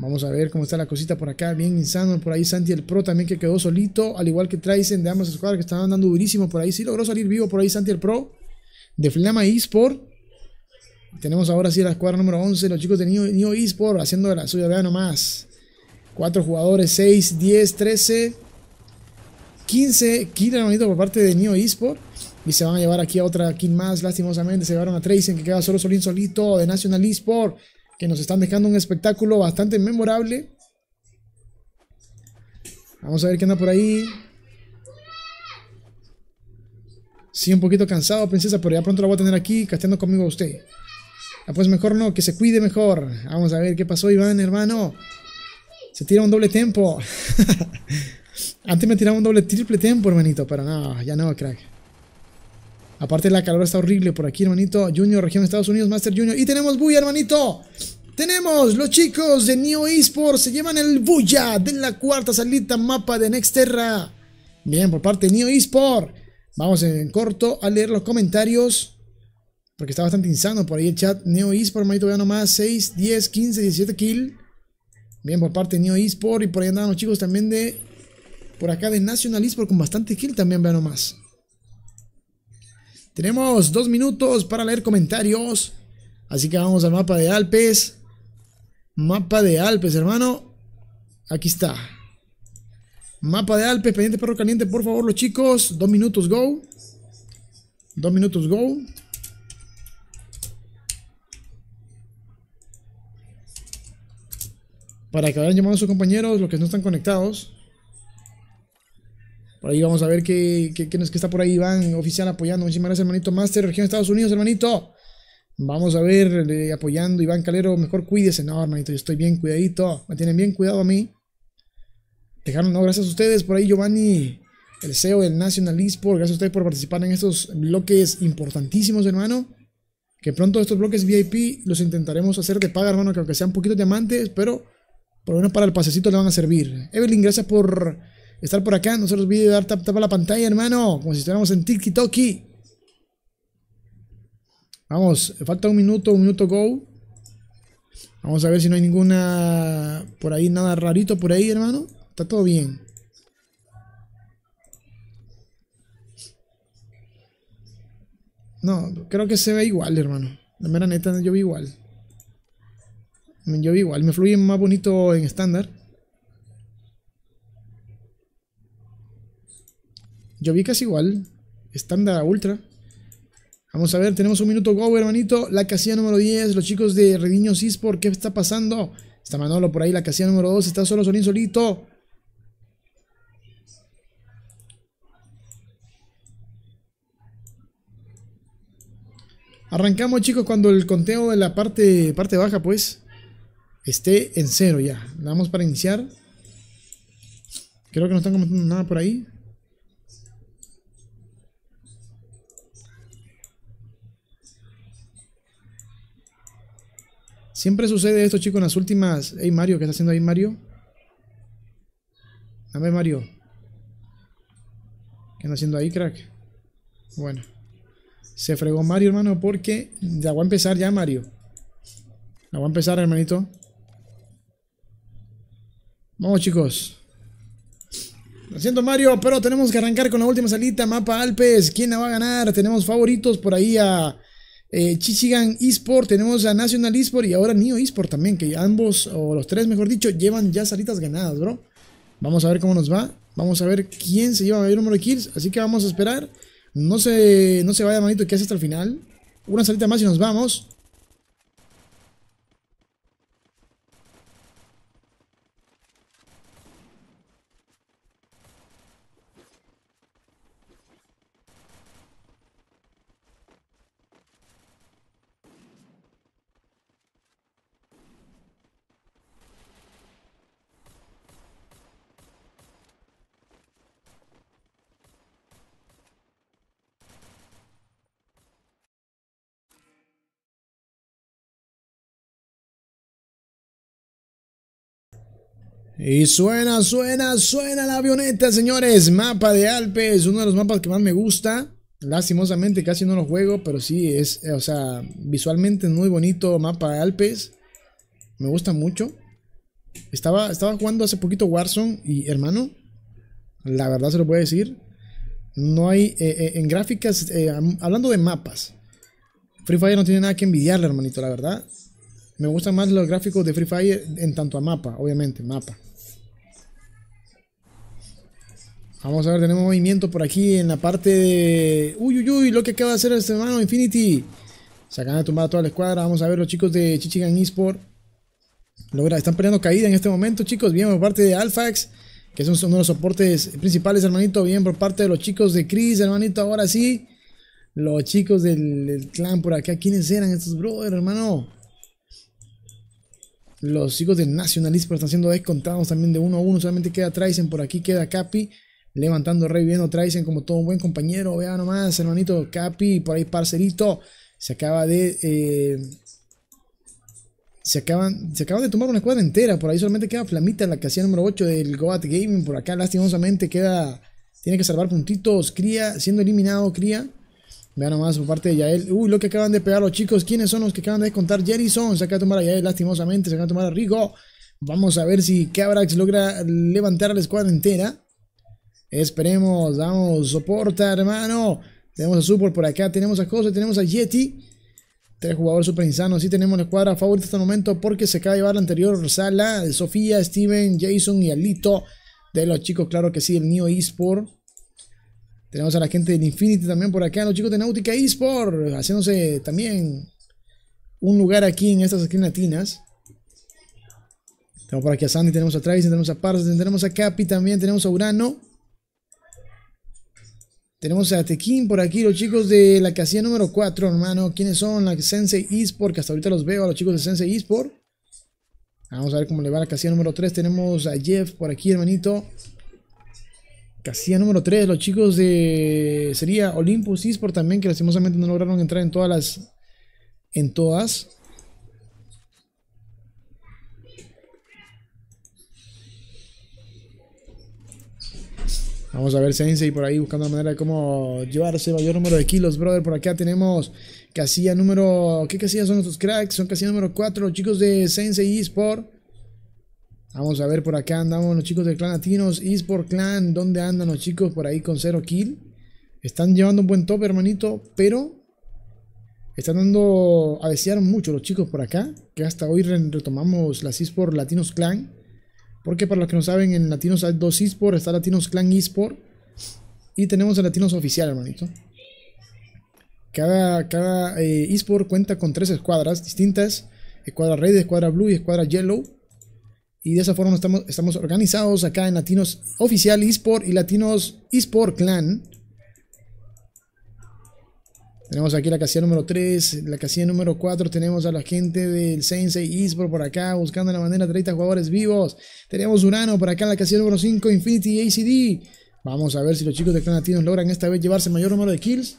Vamos a ver cómo está la cosita por acá. Bien insano. Por ahí Santi el Pro también que quedó solito. Al igual que Traysen de ambas escuadras que estaban andando durísimo por ahí. Sí logró salir vivo por ahí Santi el Pro. De Flama eSport. Tenemos ahora sí la escuadra número 11. Los chicos de Neo, eSport haciendo la suya. Vean nomás. Cuatro jugadores. 6, 10, 13. 15 kills hermanito por parte de Neo eSport. Y se van a llevar aquí a otra aquí más. Lastimosamente se llevaron a Traysen que queda solo solín solito de National eSport que nos están dejando un espectáculo bastante memorable. Vamos a ver qué anda por ahí. Sí, un poquito cansado, princesa, pero ya pronto la voy a tener aquí casteando conmigo a usted. Ah, pues mejor no, que se cuide mejor. Vamos a ver qué pasó, Iván, hermano. Se tira un doble tempo. Antes me tiraba un doble triple tempo, hermanito, pero no, ya no, crack. Aparte la calor está horrible por aquí, hermanito. Junior, región de Estados Unidos, Master Junior. Y tenemos Buya, hermanito. Tenemos los chicos de Neo Esports. Se llevan el Buya de la cuarta salita mapa de Nexterra. Bien, por parte de Neo Esports. Vamos en corto a leer los comentarios. Porque está bastante insano por ahí el chat. Neo Esports, hermanito, vean nomás. 6, 10, 15, 17 kill. Bien, por parte de Neo Esports. Y por ahí andaban los chicos también de... Por acá de National Esports con bastante kill también, vean nomás. Tenemos dos minutos para leer comentarios. Así que vamos al mapa de Alpes. Mapa de Alpes, hermano. Aquí está. Mapa de Alpes, pendiente perro caliente, por favor, los chicos. Dos minutos, go. Dos minutos, go. Para que vayan llamando a sus compañeros, los que no están conectados. Por ahí vamos a ver qué, qué, que está por ahí Iván, oficial apoyando. Muchísimas gracias, hermanito Master, región Estados Unidos, hermanito. Vamos a ver, eh, apoyando Iván Calero, mejor cuídese. No, hermanito, yo estoy bien cuidadito. Me tienen bien cuidado a mí. Dejaron, no, gracias a ustedes. Por ahí Giovanni, el CEO del National Esport. Gracias a ustedes por participar en estos bloques importantísimos, hermano. Que pronto estos bloques VIP los intentaremos hacer de paga, hermano, que aunque sean poquitos diamantes, pero por lo menos para el pasecito le van a servir. Evelyn, gracias por estar por acá. No se los olvide dar tap la pantalla, hermano. Como si estuviéramos en Toki. Vamos, falta un minuto, un minuto go. Vamos a ver si no hay ninguna por ahí, nada rarito por ahí, hermano. Está todo bien. No, creo que se ve igual, hermano. La mera neta, yo vi igual. Yo vi igual. Me fluye más bonito en estándar. Yo vi que es igual. Estándar ultra. Vamos a ver, tenemos un minuto go, hermanito. La casilla número 10, los chicos de Rediños Cispor, ¿qué está pasando? Está Manolo por ahí, la casilla número 2, está solo Solín solito. Arrancamos, chicos, cuando el conteo de la parte, parte baja, pues, esté en cero ya. Damos para iniciar. Creo que no están comentando nada por ahí. Siempre sucede esto, chicos, en las últimas... Ey, Mario, ¿qué está haciendo ahí, Mario? Dame, Mario. ¿Qué está haciendo ahí, crack? Bueno. Se fregó Mario, hermano, porque... Ya va a empezar ya, Mario. La voy a empezar, hermanito. Vamos, chicos. Lo siento, Mario, pero tenemos que arrancar con la última salita. Mapa Alpes. ¿Quién la va a ganar? Tenemos favoritos por ahí a eh, Chichigan Esport, tenemos a National Esport y ahora Neo Esport también, que ambos, o los tres mejor dicho, llevan ya salitas ganadas, bro. Vamos a ver cómo nos va. Vamos a ver quién se lleva mayor número de kills. Así que vamos a esperar. No se, no se vaya, manito, que hace hasta el final. Una salita más y nos vamos. Y suena, suena, suena la avioneta, señores. Mapa de Alpes, uno de los mapas que más me gusta. Lastimosamente casi no lo juego, pero sí es, eh, o sea, visualmente muy bonito mapa de Alpes. Me gusta mucho. Estaba, estaba jugando hace poquito Warzone y hermano, la verdad se lo voy decir. No hay, eh, eh, en gráficas, hablando de mapas, Free Fire no tiene nada que envidiarle, hermanito, la verdad. Me gustan más los gráficos de Free Fire en tanto a mapa, obviamente, mapa. Vamos a ver, tenemos movimiento por aquí en la parte de... Uy, uy, uy, lo que acaba de hacer este hermano Infinity. Se a de tumbar a toda la escuadra. Vamos a ver los chicos de Chichigan Esport. están peleando caída en este momento, chicos. Bien por parte de Alfax, que son uno de los soportes principales, hermanito. Bien por parte de los chicos de Chris, hermanito. Ahora sí. Los chicos del, clan por acá. ¿Quiénes eran estos brothers, hermano? Los chicos de Nacional están siendo descontados también de uno a uno. Solamente queda Traisen por aquí, queda Capi levantando Rey, viendo Traisen como todo un buen compañero. Vea nomás, hermanito Capi, por ahí parcerito. Se acaba de. Eh, se acaban, se acaban de tomar una escuadra entera. Por ahí solamente queda Flamita, la casilla número 8 del Goat Gaming. Por acá, lastimosamente, queda. Tiene que salvar puntitos. Cría, siendo eliminado, Cría. Vean nomás por parte de Yael. Uy, lo que acaban de pegar los chicos. ¿Quiénes son los que acaban de contar, Jerison. Se acaba de tomar a Yael, lastimosamente. Se acaba de tomar a Rigo. Vamos a ver si Cabrax logra levantar a la escuadra entera. Esperemos, vamos, soporta, hermano. Tenemos a Super por acá, tenemos a Jose, tenemos a Yeti. Tres jugadores super insanos. si tenemos la cuadra favorita hasta el momento porque se acaba de llevar la anterior sala. Sofía, Steven, Jason y Alito. De los chicos, claro que sí, el Neo eSport. Tenemos a la gente del Infinity también por acá. Los chicos de Nautica eSport haciéndose también un lugar aquí en estas esquinas latinas. Tenemos por aquí a Sandy, tenemos a Travis, tenemos a Parsons, tenemos a Capi también, tenemos a Urano. Tenemos a Tekin por aquí, los chicos de la casilla número 4, hermano. ¿Quiénes son? La Sensei Esport, que hasta ahorita los veo a los chicos de Sensei Esport. Vamos a ver cómo le va la casilla número 3. Tenemos a Jeff por aquí, hermanito. Casilla número 3, los chicos de. Sería Olympus Esport también, que lastimosamente no lograron entrar en todas las. En todas. Vamos a ver Sensei por ahí buscando una manera de cómo llevarse mayor número de kilos, brother. Por acá tenemos casilla número... ¿Qué casilla son estos cracks? Son casilla número 4, los chicos de Sensei eSport. Vamos a ver por acá andamos los chicos del clan Latinos, eSport Clan. ¿Dónde andan los chicos por ahí con 0 kill? Están llevando un buen top, hermanito, pero... Están dando a desear mucho los chicos por acá, que hasta hoy retomamos las eSport Latinos Clan. Porque para los que no saben, en Latinos hay dos eSports, está Latinos Clan eSport y tenemos el Latinos Oficial, hermanito. Cada, cada eh, eSport cuenta con tres escuadras distintas, escuadra Red, escuadra Blue y escuadra Yellow. Y de esa forma estamos, estamos organizados acá en Latinos Oficial eSport y Latinos eSport Clan tenemos aquí la casilla número 3, la casilla número 4, tenemos a la gente del Sensei Esport por acá, buscando la manera, 30 jugadores vivos. Tenemos Urano por acá en la casilla número 5, Infinity ACD. Vamos a ver si los chicos de Clan Latinos logran esta vez llevarse mayor número de kills.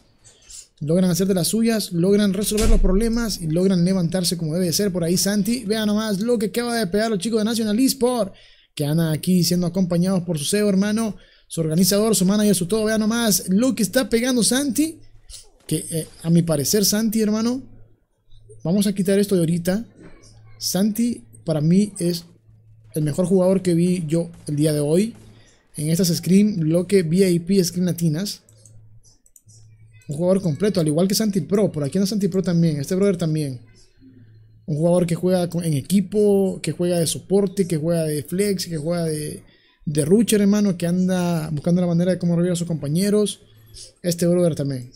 Logran hacer de las suyas, logran resolver los problemas y logran levantarse como debe de ser. Por ahí Santi, vean nomás lo que acaba de pegar los chicos de National Esport. Que andan aquí siendo acompañados por su CEO hermano, su organizador, su manager, su todo. Vean nomás lo que está pegando Santi. Que eh, a mi parecer, Santi, hermano, vamos a quitar esto de ahorita. Santi, para mí, es el mejor jugador que vi yo el día de hoy. En estas Scream Bloque VIP Scream Latinas. Un jugador completo, al igual que Santi Pro. Por aquí anda Santi Pro también, este brother también. Un jugador que juega en equipo, que juega de soporte, que juega de flex, que juega de, de hermano, que anda buscando la manera de cómo revivir a sus compañeros. Este brother también.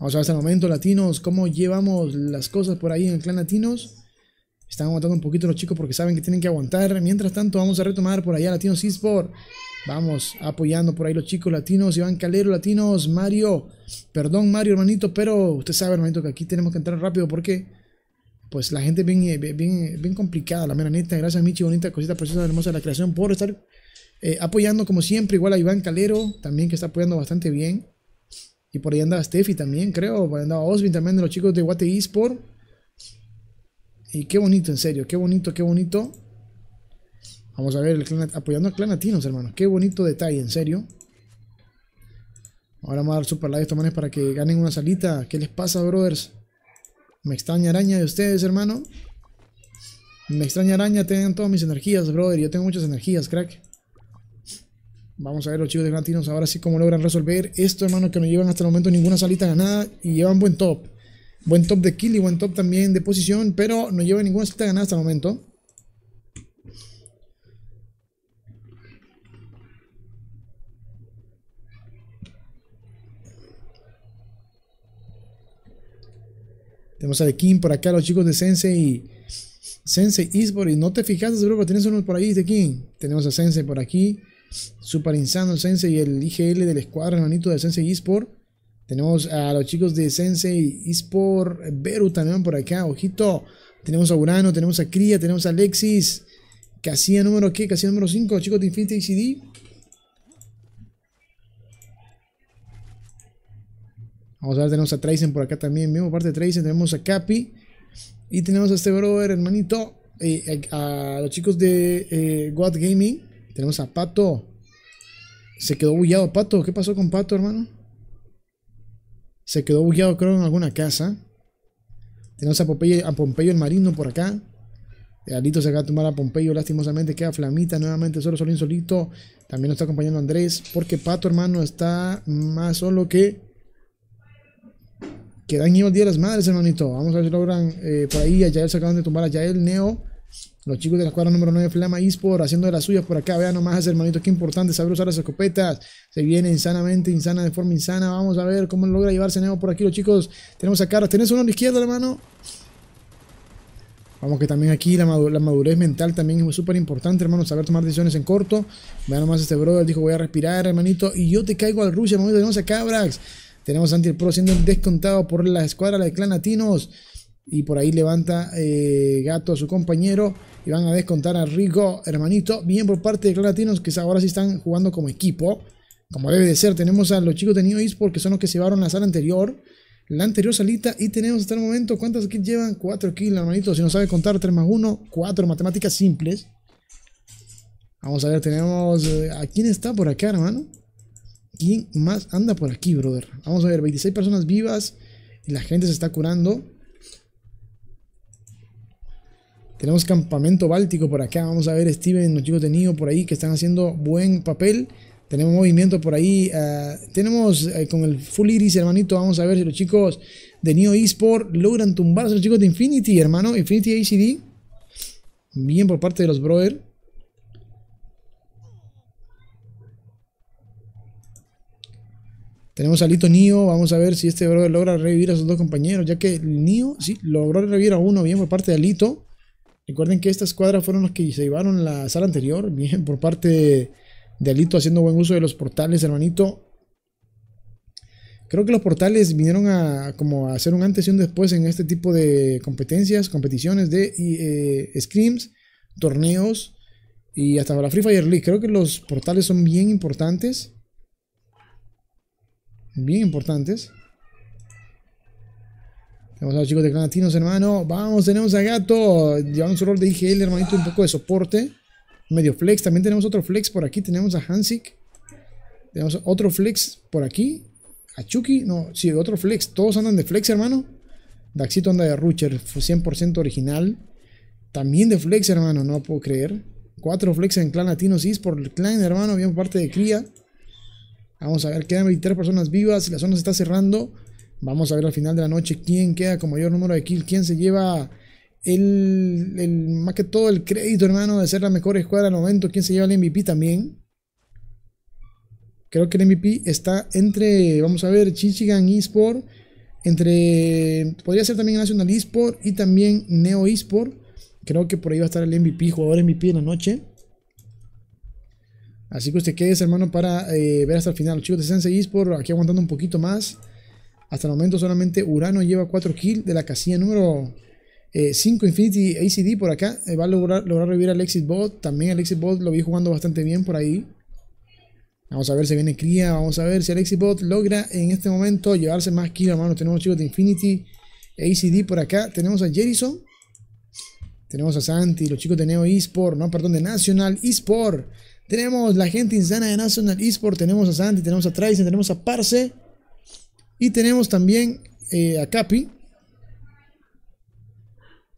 Vamos a ver hasta este el momento, latinos, cómo llevamos las cosas por ahí en el clan latinos. Están aguantando un poquito los chicos porque saben que tienen que aguantar. Mientras tanto, vamos a retomar por allá Latinos eSport. Vamos apoyando por ahí los chicos latinos, Iván Calero, latinos, Mario. Perdón, Mario, hermanito, pero usted sabe, hermanito, que aquí tenemos que entrar rápido porque pues la gente es bien, eh, eh, bien complicada, la mera neta. Gracias, Michi, bonita cosita preciosa, hermosa la creación por estar eh, apoyando como siempre. Igual a Iván Calero, también que está apoyando bastante bien. Y por ahí andaba Steffi también, creo. Por ahí andaba Osvin también de los chicos de Guate Esport. Y qué bonito, en serio. Qué bonito, qué bonito. Vamos a ver, el apoyando al clan latinos, hermanos. Qué bonito detalle, en serio. Ahora vamos a dar super like a estos manes para que ganen una salita. ¿Qué les pasa, brothers? Me extraña araña de ustedes, hermano. Me extraña araña, tengan todas mis energías, brother. Yo tengo muchas energías, crack. Vamos a ver los chicos de Gran ahora sí cómo logran resolver esto, hermano, que no llevan hasta el momento ninguna salita ganada y llevan buen top. Buen top de kill y buen top también de posición, pero no llevan ninguna salita ganada hasta el momento. Tenemos a The por acá, los chicos de Sensei. Sensei Eastbury. no te fijaste, seguro, que tienes uno por ahí, de King. Tenemos a Sensei por aquí. Super Insano Sensei, el IGL del escuadra hermanito de Sensei eSport. Tenemos a los chicos de Sensei eSport, Beru también por acá, ojito. Tenemos a Urano, tenemos a Cría, tenemos a Alexis. Casilla número que, Casilla número 5, chicos de Infinity CD. Vamos a ver, tenemos a Tracen por acá también, mismo parte de Tracen, tenemos a Capi. Y tenemos a este brother, hermanito, eh, a los chicos de God eh, Gaming. Tenemos a Pato. Se quedó bullado Pato. ¿Qué pasó con Pato, hermano? Se quedó bullado, creo, en alguna casa. Tenemos a Pompeyo, a Pompeyo el marino por acá. Alito se acaba de tomar a Pompeyo, lastimosamente queda Flamita nuevamente solo, solo insolito. También nos está acompañando Andrés, porque Pato, hermano, está más solo que. Quedan el Día de las Madres, hermanito. Vamos a ver si logran eh, por ahí. A Yael se acaban de tumbar a Yael Neo. Los chicos de la escuadra número 9 Flama Esport haciendo de las suyas por acá. Vean nomás, hermanito qué importante saber usar las escopetas. Se viene insanamente, insana, de forma insana. Vamos a ver cómo logra llevarse nuevo por aquí, los chicos. Tenemos a Carlos. ¿Tenés uno a la izquierda, hermano? Vamos que también aquí la, madurez, mental también es súper importante, hermano, saber tomar decisiones en corto. Vean nomás este brother, dijo voy a respirar, hermanito, y yo te caigo al Rusia, hermanito, tenemos a Cabrax. Tenemos a Anti Pro siendo descontado por la escuadra de Clan Latinos. Y por ahí levanta eh, Gato a su compañero. Y van a descontar a Rico, hermanito. Bien por parte de Claratinos, que ahora sí están jugando como equipo. Como debe de ser. Tenemos a los chicos de New porque son los que se llevaron la sala anterior. La anterior salita. Y tenemos hasta el momento. ¿Cuántas kills llevan? 4 kills, hermanito. Si no sabe contar, 3 más 1. 4 matemáticas simples. Vamos a ver, tenemos. Eh, ¿A quién está por acá, hermano? ¿Quién más anda por aquí, brother? Vamos a ver, 26 personas vivas. Y la gente se está curando. Tenemos Campamento Báltico por acá. Vamos a ver Steven, los chicos de Nio por ahí que están haciendo buen papel. Tenemos movimiento por ahí. Ah, tenemos eh, con el Full Iris, hermanito. Vamos a ver si los chicos de Neo Esport logran tumbarse. Los chicos de Infinity, hermano. Infinity ACD. Bien por parte de los brothers. Tenemos alito Lito Nio. Vamos a ver si este Brother logra revivir a sus dos compañeros. Ya que Nio sí, logró revivir a uno bien por parte de Alito. Recuerden que estas cuadras fueron los que se llevaron la sala anterior, bien, por parte de Alito haciendo buen uso de los portales, hermanito. Creo que los portales vinieron a como hacer un antes y un después en este tipo de competencias, competiciones de screams, eh, scrims, torneos y hasta la Free Fire League. Creo que los portales son bien importantes. Bien importantes. Tenemos a los chicos de Clan Latinos, hermano. Vamos, tenemos a Gato. Llevamos un rol de IGL, hermanito, un poco de soporte. Medio flex. También tenemos otro flex por aquí. Tenemos a Hansik. Tenemos otro flex por aquí. A Chucky. No, sí, otro flex. Todos andan de flex, hermano. Daxito anda de Rucher. 100% original. También de flex, hermano. No puedo creer. Cuatro flex en Clan Latinos es por el clan, hermano. Bien parte de cría. Vamos a ver, quedan 23 personas vivas. La zona se está cerrando. Vamos a ver al final de la noche quién queda con mayor número de kills, quién se lleva el, más que todo el crédito, hermano, de ser la mejor escuadra al momento, quién se lleva el MVP también. Creo que el MVP está entre, vamos a ver, Chichigan Esport, entre, podría ser también Nacional Esport y también Neo Esport. Creo que por ahí va a estar el MVP, jugador MVP en la noche. Así que usted quede, hermano, para eh, ver hasta el final. Los chicos de Sense Esport aquí aguantando un poquito más. Hasta el momento solamente Urano lleva 4 kills de la casilla número 5 eh, Infinity ACD por acá. Eh, va a lograr, lograr revivir al Exit Bot. También Alexis Exit Bot lo vi jugando bastante bien por ahí. Vamos a ver si viene cría. Vamos a ver si el Bot logra en este momento llevarse más kills, hermano. Tenemos chicos de Infinity ACD por acá. Tenemos a Jerison. Tenemos a Santi, los chicos de Neo Esport, no, perdón, de National Esport. Tenemos la gente insana de National Esport. Tenemos a Santi, tenemos a Traisen, tenemos a Parse. Y tenemos también eh, a Capi.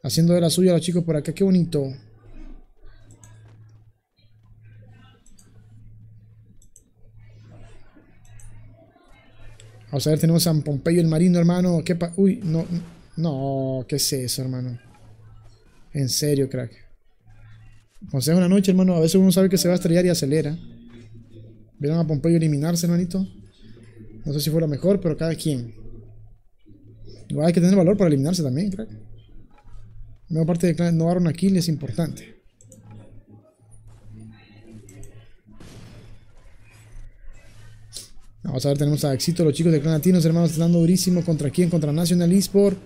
Haciendo de la suya a los chicos por acá. Qué bonito. Vamos a ver, tenemos a Pompeyo el marino, hermano. ¿Qué pa Uy, no, no, ¿qué es eso, hermano? En serio, crack. Consejo una noche, hermano. A veces uno sabe que se va a estrellar y acelera. ¿Vieron a Pompeyo eliminarse, hermanito? No sé si fuera mejor, pero cada quien. Igual hay que tener valor para eliminarse también, creo La parte de no dar una kill es importante. Vamos a ver, tenemos a Daxito, los chicos de Clan Latinos, hermanos, están dando durísimo. ¿Contra quién? Contra National Esport.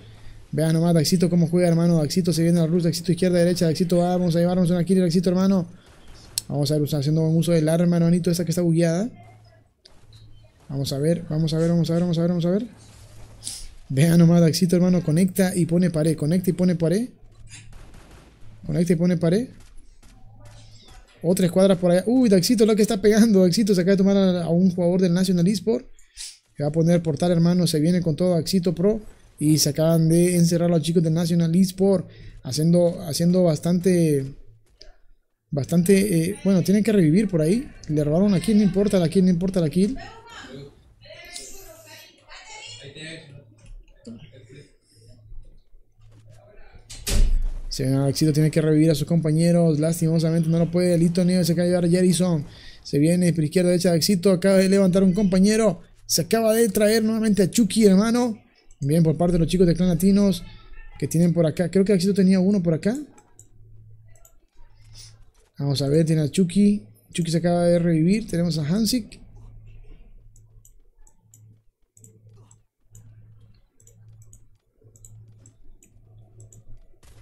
Vean nomás, Daxito, cómo juega, hermano. Daxito se viene a la luz, Daxito izquierda, derecha. Daxito, vamos a llevarnos una kill, Daxito, hermano. Vamos a ver, haciendo buen uso del arma, hermanito, esa que está bugueada. Vamos a ver, vamos a ver, vamos a ver, vamos a ver, vamos a ver. Vea nomás, Daxito, hermano. Conecta y pone pared. Conecta y pone pared. Conecta y pone pared. Otra escuadra por allá. Uy, Daxito, lo que está pegando. Daxito se acaba de tomar a, un jugador del National Esport. Se va a poner portal, hermano. Se viene con todo Daxito Pro. Y se acaban de encerrar a los chicos del National Esport. Haciendo, haciendo bastante. Bastante. Eh, bueno, tienen que revivir por ahí. Le robaron a quien, no importa la kill, no importa la kill. Se a Alexito tiene que revivir a sus compañeros. Lastimosamente no lo puede. listo ni se acaba de llevar Jerison. Se viene por izquierda derecha de Éxito. Acaba de levantar un compañero. Se acaba de traer nuevamente a Chucky, hermano. Bien por parte de los chicos de Clan Latinos que tienen por acá. Creo que Alexito tenía uno por acá. Vamos a ver, tiene a Chucky. Chucky se acaba de revivir. Tenemos a Hansik.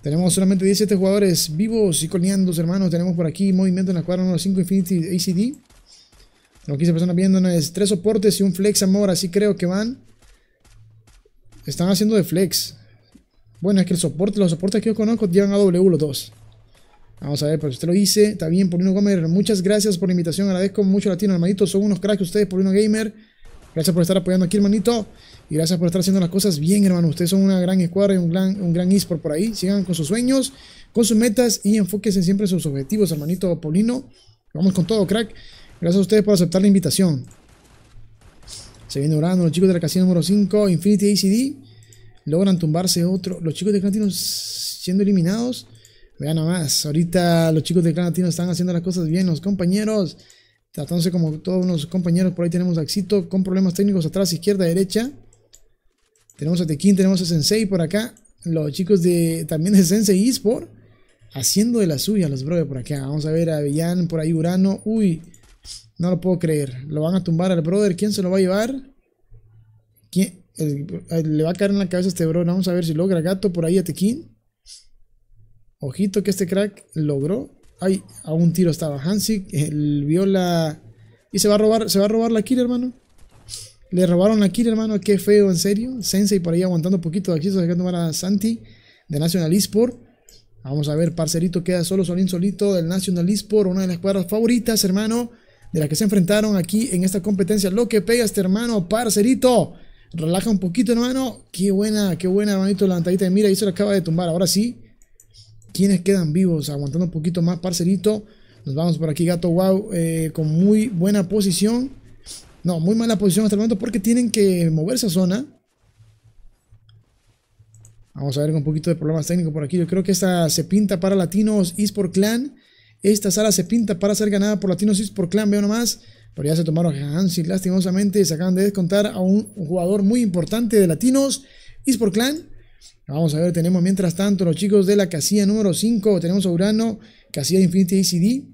Tenemos solamente 17 jugadores vivos y colineando hermanos. Tenemos por aquí movimiento en la cuadra número 5 Infinity ACD. que 15 personas viéndonos. Tres soportes y un flex amor. Así creo que van. Están haciendo de flex. Bueno, es que el soporte, los soportes que yo conozco llevan a W los dos. Vamos a ver, pues usted lo hice. Está bien, Polino Gamer. Muchas gracias por la invitación. Agradezco mucho, Latino, hermanito. Son unos cracks ustedes, Polino Gamer. Gracias por estar apoyando aquí, hermanito. Y gracias por estar haciendo las cosas bien, hermano. Ustedes son una gran escuadra y un gran, un gran esport por ahí. Sigan con sus sueños, con sus metas y enfóquense siempre en sus objetivos, hermanito Paulino. Vamos con todo, crack. Gracias a ustedes por aceptar la invitación. Se viene orando los chicos de la casilla número 5, Infinity ACD. Logran tumbarse otro. Los chicos de Clan siendo eliminados. Vean nada más. Ahorita los chicos de Clan están haciendo las cosas bien, los compañeros tratándose como todos unos compañeros, por ahí tenemos a con problemas técnicos atrás, izquierda, derecha. Tenemos a Tekin, tenemos a Sensei por acá. Los chicos de también de Sensei Esport haciendo de la suya los brothers por acá. Vamos a ver a Villan, por ahí Urano. Uy, no lo puedo creer. Lo van a tumbar al brother. ¿Quién se lo va a llevar? ¿Quién? le va a caer en la cabeza a este brother. Vamos a ver si logra gato por ahí a Tekin. Ojito que este crack logró Ay, a un tiro estaba Hansik, él vio la... Y se va a robar, se va a robar la kill, hermano. Le robaron la kill, hermano, qué feo, en serio. Sensei por ahí aguantando un poquito de aquí, va a Santi de National Esport. Vamos a ver, parcerito, queda solo Solín solito del National Esport, una de las cuadras favoritas, hermano, de las que se enfrentaron aquí en esta competencia. Lo que pega este hermano, parcerito. Relaja un poquito, hermano. Qué buena, qué buena, hermanito, levantadita de mira y se la acaba de tumbar. Ahora sí, quienes quedan vivos. Aguantando un poquito más, parcelito. Nos vamos por aquí, Gato Wow, eh, con muy buena posición. No, muy mala posición hasta el momento porque tienen que mover esa zona. Vamos a ver con un poquito de problemas técnicos por aquí. Yo creo que esta se pinta para Latinos por Clan. Esta sala se pinta para ser ganada por Latinos por Clan, veo nomás. Pero ya se tomaron Hansi, lastimosamente. Se acaban de descontar a un, jugador muy importante de Latinos por Clan. Vamos a ver, tenemos mientras tanto los chicos de la casilla número 5. Tenemos a Urano, casilla de Infinity ACD.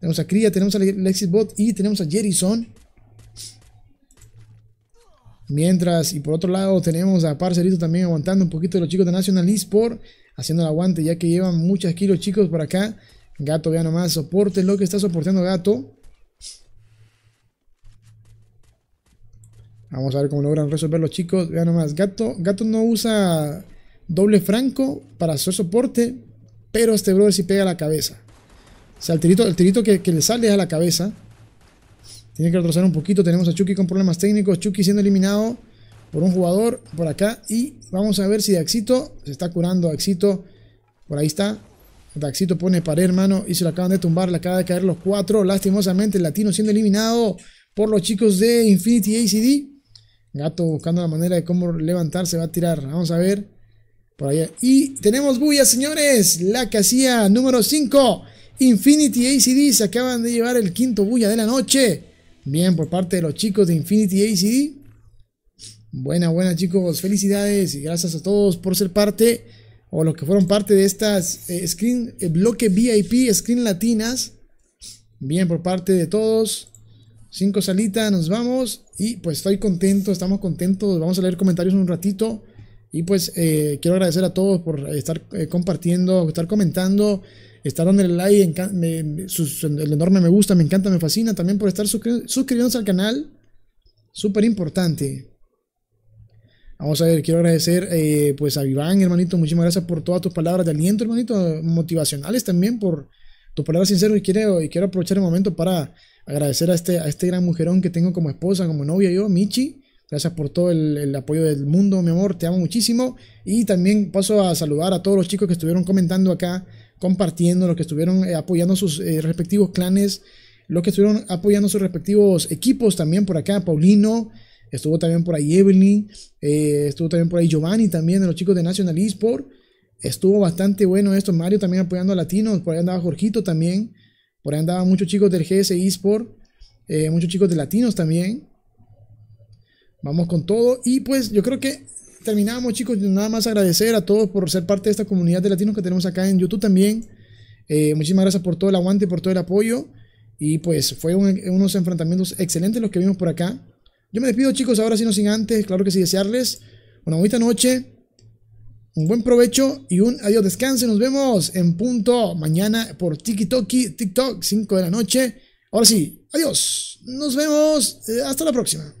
Tenemos a Cría, tenemos a Lexisbot y tenemos a Jerison. Mientras, y por otro lado, tenemos a Parcerito también aguantando un poquito los chicos de National Esport. Haciendo el aguante ya que llevan muchas kilos chicos por acá. Gato vea nomás, soporte lo que está soportando Gato. Vamos a ver cómo logran resolver los chicos. Vean nomás, Gato, Gato no usa doble franco para su soporte, pero este brother sí pega a la cabeza. O sea, el tirito, que, le sale es a la cabeza. Tiene que retroceder un poquito. Tenemos a Chucky con problemas técnicos. Chucky siendo eliminado por un jugador por acá. Y vamos a ver si Daxito se está curando. Daxito, por ahí está. Daxito pone pared, hermano. Y se lo acaban de tumbar. Le acaban de caer los cuatro. Lastimosamente, el latino siendo eliminado por los chicos de Infinity ACD. Gato buscando la manera de cómo levantarse, va a tirar. Vamos a ver. Por allá. Y tenemos bulla, señores. La casilla número 5. Infinity ACD se acaban de llevar el quinto bulla de la noche. Bien, por parte de los chicos de Infinity ACD. Buena, buena, chicos. Felicidades y gracias a todos por ser parte o los que fueron parte de estas eh, screen, eh, bloque VIP, screen latinas. Bien, por parte de todos. Cinco salitas, nos vamos. Y pues estoy contento, estamos contentos, vamos a leer comentarios en un ratito. Y pues eh, quiero agradecer a todos por estar eh, compartiendo, estar comentando, estar dando el like, el enorme me gusta, me encanta, me fascina. También por estar suscribiéndose al canal, súper importante. Vamos a ver, quiero agradecer eh, pues a Iván, hermanito, muchísimas gracias por todas tus palabras de aliento, hermanito, motivacionales también, por tu palabra sincero y quiero, aprovechar el momento para agradecer este, a este, gran mujerón que tengo como esposa, como novia yo, Michi. Gracias por todo el, apoyo del mundo, mi amor. Te amo muchísimo. Y también paso a saludar a todos los chicos que estuvieron comentando acá, compartiendo, los que estuvieron eh, apoyando sus eh, respectivos clanes, los que estuvieron apoyando sus respectivos equipos también por acá. Paulino, estuvo también por ahí Evelyn, eh, estuvo también por ahí Giovanni también, de los chicos de National Esport. Estuvo bastante bueno esto. Mario también apoyando a latinos. Por ahí andaba Jorgito también. Por ahí andaban muchos chicos del GS eSport. Eh, muchos chicos de latinos también. Vamos con todo. Y pues yo creo que terminamos, chicos. Nada más agradecer a todos por ser parte de esta comunidad de latinos que tenemos acá en YouTube también. Eh, muchísimas gracias por todo el aguante, por todo el apoyo. Y pues fue unos enfrentamientos excelentes los que vimos por acá. Yo me despido, chicos, ahora si no sin antes, claro que sí, desearles una bonita noche un buen provecho y un adiós descanse. Nos vemos en punto mañana por TikTok, TikTok, 5 de la noche. Ahora sí, adiós. Nos vemos. Eh, hasta la próxima.